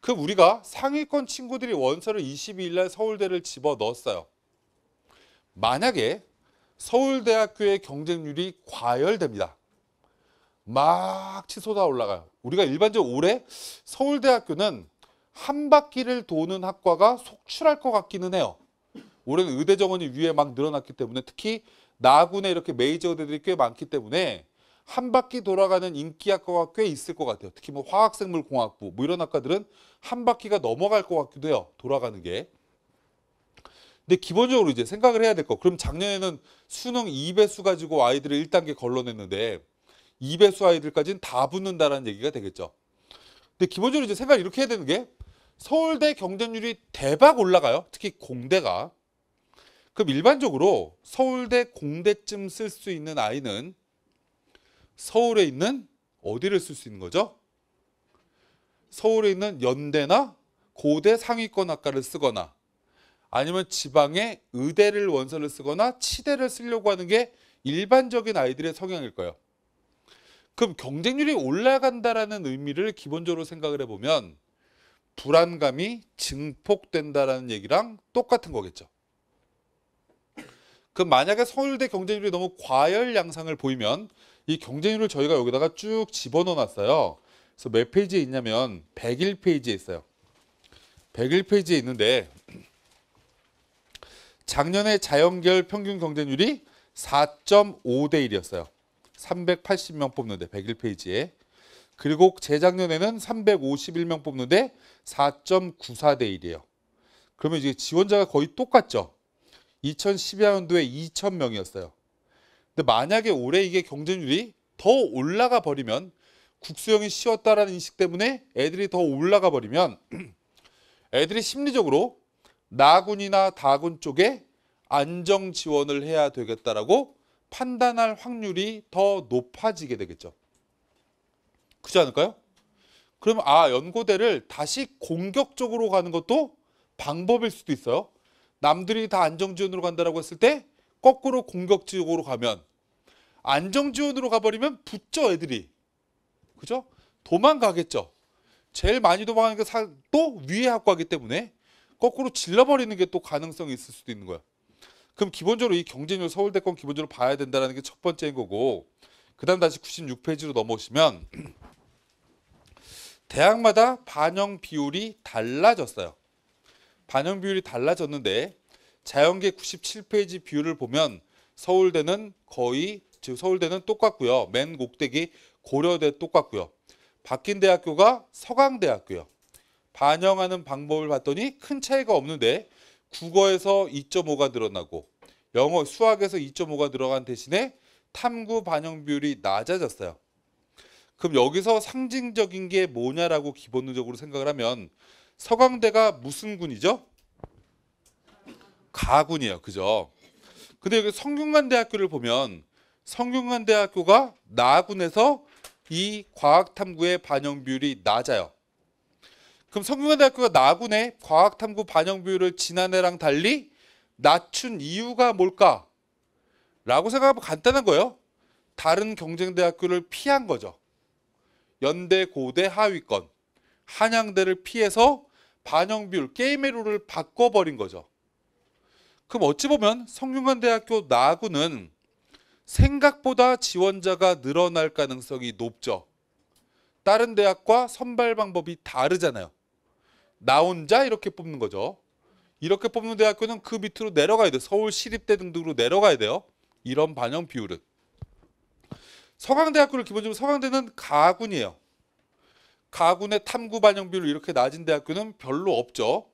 그럼 우리가 상위권 친구들이 원서를 22일 날 서울대를 집어넣었어요. 만약에 서울대학교의 경쟁률이 과열됩니다. 막 치솟아 올라가요. 우리가 일반적으로 올해 서울대학교는 한 바퀴를 도는 학과가 속출할 것 같기는 해요. 올해는 의대 정원이 위에 막 늘어났기 때문에 특히 나군에 이렇게 메이저 의대들이 꽤 많기 때문에 한 바퀴 돌아가는 인기 학과가 꽤 있을 것 같아요. 특히 뭐 화학생물공학부 뭐 이런 학과들은 한 바퀴가 넘어갈 것 같기도 해요. 돌아가는 게. 근데 기본적으로 이제 생각을 해야 될 거. 그럼 작년에는 수능 2배수 가지고 아이들을 1단계 걸러냈는데 2배수 아이들까지는 다 붙는다라는 얘기가 되겠죠. 근데 기본적으로 이제 생각을 이렇게 해야 되는 게 서울대 경쟁률이 대박 올라가요. 특히 공대가. 그럼 일반적으로 서울대 공대쯤 쓸 수 있는 아이는 서울에 있는 어디를 쓸 수 있는 거죠? 서울에 있는 연대나 고대 상위권 학과를 쓰거나 아니면 지방의 의대를 원서를 쓰거나 치대를 쓰려고 하는 게 일반적인 아이들의 성향일 거예요. 그럼 경쟁률이 올라간다라는 의미를 기본적으로 생각을 해보면 불안감이 증폭된다라는 얘기랑 똑같은 거겠죠. 그 만약에 서울대 경쟁률이 너무 과열 양상을 보이면 이 경쟁률을 저희가 여기다가 쭉 집어넣어 놨어요. 그래서 몇 페이지에 있냐면 101페이지에 있어요. 101페이지에 있는데 작년에 자연계 평균 경쟁률이 4.5대 1이었어요. 380명 뽑는데 101페이지에 그리고 재작년에는 351명 뽑는데 4.94대 1이에요. 그러면 이제 지원자가 거의 똑같죠. 2012년도에 2,000명이었어요. 근데 만약에 올해 이게 경쟁률이 더 올라가 버리면 국수형이 쉬웠다라는 인식 때문에 애들이 더 올라가 버리면 애들이 심리적으로 나군이나 다군 쪽에 안정 지원을 해야 되겠다라고 판단할 확률이 더 높아지게 되겠죠. 그지 않을까요? 그럼 아 연고대를 다시 공격적으로 가는 것도 방법일 수도 있어요. 남들이 다 안정지원으로 간다라고 했을 때 거꾸로 공격적으로 가면 안정지원으로 가버리면 붙죠 애들이 그죠? 도망가겠죠. 제일 많이 도망가는 게 또 위에 학과기 때문에 거꾸로 질러버리는 게 또 가능성이 있을 수도 있는 거야. 그럼 기본적으로 이 경쟁률 서울대 건 기본적으로 봐야 된다는 게 첫 번째인 거고 그다음 다시 96페이지로 넘어오시면 대학마다 반영 비율이 달라졌어요. 반영 비율이 달라졌는데 자연계 97페이지 비율을 보면 서울대는 거의 즉 서울대는 똑같고요. 맨 꼭대기 고려대 똑같고요. 바뀐 대학교가 서강대학교요. 반영하는 방법을 봤더니 큰 차이가 없는데 국어에서 2.5가 늘어나고 영어 수학에서 2.5가 늘어간 대신에 탐구 반영 비율이 낮아졌어요. 그럼 여기서 상징적인 게 뭐냐라고 기본적으로 생각을 하면 서강대가 무슨 군이죠? 가군이에요. 그죠? 근데 여기 성균관대학교를 보면 성균관대학교가 나군에서 이 과학탐구의 반영 비율이 낮아요. 그럼 성균관대학교가 나군의 과학탐구 반영 비율을 지난해랑 달리 낮춘 이유가 뭘까? 라고 생각하면 간단한 거예요. 다른 경쟁대학교를 피한 거죠. 연대, 고대, 하위권, 한양대를 피해서 반영 비율, 게임의 룰을 바꿔버린 거죠. 그럼 어찌 보면 성균관대학교 나구는 생각보다 지원자가 늘어날 가능성이 높죠. 다른 대학과 선발 방법이 다르잖아요. 나 혼자 이렇게 뽑는 거죠. 이렇게 뽑는 대학교는 그 밑으로 내려가야 돼. 서울 시립대 등등으로 내려가야 돼요. 이런 반영 비율은. 서강대학교를 기본적으로 서강대는 가군이에요. 가군의 탐구 반영 비율 이렇게 낮은 대학교는 별로 없죠.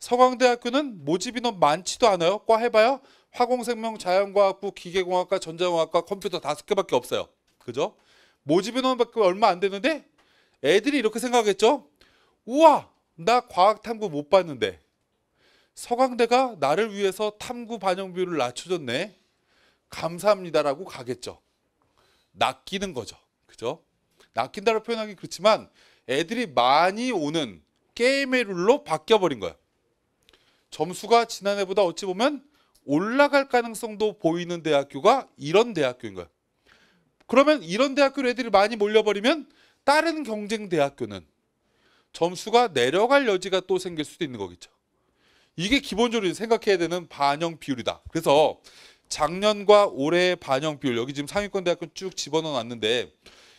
서강대학교는 모집 인원 많지도 않아요. 과해봐요 화공생명, 자연과학부, 기계공학과, 전자공학과, 컴퓨터 다섯 개밖에 없어요. 그죠? 모집 인원밖에 얼마 안 되는데 애들이 이렇게 생각했죠. 우와, 나 과학 탐구 못 봤는데 서강대가 나를 위해서 탐구 반영 비율을 낮춰줬네. 감사합니다라고 가겠죠. 낚이는 거죠. 그죠? 낚인다로 표현하기 그렇지만 애들이 많이 오는 게임의 룰로 바뀌어 버린 거예요. 점수가 지난해보다 어찌 보면 올라갈 가능성도 보이는 대학교가 이런 대학교인 거예요. 그러면 이런 대학교로 애들이 많이 몰려버리면 다른 경쟁 대학교는 점수가 내려갈 여지가 또 생길 수도 있는 거겠죠. 이게 기본적으로 생각해야 되는 반영 비율이다. 그래서 작년과 올해의 반영 비율 여기 지금 상위권 대학교 쭉 집어넣어 놨는데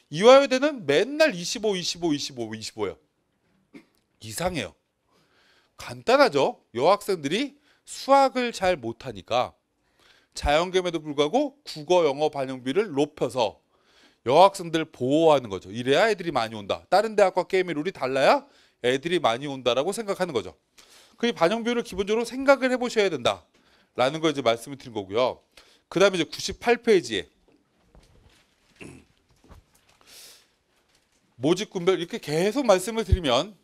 이화여대는 맨날 25, 25, 25, 25예요. 이상해요. 간단하죠. 여학생들이 수학을 잘 못하니까 자연겸에도 불구하고 국어, 영어 반영비를 높여서 여학생들 보호하는 거죠. 이래야 애들이 많이 온다. 다른 대학과 게임의 룰이 달라야 애들이 많이 온다라고 생각하는 거죠. 그 반영비율을 기본적으로 생각을 해보셔야 된다. 라는 걸 이제 말씀을 드린 거고요. 그 다음에 이제 98페이지에 모집 군별 이렇게 계속 말씀을 드리면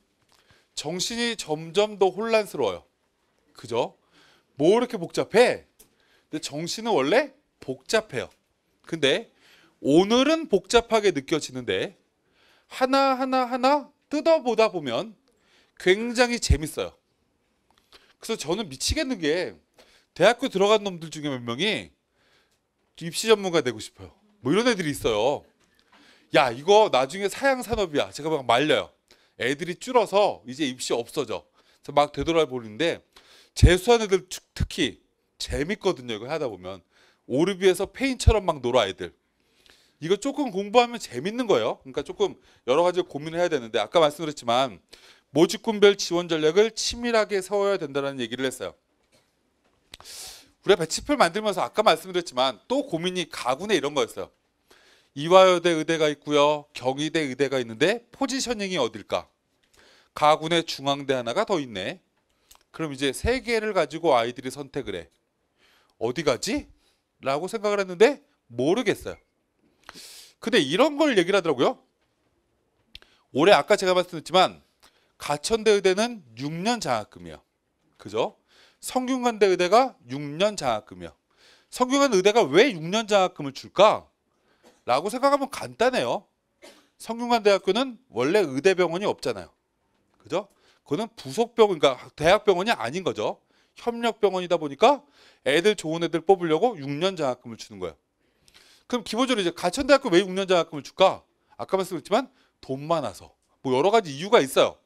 정신이 점점 더 혼란스러워요. 그죠? 뭐 이렇게 복잡해? 근데 정신은 원래 복잡해요. 근데 오늘은 복잡하게 느껴지는데 하나하나 하나 뜯어보다 보면 굉장히 재밌어요. 그래서 저는 미치겠는 게 대학교 들어간 놈들 중에 몇 명이 입시 전문가 되고 싶어요. 뭐 이런 애들이 있어요. 야 이거 나중에 사양 산업이야. 제가 막 말려요. 애들이 줄어서 이제 입시 없어져. 그래서 막 되돌아보는데 재수한 애들 특히 재밌거든요. 이거 하다 보면 오르비에서 페인처럼 막 놀아 애들. 이거 조금 공부하면 재밌는 거예요. 그러니까 조금 여러 가지 고민을 해야 되는데 아까 말씀드렸지만 모집군별 지원 전략을 치밀하게 세워야 된다는 얘기를 했어요. 우리가 배치표를 만들면서 아까 말씀드렸지만 또 고민이 가군에 이런 거였어요. 이화여대 의대가 있고요. 경희대 의대가 있는데 포지셔닝이 어딜까? 가군의 중앙대 하나가 더 있네. 그럼 이제 세 개를 가지고 아이들이 선택을 해. 어디 가지? 라고 생각을 했는데 모르겠어요. 근데 이런 걸 얘기를 하더라고요. 올해 아까 제가 말씀드렸지만 가천대 의대는 6년 장학금이에요. 그죠? 성균관대 의대가 6년 장학금이요. 성균관 의대가 왜 6년 장학금을 줄까? 라고 생각하면 간단해요. 성균관대학교는 원래 의대병원이 없잖아요. 그죠? 그거는 부속병원, 그러니까 대학병원이 아닌 거죠. 협력병원이다 보니까 애들 좋은 애들 뽑으려고 6년 장학금을 주는 거예요. 그럼 기본적으로 이제 가천대학교 왜 6년 장학금을 줄까? 아까 말씀드렸지만 돈 많아서 뭐 여러 가지 이유가 있어요.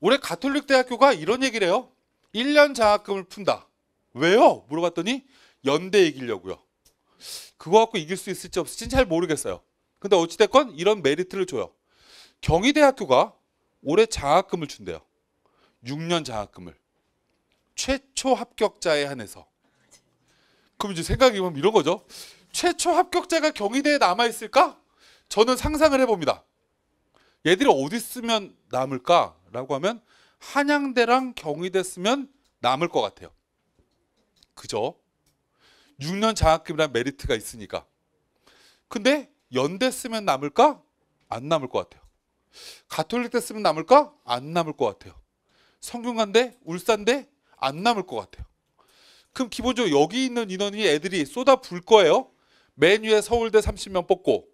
올해 가톨릭 대학교가 이런 얘기를 해요. 1년 장학금을 푼다. 왜요? 물어봤더니 연대 이기려고요. 그거 갖고 이길 수 있을지 없을지잘 모르겠어요. 근데 어찌됐건 이런 메리트를 줘요. 경희대학교가 올해 장학금을 준대요. 6년 장학금을. 최초 합격자에 한해서. 그럼 이제 생각이 보면 이런 거죠. 최초 합격자가 경희대에 남아있을까? 저는 상상을 해봅니다. 얘들이 어디 쓰면 남을까라고 하면 한양대랑 경희대 쓰면 남을 것 같아요. 그죠? 6년 장학금이란 메리트가 있으니까. 근데 연대 쓰면 남을까? 안 남을 것 같아요. 가톨릭대 쓰면 남을까? 안 남을 것 같아요. 성균관대, 울산대 안 남을 것 같아요. 그럼 기본적으로 여기 있는 인원이 애들이 쏟아 부을 거예요. 맨 위에 서울대 30명 뽑고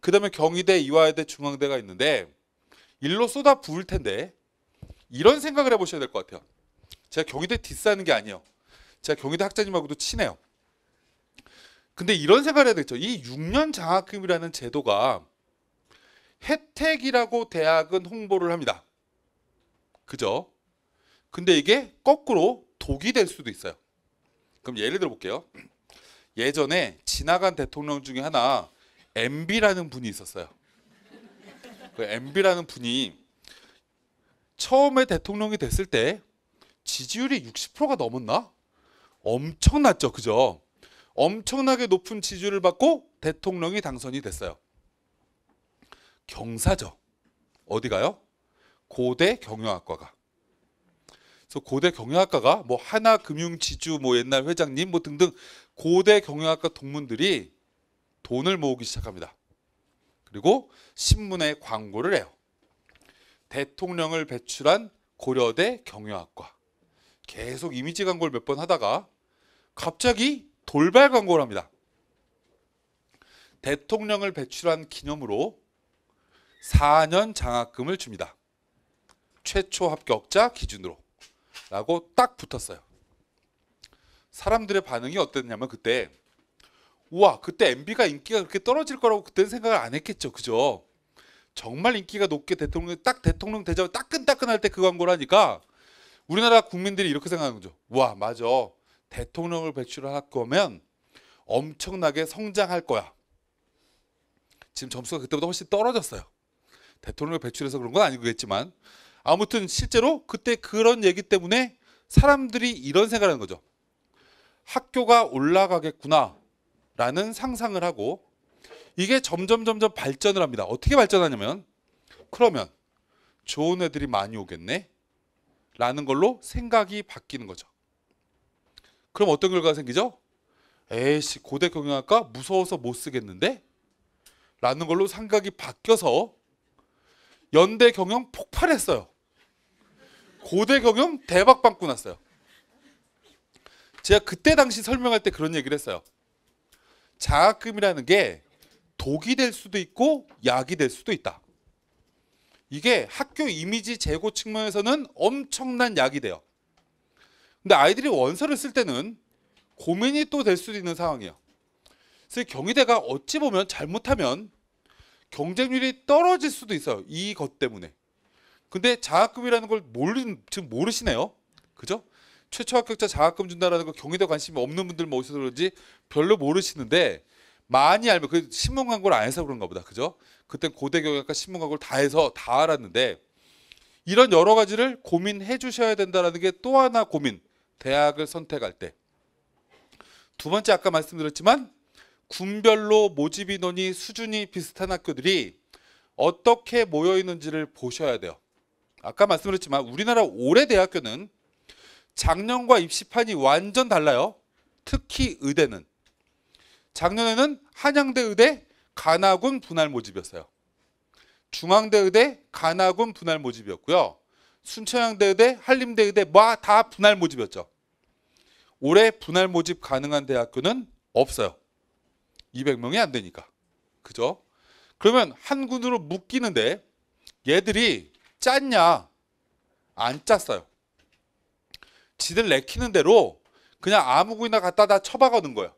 그다음에 경희대, 이화여대, 중앙대가 있는데 일로 쏟아 부을 텐데 이런 생각을 해보셔야 될 것 같아요. 제가 경희대 디스하는 게 아니에요. 제가 경희대 학자님하고도 친해요. 근데 이런 생각을 해야 되겠죠. 이 6년 장학금이라는 제도가 혜택이라고 대학은 홍보를 합니다. 그죠? 근데 이게 거꾸로 독이 될 수도 있어요. 그럼 예를 들어 볼게요. 예전에 지나간 대통령 중에 하나 MB라는 분이 있었어요. 그 MB라는 분이 처음에 대통령이 됐을 때 지지율이 60%가 넘었나? 엄청났죠. 그죠? 엄청나게 높은 지지율을 받고 대통령이 당선이 됐어요. 경사죠. 어디가요? 고대 경영학과가. 그래서 고대 경영학과가 뭐 하나 금융 지주 뭐 옛날 회장님 뭐 등등 고대 경영학과 동문들이 돈을 모으기 시작합니다. 그리고 신문에 광고를 해요. 대통령을 배출한 고려대 경영학과. 계속 이미지 광고를 몇 번 하다가 갑자기 돌발 광고를 합니다. 대통령을 배출한 기념으로 4년 장학금을 줍니다. 최초 합격자 기준으로 라고 딱 붙었어요. 사람들의 반응이 어땠냐면 그때 우와 그때 MB가 인기가 그렇게 떨어질 거라고 그때 생각을 안 했겠죠. 그죠? 정말 인기가 높게 대통령 이딱 대통령 되자마 따끈따끈할 때 그 광고라니까 우리나라 국민들이 이렇게 생각하는 거죠. 와 맞아 대통령을 배출할 거면 엄청나게 성장할 거야. 지금 점수가 그때보다 훨씬 떨어졌어요. 대통령을 배출해서 그런 건 아니겠지만 아무튼 실제로 그때 그런 얘기 때문에 사람들이 이런 생각 하는 거죠. 학교가 올라가겠구나라는 상상을 하고 이게 점점 점점 발전을 합니다. 어떻게 발전하냐면 그러면 좋은 애들이 많이 오겠네 라는 걸로 생각이 바뀌는 거죠. 그럼 어떤 결과가 생기죠? 에이씨 고대 경영학과 무서워서 못 쓰겠는데 라는 걸로 생각이 바뀌어서 연대 경영 폭발했어요. 고대 경영 대박 빵꾸 났어요. 제가 그때 당시 설명할 때 그런 얘기를 했어요. 장학금이라는 게 독이 될 수도 있고 약이 될 수도 있다. 이게 학교 이미지 재고 측면에서는 엄청난 약이 돼요. 근데 아이들이 원서를 쓸 때는 고민이 또 될 수도 있는 상황이에요. 그래서 경희대가 어찌 보면 잘못하면 경쟁률이 떨어질 수도 있어요. 이것 때문에. 근데 장학금이라는 걸 모르, 지금 모르시네요. 그죠? 최초 합격자 장학금 준다라는 거 경희대 관심이 없는 분들 모셔서 뭐 그런지 별로 모르시는데 많이 알면 그 신문 광고를 안 해서 그런가 보다. 그죠? 그땐 고대 경영학과 신문 광고를 다 해서 다 알았는데 이런 여러 가지를 고민해 주셔야 된다라는 게 또 하나 고민. 대학을 선택할 때. 두 번째 아까 말씀드렸지만 군별로 모집 인원이 수준이 비슷한 학교들이 어떻게 모여 있는지를 보셔야 돼요. 아까 말씀드렸지만 우리나라 올해 대학교는 작년과 입시판이 완전 달라요. 특히 의대는 작년에는 한양대 의대 가나군 분할 모집이었어요. 중앙대 의대 가나군 분할 모집이었고요. 순천향대 의대, 한림대 의대 뭐 다 분할 모집이었죠. 올해 분할 모집 가능한 대학교는 없어요. 200명이 안 되니까. 그죠? 그러면 한 군으로 묶이는데 얘들이 짰냐? 안 짰어요. 지들 내키는 대로 그냥 아무 군이나 갖다 다 쳐박아 놓은 거예요.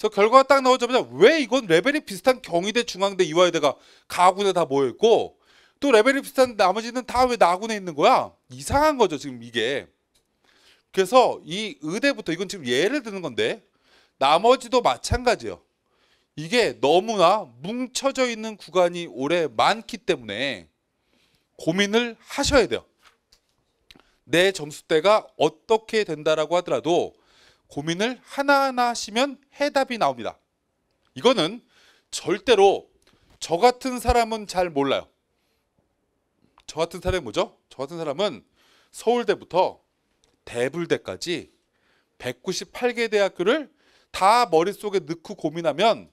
그래서 결과가 딱 나오자마자 왜 이건 레벨이 비슷한 경희대, 중앙대, 이화여대가 가군에 다 모여 있고 또 레벨이 비슷한 나머지는 다 왜 나군에 있는 거야? 이상한 거죠 지금 이게. 그래서 이 의대부터 이건 지금 예를 드는 건데 나머지도 마찬가지예요. 이게 너무나 뭉쳐져 있는 구간이 올해 많기 때문에 고민을 하셔야 돼요. 내 점수대가 어떻게 된다라고 하더라도 고민을 하나하나 하시면 해답이 나옵니다. 이거는 절대로 저 같은 사람은 잘 몰라요. 저 같은 사람이 뭐죠? 저 같은 사람은 서울대부터 대불대까지 198개 대학교를 다 머릿속에 넣고 고민하면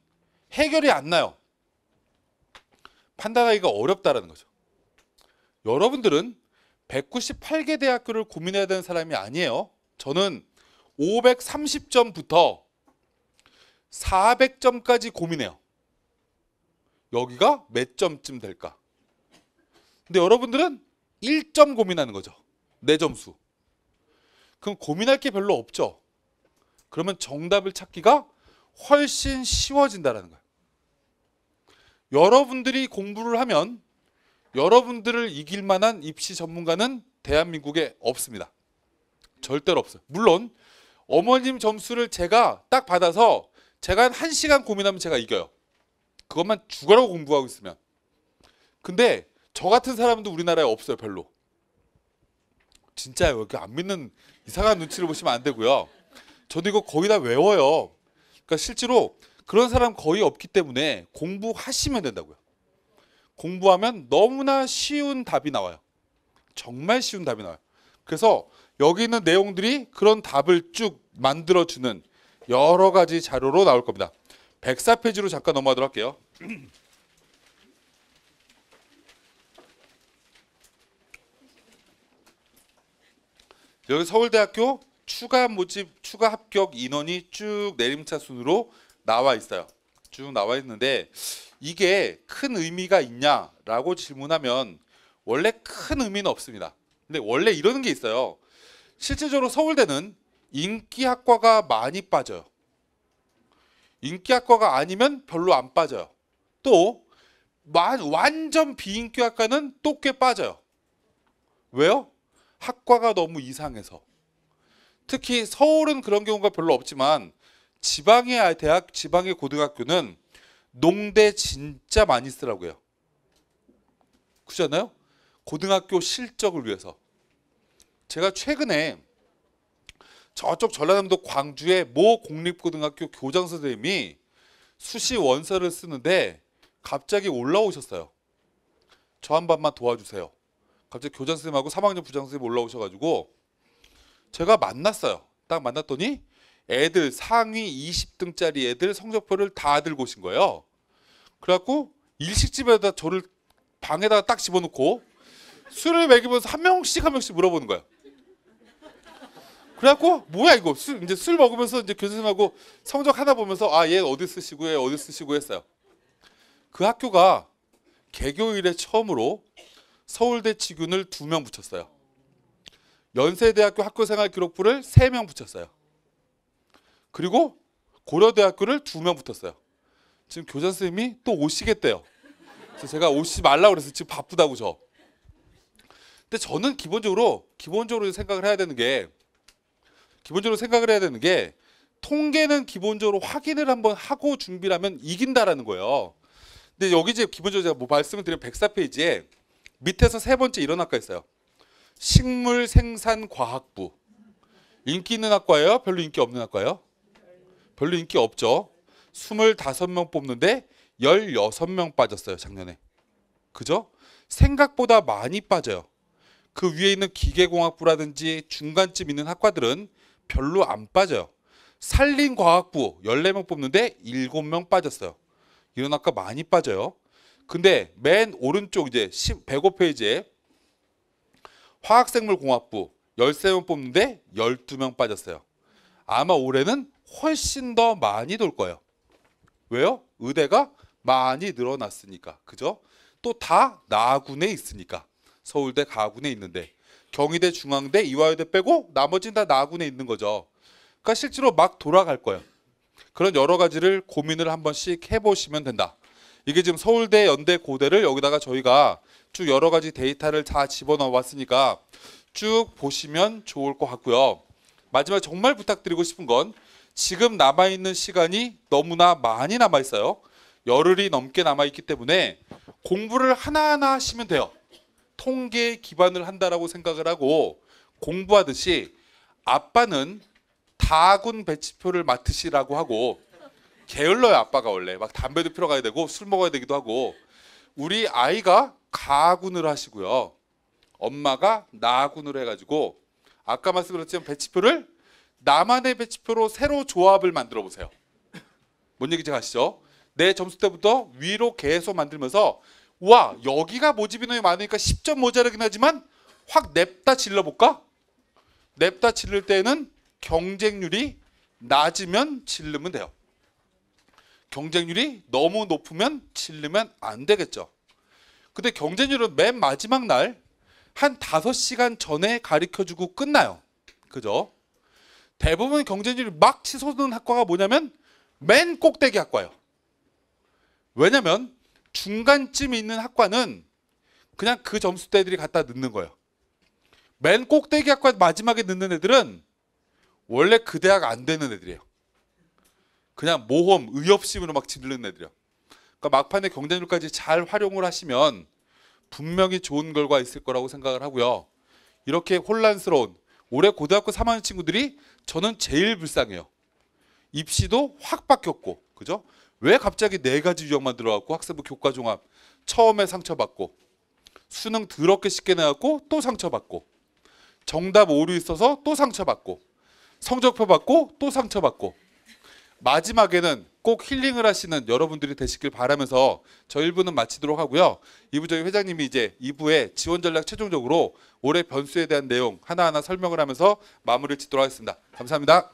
해결이 안 나요. 판단하기가 어렵다라는 거죠. 여러분들은 198개 대학교를 고민해야 되는 사람이 아니에요. 저는 530점부터 400점까지 고민해요. 여기가 몇 점쯤 될까? 근데 여러분들은 1점 고민하는 거죠. 내 네 점수. 그럼 고민할 게 별로 없죠. 그러면 정답을 찾기가 훨씬 쉬워진다라는 거예요. 여러분들이 공부를 하면 여러분들을 이길 만한 입시 전문가는 대한민국에 없습니다. 절대로 없어요. 물론 어머님 점수를 제가 딱 받아서 제가 한 1시간 고민하면 제가 이겨요. 그것만 죽어라고 공부하고 있으면. 근데 저 같은 사람도 우리나라에 없어요, 별로. 진짜 이렇게 안 믿는 이상한 눈치를 보시면 안 되고요. 저도 이거 거의 다 외워요. 그러니까 실제로 그런 사람 거의 없기 때문에 공부하시면 된다고요. 공부하면 너무나 쉬운 답이 나와요. 정말 쉬운 답이 나와요. 그래서 여기 있는 내용들이 그런 답을 쭉 만들어주는 여러 가지 자료로 나올 겁니다. 104페이지로 잠깐 넘어가도록 할게요. 여기 서울대학교 추가 모집, 추가 합격 인원이 쭉 내림차 순으로 나와 있어요. 쭉 나와 있는데 이게 큰 의미가 있냐라고 질문하면 원래 큰 의미는 없습니다. 근데 원래 이러는 게 있어요. 실질적으로 서울대는 인기학과가 많이 빠져요. 인기학과가 아니면 별로 안 빠져요. 또 완전 비인기학과는 또 꽤 빠져요. 왜요? 학과가 너무 이상해서. 특히 서울은 그런 경우가 별로 없지만 지방의 아, 대학, 지방의 고등학교는 농대 진짜 많이 쓰라고요. 그잖아요? 렇 고등학교 실적을 위해서. 제가 최근에 저쪽 전라남도 광주의 모 공립고등학교 교장 선생님이 수시 원서를 쓰는데 갑자기 올라오셨어요. 저한 번만 도와주세요. 갑자기 교장 선생님하고 3학년 부장 선생님 올라오셔가지고 제가 만났어요. 딱 만났더니 애들 상위 20등짜리 애들 성적표를 다 들고 오신 거예요. 그래갖고 일식집에다 저를 방에다가 딱 집어넣고 술을 먹이면서 한 명씩 한 명씩 물어보는 거예요. 그래갖고 뭐야 이거 술 이제 술 먹으면서 이제 교수님하고 성적 하나 보면서 아 얘 어디 쓰시고 얘 어디 쓰시고 했어요. 그 학교가 개교일에 처음으로 서울대 직군을 두 명 붙였어요. 연세대학교 학교생활 기록부를 세 명 붙였어요. 그리고 고려대학교를 두 명 붙였어요. 지금 교장 선생님이 또 오시겠대요. 그래서 제가 오시지 말라 고 그래서 지금 바쁘다고 저. 근데 저는 기본적으로 기본적으로 생각을 해야 되는 게 기본적으로 생각을 해야 되는 게 통계는 기본적으로 확인을 한번 하고 준비하면 이긴다라는 거예요. 근데 여기 이제 기본적으로 제가 뭐 말씀을 드린 104페이지에 밑에서 세 번째 이런 학과 있어요. 식물 생산 과학부. 인기 있는 학과예요? 별로 인기 없는 학과예요? 별로 인기 없죠. 25명 뽑는데 16명 빠졌어요, 작년에. 그죠? 생각보다 많이 빠져요. 그 위에 있는 기계공학부라든지 중간쯤 있는 학과들은 별로 안 빠져요. 산림과학부 14명 뽑는데 7명 빠졌어요. 이런 학과 많이 빠져요. 근데 맨 오른쪽 이제 105페이지에 화학생물공학부 13명 뽑는데 12명 빠졌어요. 아마 올해는 훨씬 더 많이 돌 거예요. 왜요? 의대가 많이 늘어났으니까. 그죠? 또 다 나군에 있으니까. 서울대 가군에 있는데. 경희대, 중앙대, 이화여대 빼고 나머지는 다 나군에 있는 거죠. 그러니까 실제로 막 돌아갈 거예요. 그런 여러 가지를 고민을 한 번씩 해보시면 된다. 이게 지금 서울대, 연대, 고대를 여기다가 저희가 쭉 여러 가지 데이터를 다 집어넣어 봤으니까쭉 보시면 좋을 것 같고요. 마지막 정말 부탁드리고 싶은 건 지금 남아있는 시간이 너무나 많이 남아있어요. 열흘이 넘게 남아있기 때문에 공부를 하나하나 하시면 돼요. 통계 기반을 한다라고 생각을 하고 공부하듯이 아빠는 다군 배치표를 맡으시라고 하고 게을러요 아빠가 원래 막 담배도 피러 가야 되고 술 먹어야 되기도 하고 우리 아이가 가군을 하시고요 엄마가 나군으로 해가지고 아까 말씀드렸지만 배치표를 나만의 배치표로 새로 조합을 만들어 보세요 뭔 얘기인지 아시죠? 내 점수 때부터 위로 계속 만들면서 와 여기가 모집 인원이 많으니까 10점 모자르긴 하지만 확 냅다 질러볼까? 냅다 질를 때는 경쟁률이 낮으면 질르면 돼요. 경쟁률이 너무 높으면 질르면 안 되겠죠. 근데 경쟁률은 맨 마지막 날 한 5시간 전에 가르쳐주고 끝나요. 그죠? 대부분 경쟁률이 막 치솟는 학과가 뭐냐면 맨 꼭대기 학과예요. 왜냐면 중간쯤 있는 학과는 그냥 그 점수대들이 갖다 넣는 거예요. 맨 꼭대기 학과 마지막에 넣는 애들은 원래 그 대학 안 되는 애들이에요. 그냥 모험, 의협심으로 막 질르는 애들이요. 그러니까 막판에 경쟁률까지 잘 활용을 하시면 분명히 좋은 결과 있을 거라고 생각을 하고요. 이렇게 혼란스러운 올해 고등학교 3학년 친구들이 저는 제일 불쌍해요. 입시도 확 바뀌었고, 그죠? 왜 갑자기 네 가지 유형만 들어갔고 학생부 교과 종합 처음에 상처받고 수능 더럽게 쉽게 나왔고 또 상처받고 정답 오류 있어서 또 상처받고 성적표 받고 또 상처받고 마지막에는 꼭 힐링을 하시는 여러분들이 되시길 바라면서 저 1부는 마치도록 하고요. 이부적희 회장님이 이제 2부에 지원 전략 최종적으로 올해 변수에 대한 내용 하나하나 설명을 하면서 마무리를 짓도록 하겠습니다. 감사합니다.